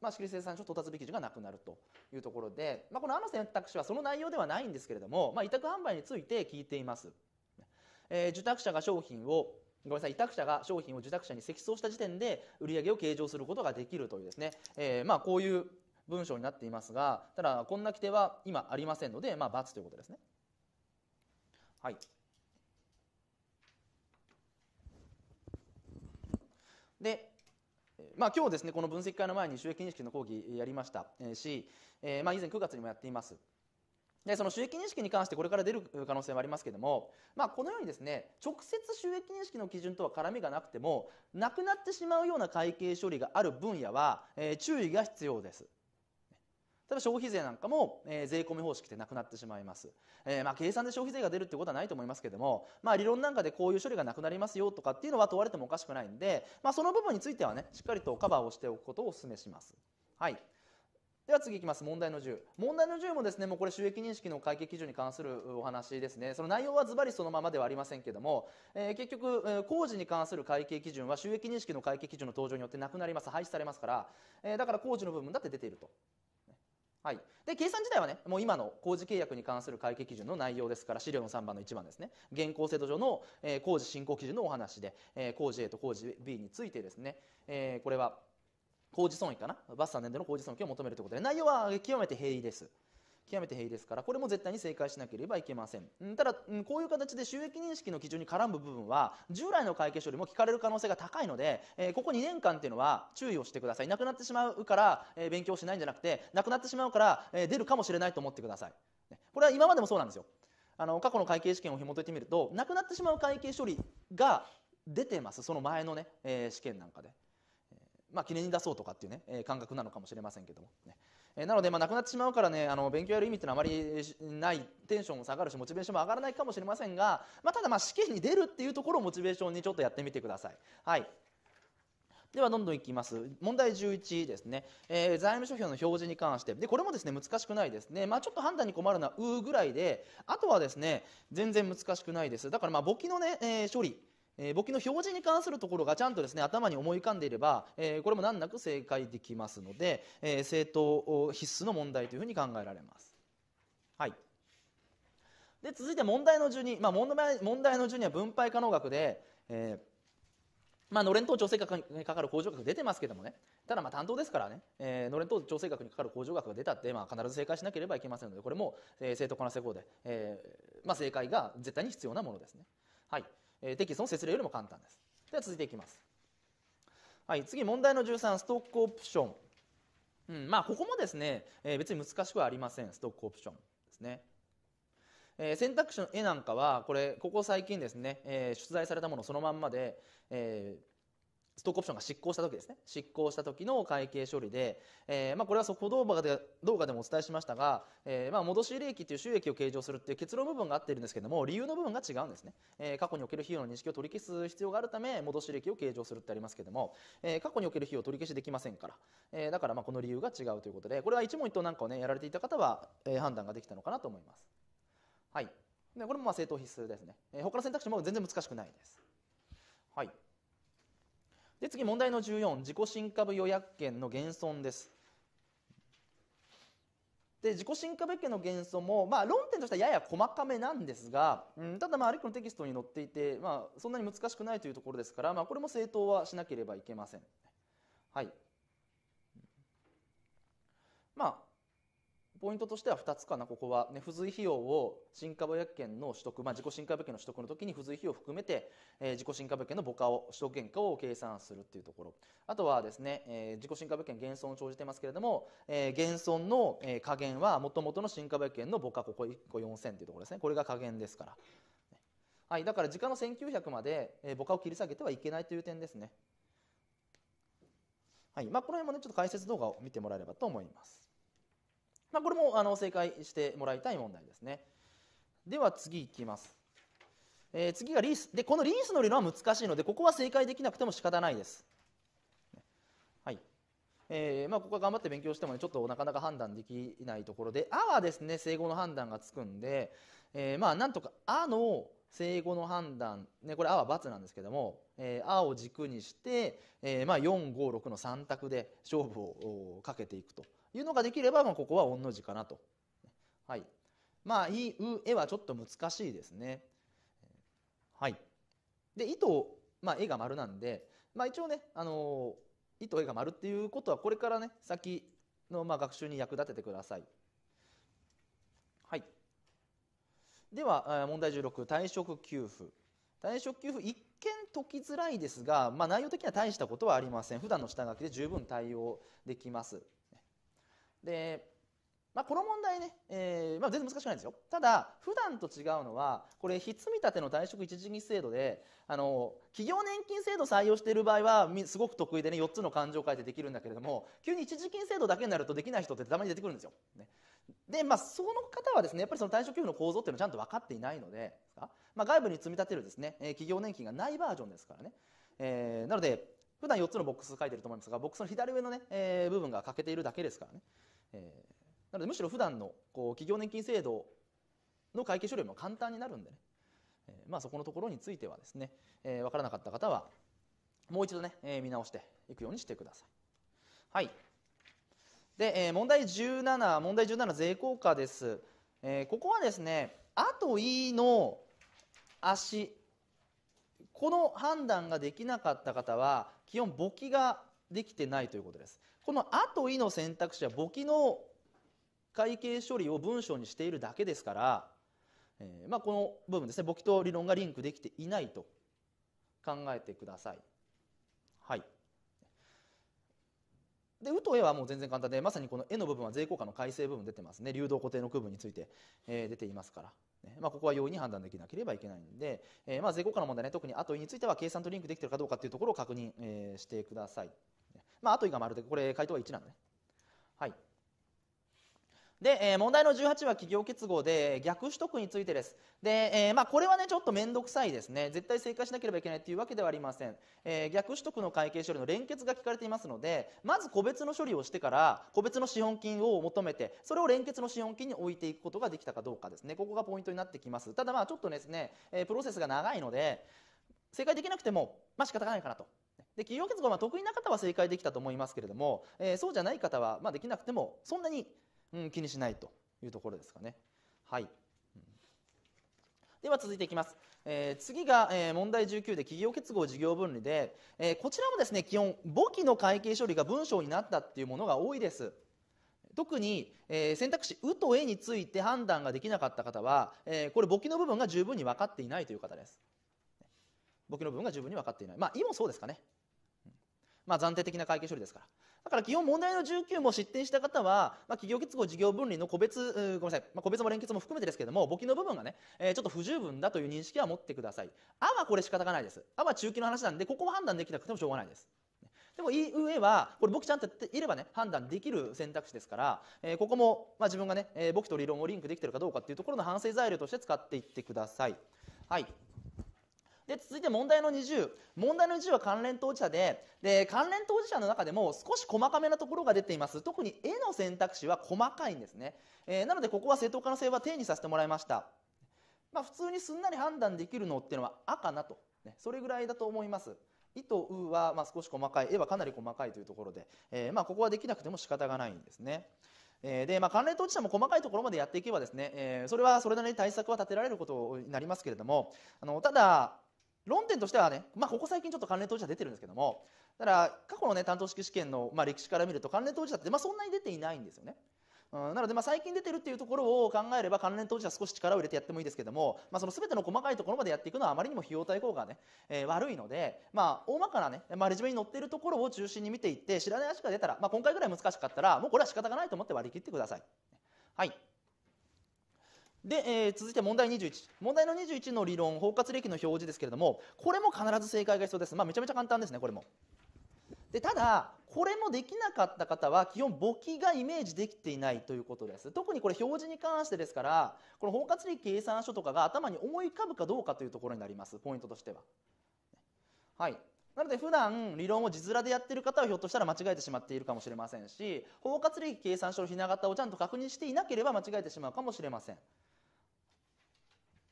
まあ、仕切り生産書到達日基準がなくなるというところで、まあ、この「あ」の選択肢はその内容ではないんですけれども、まあ、委託販売について聞いています。えー、受託者が商品をごめんなさい委託者が商品を受託者に積送した時点で売上を計上することができるというですね、えー、まあ、こういう文章になっていますがただこんな規定は今ありませんので、まあ、罰ということですね。はいでまあ、今日ですねこの分析会の前に収益認識の講義やりましたし、えー、まあ、以前9月にもやっています。でその収益認識に関してこれから出る可能性もありますけども、まあ、このようにですね直接収益認識の基準とは絡みがなくてもなくなってしまうような会計処理がある分野は、えー、注意が必要です。例えば消費税なんかも、えー、税込み方式でなくなってしまいます、えー、まあ計算で消費税が出るってことはないと思いますけども、まあ、理論なんかでこういう処理がなくなりますよとかっていうのは問われてもおかしくないんで、まあ、その部分についてはねしっかりとカバーをしておくことをお勧めします。はいでは次いきます。問題の10。問題の10もですね、もうこれ収益認識の会計基準に関するお話ですね。その内容はズバリそのままではありませんけども、えー、結局、えー、工事に関する会計基準は収益認識の会計基準の登場によってなくなります。廃止されますから、えー、だから工事の部分だって出ていると。はい、で計算自体はねもう今の工事契約に関する会計基準の内容ですから資料の3番の1番ですね現行制度上の、えー、工事進行基準のお話で、えー、工事 A と工事 B についてですね、えー、これは工事損益かなバス3年での工事損益を求めるということで内容は極めて平易です極めて平易ですからこれも絶対に正解しなければいけませんただこういう形で収益認識の基準に絡む部分は従来の会計書よりも聞かれる可能性が高いのでここ2年間っていうのは注意をしてくださいなくなってしまうから勉強しないんじゃなくてなくなってしまうから出るかもしれないと思ってくださいこれは今までもそうなんですよあの過去の会計試験を紐解いてみるとなくなってしまう会計処理が出てますその前のね、え試験なんかで。まあ、記念に出そうとかっていうね、えー、感覚なのかもしれませんけども、ねえー、なので、まあ、なくなってしまうからねあの勉強やる意味っていうのはあまりないテンションも下がるしモチベーションも上がらないかもしれませんが、まあ、ただまあ試験に出るっていうところをモチベーションにちょっとやってみてください。はいではどんどんいきます問題11ですね、えー、財務諸表の表示に関してでこれもですね難しくないですね、まあ、ちょっと判断に困るのは「う」ぐらいであとはですね全然難しくないですだからまあ簿記のね、えー、処理えー、簿記の表示に関するところがちゃんとですね頭に思い浮かんでいれば、えー、これも難なく正解できますので、えー、正答必須の問題というふうに考えられます。はいで続いて問題の順に、まあ、問題の順には分配可能額で、えーまあのれん等調整額にかかる控除額出てますけどもねただまあ担当ですからね、えー、のれん等調整額にかかる控除額が出たって、まあ、必ず正解しなければいけませんのでこれも、えー、正当化な施行で、えーまあ、正解が絶対に必要なものですね。はいえー、テキストの説よりも簡単です。では続いていきます。はい、次、問題の13、ストックオプション。うんまあ、ここもですね、えー、別に難しくはありません、ストックオプションですね。えー、選択肢の絵なんかは、これ、ここ最近ですね、えー、出題されたものそのまんまで、えストックオプションが失効した時ですね。失効した時の会計処理で、えー、まあ、これは速報動画で動画でもお伝えしましたが、えー、まあ、戻し利益という収益を計上するっていう結論部分が合ってるんですけども、理由の部分が違うんですね。えー、過去における費用の認識を取り消す必要があるため、戻し利益を計上するってありますけども、え過去における費用を取り消しできませんから、えだからまこの理由が違うということで、これは一問一答なんかをね、やられていた方は、え判断ができたのかなと思います。はい。でこれもま正当必須ですね。え他の選択肢も全然難しくないです。はい。で次問題の14自己新株予約権の減損ですで自己新株権の減損も、まあ、論点としてはやや細かめなんですが、うん、ただまああるのテキストに載っていて、まあ、そんなに難しくないというところですから、まあ、これも正当はしなければいけません。はいまあポイントとしては2つかな、ここは。ね、付随費用を新株保券の取得、まあ、自己新株券の取得の時に付随費用を含めて、えー、自己新株券の母価を、取得原価を計算するっていうところ。あとはですね、えー、自己新株券減損を生じてますけれども、えー、減損の、えー、加減はもともとの新株券の母価、ここ1個4000っていうところですね。これが加減ですから。はい、だから時価の1900まで、えー、母価を切り下げてはいけないという点ですね。はい、まあ、この辺もね、ちょっと解説動画を見てもらえればと思います。まあ、これもあの正解してもらいたい問題ですね。では次いきます。えー、次がリースでこのリースの理論は難しいのでここは正解できなくても仕方ないです。はいえーまあ、ここは頑張って勉強しても、ね、ちょっとなかなか判断できないところで「あ」はですね整合の判断がつくんで、えー、まあなんとか「あ」の生後の判断、ね、これ「あ」は×なんですけども「えー、あ」を軸にして、えーまあ、456の3択で勝負をかけていくというのができれば、まあ、ここは御の字かなと。はい、まあ「いう」「え」はちょっと難しいですね。はい、で「い」と「まあ、え」が丸なんで、まあ、一応ね「あのー、い」と「え」が丸っていうことはこれからね先のまあ学習に役立ててください。はい、では問題16退職給付。退職給付一見解きづらいですが、まあ、内容的には大したことはありません普段の下書きで十分対応できます。で、まあ、この問題ね、えーまあ、全然難しくないですよただ普段と違うのはこれ非積立の退職一時金制度であの企業年金制度採用している場合はすごく得意でね4つの勘定を書いてできるんだけれども急に一時金制度だけになるとできない人ってたまに出てくるんですよ。ね、でまあその方はですねやっぱりその退職給付の構造っていうのはちゃんと分かっていないのでまあ、外部に積み立てるですね、えー、企業年金がないバージョンですからね。えー、なので普段4つのボックス書いてると思いますがボックスの左上のね、えー、部分が欠けているだけですからね、えー、なのでむしろ普段のこう企業年金制度の会計書類も簡単になるんでね、えー、まあそこのところについてはですね、えー、分からなかった方はもう一度ね、えー、見直していくようにしてください。はい。で、えー、問題17、問題17税効果です。えー、ここはですね、あといの足この判断ができなかった方は基本簿記ができてないということです。この「あ」と「い」の選択肢は簿記の会計処理を文章にしているだけですから、えー、まあ、この部分ですね簿記と理論がリンクできていないと考えてください。はいで、うとえはもう全然簡単で、まさにこの絵の部分は税効果の改正部分出てますね。流動固定の区分について、えー、出ていますから。ねまあ、ここは容易に判断できなければいけないんで、えー、まあ税効果の問題ね、特に後位については計算とリンクできてるかどうかっていうところを確認、えー、してください。まあ、後位がまるで、これ回答は1なね。はい。で、えー、問題の18は企業結合で逆取得についてです。で、えー、まあ、これはね、ちょっと面倒くさいですね。絶対正解しなければいけないというわけではありません。えー、逆取得の会計処理の連結が聞かれていますので、まず個別の処理をしてから、個別の資本金を求めて、それを連結の資本金に置いていくことができたかどうかですね。ここがポイントになってきます。ただまあ、ちょっとですね、えプロセスが長いので、正解できなくても、まあ、仕方がないかなと。で企業結合は得意な方は正解できたと思いますけれども、えそうじゃない方は、まあ、できなくてもそんなにうん、気にしないというところですかね。はい、では続いていきます、えー、次が、えー、問題19で企業結合事業分離で、えー、こちらもですね基本簿記の会計処理が文章になったっていうものが多いです特に、え選択肢「う」と「え」について判断ができなかった方は、えこれ簿記の部分が十分に分かっていないという方です簿記の部分が十分に分かっていないまあ「い」もそうですかねまあ、暫定的な会計処理ですからだから基本問題の19も失点した方は、まあ、企業結合事業分離の個別ごめんなさい、まあ、個別も連結も含めてですけども簿記の部分がね、えー、ちょっと不十分だという認識は持ってください「あ」はこれ仕方がないです「あ」は中期の話なんでここは判断できなくてもしょうがないですでもいい上はこれ簿記ちゃんとやっていればね判断できる選択肢ですから、えー、ここも、まあ、自分がね簿記、えー、と理論をリンクできてるかどうかっていうところの反省材料として使っていってください。はいで続いて問題の20問題の20は関連当事者でで関連当事者の中でも少し細かめなところが出ています特に絵の選択肢は細かいんですね、えー、なのでここは正当化の性は定にさせてもらいました、まあ、普通にすんなり判断できるのっていうのは「あ」かなと、ね、それぐらいだと思います「い」と「う」はま少し細かい絵はかなり細かいというところで、えー、まここはできなくても仕方がないんですねえで、まあ、関連当事者も細かいところまでやっていけばですね、えー、それはそれなりに対策は立てられることになりますけれどもあのただ論点としてはね、まあ、ここ最近ちょっと関連当事者出てるんですけどもだから過去のね担当式試験の、まあ、歴史から見ると関連当事者って、まあ、そんなに出ていないんですよね。うん、なので、まあ、最近出てるっていうところを考えれば関連当事者少し力を入れてやってもいいですけども、まあ、その全ての細かいところまでやっていくのはあまりにも費用対効果がね、えー、悪いので、まあ、大まかなね、まあ、レジュメに載ってるところを中心に見ていって知らない足が出たら、まあ、今回ぐらい難しかったらもうこれは仕方がないと思って割り切ってください。はいで、えー、続いて問題21問題の21の理論包括利益の表示ですけれどもこれも必ず正解が必要です、まあ、めちゃめちゃ簡単ですねこれもでただこれもできなかった方は基本簿記がイメージできていないということです特にこれ表示に関してですからこの包括利益計算書とかが頭に思い浮かぶかどうかというところになりますポイントとしてははいなので普段理論を字面でやってる方はひょっとしたら間違えてしまっているかもしれませんし包括利益計算書のひな形をちゃんと確認していなければ間違えてしまうかもしれません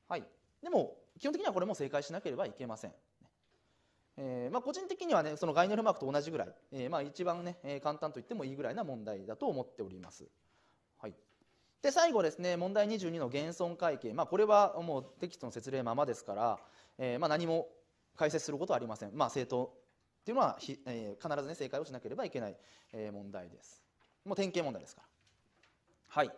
はい、でも基本的にはこれも正解しなければいけません。えーまあ、個人的にはねその概念フマークと同じぐらい、えーまあ、一番ね、えー、簡単と言ってもいいぐらいな問題だと思っております。はい、で最後ですね問題22の減損会計、まあ、これはもうテキストの説明ままですから、えーまあ、何も解説することはありません、まあ、正当っていうのはひ、えー、必ずね正解をしなければいけない、えー、問題ですもう典型問題ですからはい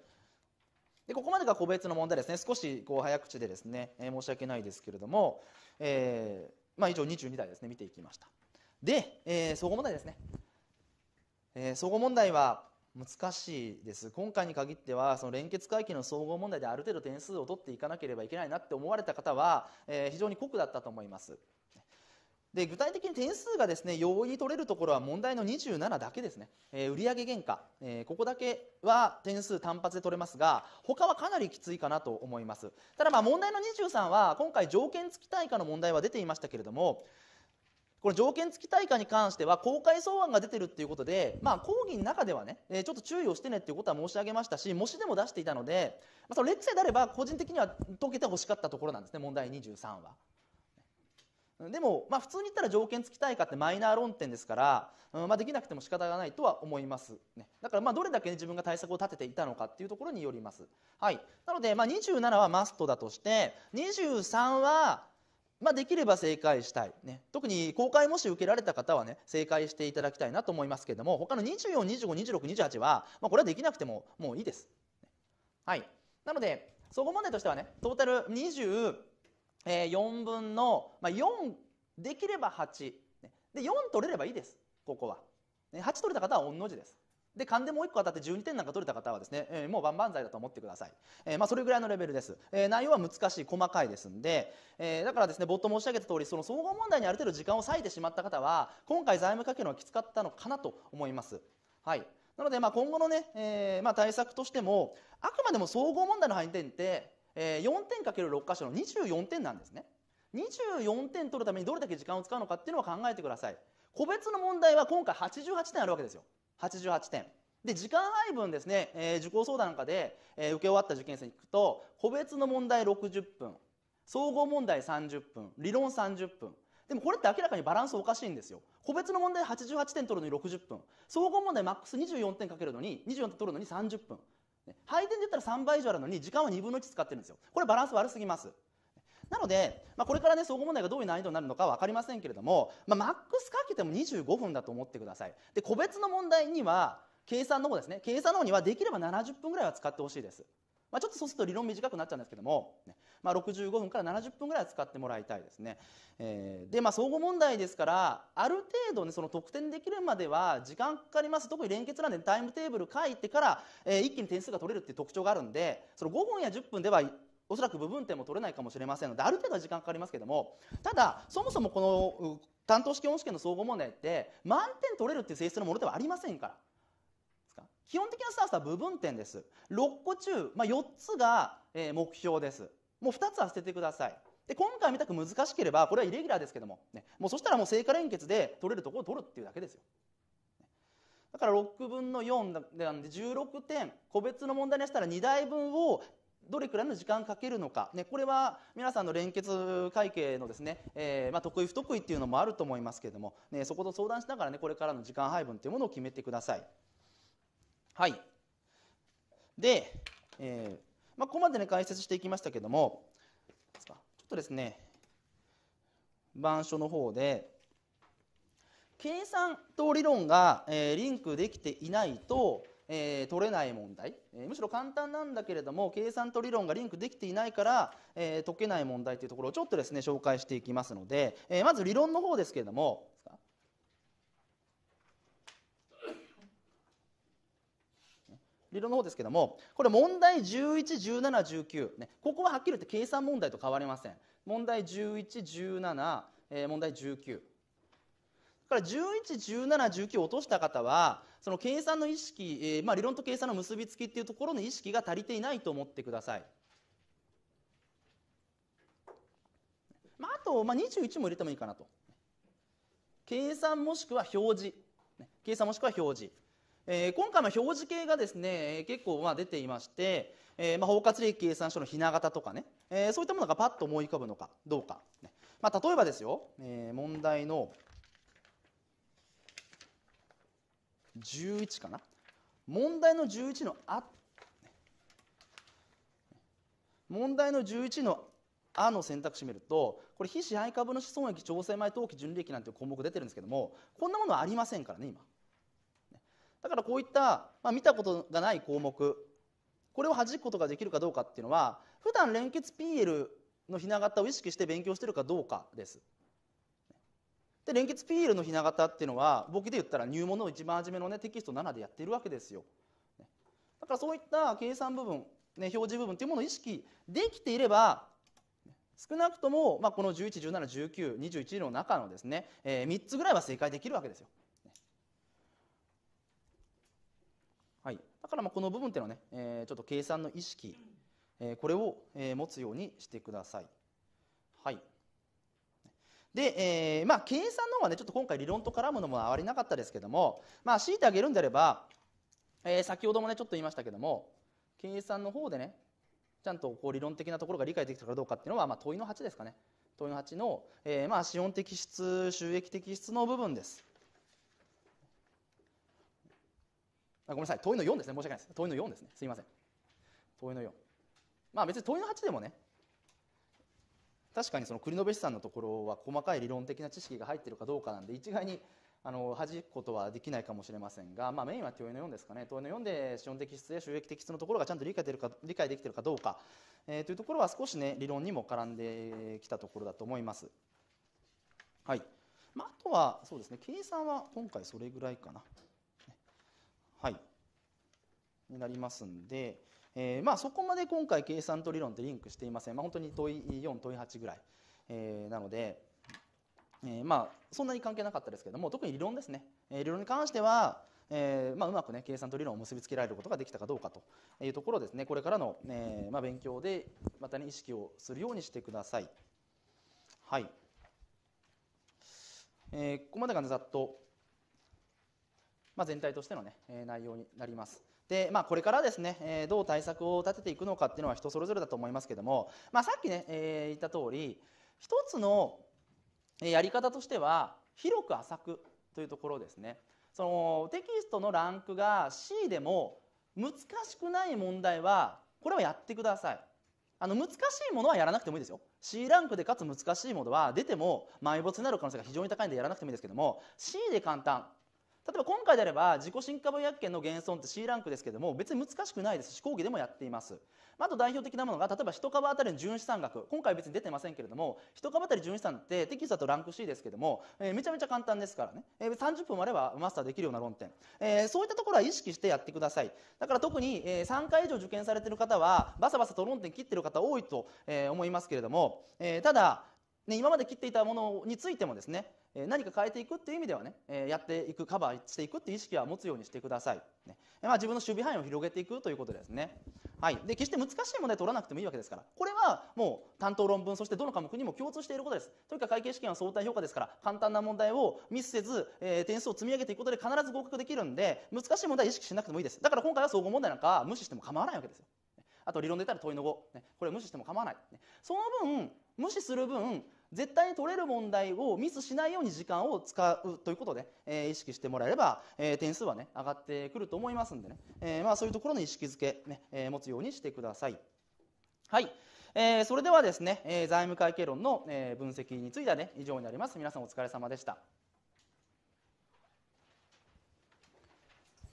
でここまでが個別の問題ですね少しこう早口でですね、えー、申し訳ないですけれども、えー、まあ、以上22題ですね見ていきましたで、えー、総合問題ですね、え総合問題は難しいです今回に限ってはその連結回帰の総合問題である程度点数を取っていかなければいけないなって思われた方は、え非常に酷だったと思いますで具体的に点数がですね容易に取れるところは問題の27だけですね、えー、売上原価、えー、ここだけは点数単発で取れますが他はかなりきついかなと思いますただまあ問題の23は今回条件付き対価の問題は出ていましたけれどもこれ条件付き対価に関しては公開草案が出てるっていうことで、まあ、講義の中ではね、えー、ちょっと注意をしてねっていうことは申し上げましたし模試でも出していたので、まあ、そのレックであれば個人的には解けてほしかったところなんですね問題23は。でも、まあ、普通に言ったら条件付きたいかってマイナー論点ですから、うんまあ、できなくても仕方がないとは思います、ね、だからまあどれだけ自分が対策を立てていたのかっていうところによります、はい、なので、まあ、27はマストだとして23はまあ、できれば正解したい、ね、特に公開もし受けられた方はね正解していただきたいなと思いますけれども他の24252628は、まあ、これはできなくてももういいです。はい、なので総合問題としてはねトータル20え4分の、まあ、4できれば8で4取れればいいですここは8取れた方は御の字ですで勘でもう1個当たって12点なんか取れた方はですね、えー、もう万々歳だと思ってください、えー、まあ、それぐらいのレベルです、えー、内容は難しい細かいですんで、えだからですね冒頭申し上げた通りその総合問題にある程度時間を割いてしまった方は今回財務かけるのはきつかったのかなと思いますはいなのでまあ今後のね、えまあ、対策としてもあくまでも総合問題の配点ってえ4点 ×6 箇所の24点なんですね。24点取るためにどれだけ時間を使うのかっていうのを考えてください。個別の問題は今回88点あるわけですよ。88点。で時間配分ですね、えー、受講相談なんかで、えー、受け終わった受験生に聞くと個別の問題60分総合問題30分理論30分でもこれって明らかにバランスおかしいんですよ個別の問題88点取るのに60分総合問題マックス24点かけるのに24点取るのに30分配電で言ったら3倍以上あるのに時間は2分の1使ってるんですよこれバランス悪すぎますなので、まあ、これからね総合問題がどういう難易度になるのか分かりませんけれども、まあ、マックスかけても25分だと思ってくださいで個別の問題には計算の方ですね計算の方にはできれば70分ぐらいは使ってほしいですまあ、ちょっとそうすると理論短くなっちゃうんですけども、まあ、65分から70分ぐらい使ってもらいたいですね。えー、で、まあ、相互問題ですからある程度、ね、その得点できるまでは時間かかります特に連結なんでタイムテーブル書いてから、えー、一気に点数が取れるっていう特徴があるんでその5分や10分ではおそらく部分点も取れないかもしれませんのである程度は時間かかりますけどもただそもそもこの担当試験本試験の総合問題って満点取れるっていう性質のものではありませんから。基本的なスタンスは部分点です。6個中、まあ、4つが目標です。もう2つは捨ててください。で今回見たく難しければこれはイレギュラーですけども,、ね、もうそしたらもう成果連結で取れるところを取るっていうだけですよ。だから6分の4なんで16点個別の問題にしたら2台分をどれくらいの時間かけるのか、ね、これは皆さんの連結会計のですね、えー、まあ、得意不得意っていうのもあると思いますけれども、ね、そこと相談しながらねこれからの時間配分っていうものを決めてください。はい。で、えー、まあ、ここまでね、解説していきましたけども、ちょっとですね、板書の方で、計算と理論が、えー、リンクできていないと、えー、取れない問題、えー、むしろ簡単なんだけれども計算と理論がリンクできていないから、えー、解けない問題というところをちょっとですね紹介していきますので、えまず理論の方ですけれども理論の方ですけどもこれ問題111719、ね、ここははっきり言って計算問題と変わりません問題1117、えー、問題19から111719落とした方はその計算の意識、えー、まあ、理論と計算の結びつきっていうところの意識が足りていないと思ってください、まあ、あと、まあ、21も入れてもいいかなと計算もしくは表示計算もしくは表示えー、今回も表示系がですね結構まあ出ていまして、えーまあ、包括利益計算書のひな形とかね、えー、そういったものがパッと思い浮かぶのかどうか、ね、まあ、例えばですよ、えー、問題の11かな問題の11のあ問題の11のあの選択肢見るとこれ非支配株主損益調整前当期純利益なんていう項目出てるんですけどもこんなものはありませんからね今。だからこういった、まあ、見たことがない項目これを弾くことができるかどうかっていうのは普段連結 PL のひな型を意識して勉強してるかどうかです。で連結 PL のひな型っていうのは簿記で言ったら入門の一番初めの、ね、テキスト7でやってるわけですよ。だからそういった計算部分、ね、表示部分というものを意識できていれば少なくとも、まあ、この11171921の中のですね、えー、3つぐらいは正解できるわけですよ。だからまあこの部分っていうのはね、えー、ちょっと計算の意識、えー、これを、えー、持つようにしてください。はい。で、えー、まあ計算の方はね、ちょっと今回理論と絡むのもあまりなかったですけども、まあ強いてあげるんであれば、えー、先ほどもね、ちょっと言いましたけども、計算の方でね、ちゃんとこう理論的なところが理解できたかどうかっていうのは、まあ問いの8ですかね。問いの8の、えー、まあ資本的質、収益的質の部分です。ごめんなさい、問いの4ですね、申し訳ないです。問いの4ですね、すいません。問いの4。まあ別に問いの8でもね、確かにその栗延さんのところは細かい理論的な知識が入ってるかどうかなんで、一概にあの弾くことはできないかもしれませんが、まあ、メインは問いの4ですかね問いの4で資本的質や収益的質のところがちゃんと理解でるか理解できているかどうか、えー、というところは少しね理論にも絡んできたところだと思います。はいまあ、あとはそうですね計算は今回それぐらいかな。はい、になりますんで、えー、まあ、そこまで今回計算と理論ってリンクしていません、まあ、本当に問い4問い8ぐらい、えー、なので、えー、まあ、そんなに関係なかったですけども特に理論ですね、え理論に関しては、えまあ、うまく、ね、計算と理論を結びつけられることができたかどうかというところですねこれからの、えまあ、勉強でまた、ね、意識をするようにしてください。はいえここまでが、ね、ざっとまあ、全体としての、ね、内容になります。でまあ、これからですねどう対策を立てていくのかっていうのは人それぞれだと思いますけども、まあ、さっきね、えー、言った通り一つのやり方としては広く浅くというところですねそのテキストのランクが C でも難しくない問題はこれはやってくださいあの難しいものはやらなくてもいいですよ C ランクでかつ難しいものは出ても埋没になる可能性が非常に高いんでやらなくてもいいですけども C で簡単例えば今回であれば自己進化部薬権の減損って C ランクですけども別に難しくないですし講義でもやっています、まあ、と代表的なものが例えば1株当たりの純資産額今回別に出てませんけれども1株当たり純資産ってテキストだとランク C ですけども、えー、めちゃめちゃ簡単ですからね、えー、30分もあればマスターできるような論点、えー、そういったところは意識してやってくださいだから特に、え3回以上受験されてる方はバサバサと論点切ってる方多いと、え思いますけれども、えただね、今まで切っていたものについてもですね何か変えていくっていう意味ではねやっていくカバーしていくっていう意識は持つようにしてください、ねまあ、自分の守備範囲を広げていくということですね、はい、で決して難しい問題取らなくてもいいわけですからこれはもう担当論文そしてどの科目にも共通していることですとにかく会計試験は相対評価ですから簡単な問題をミスせず、えー、点数を積み上げていくことで必ず合格できるんで難しい問題は意識しなくてもいいですだから今回は総合問題なんか無視しても構わないわけですよあと理論で言ったら問いの5、ね、これを無視しても構わない、ね、その分無視する分絶対に取れる問題をミスしないように時間を使うということで、えー、意識してもらえれば、えー、点数はね上がってくると思いますんでね、えー、まあそういうところの意識づけね、え持つようにしてください。はい。えそれではですね、え財務会計論の、え分析についてはね以上になります。皆さんお疲れ様でした。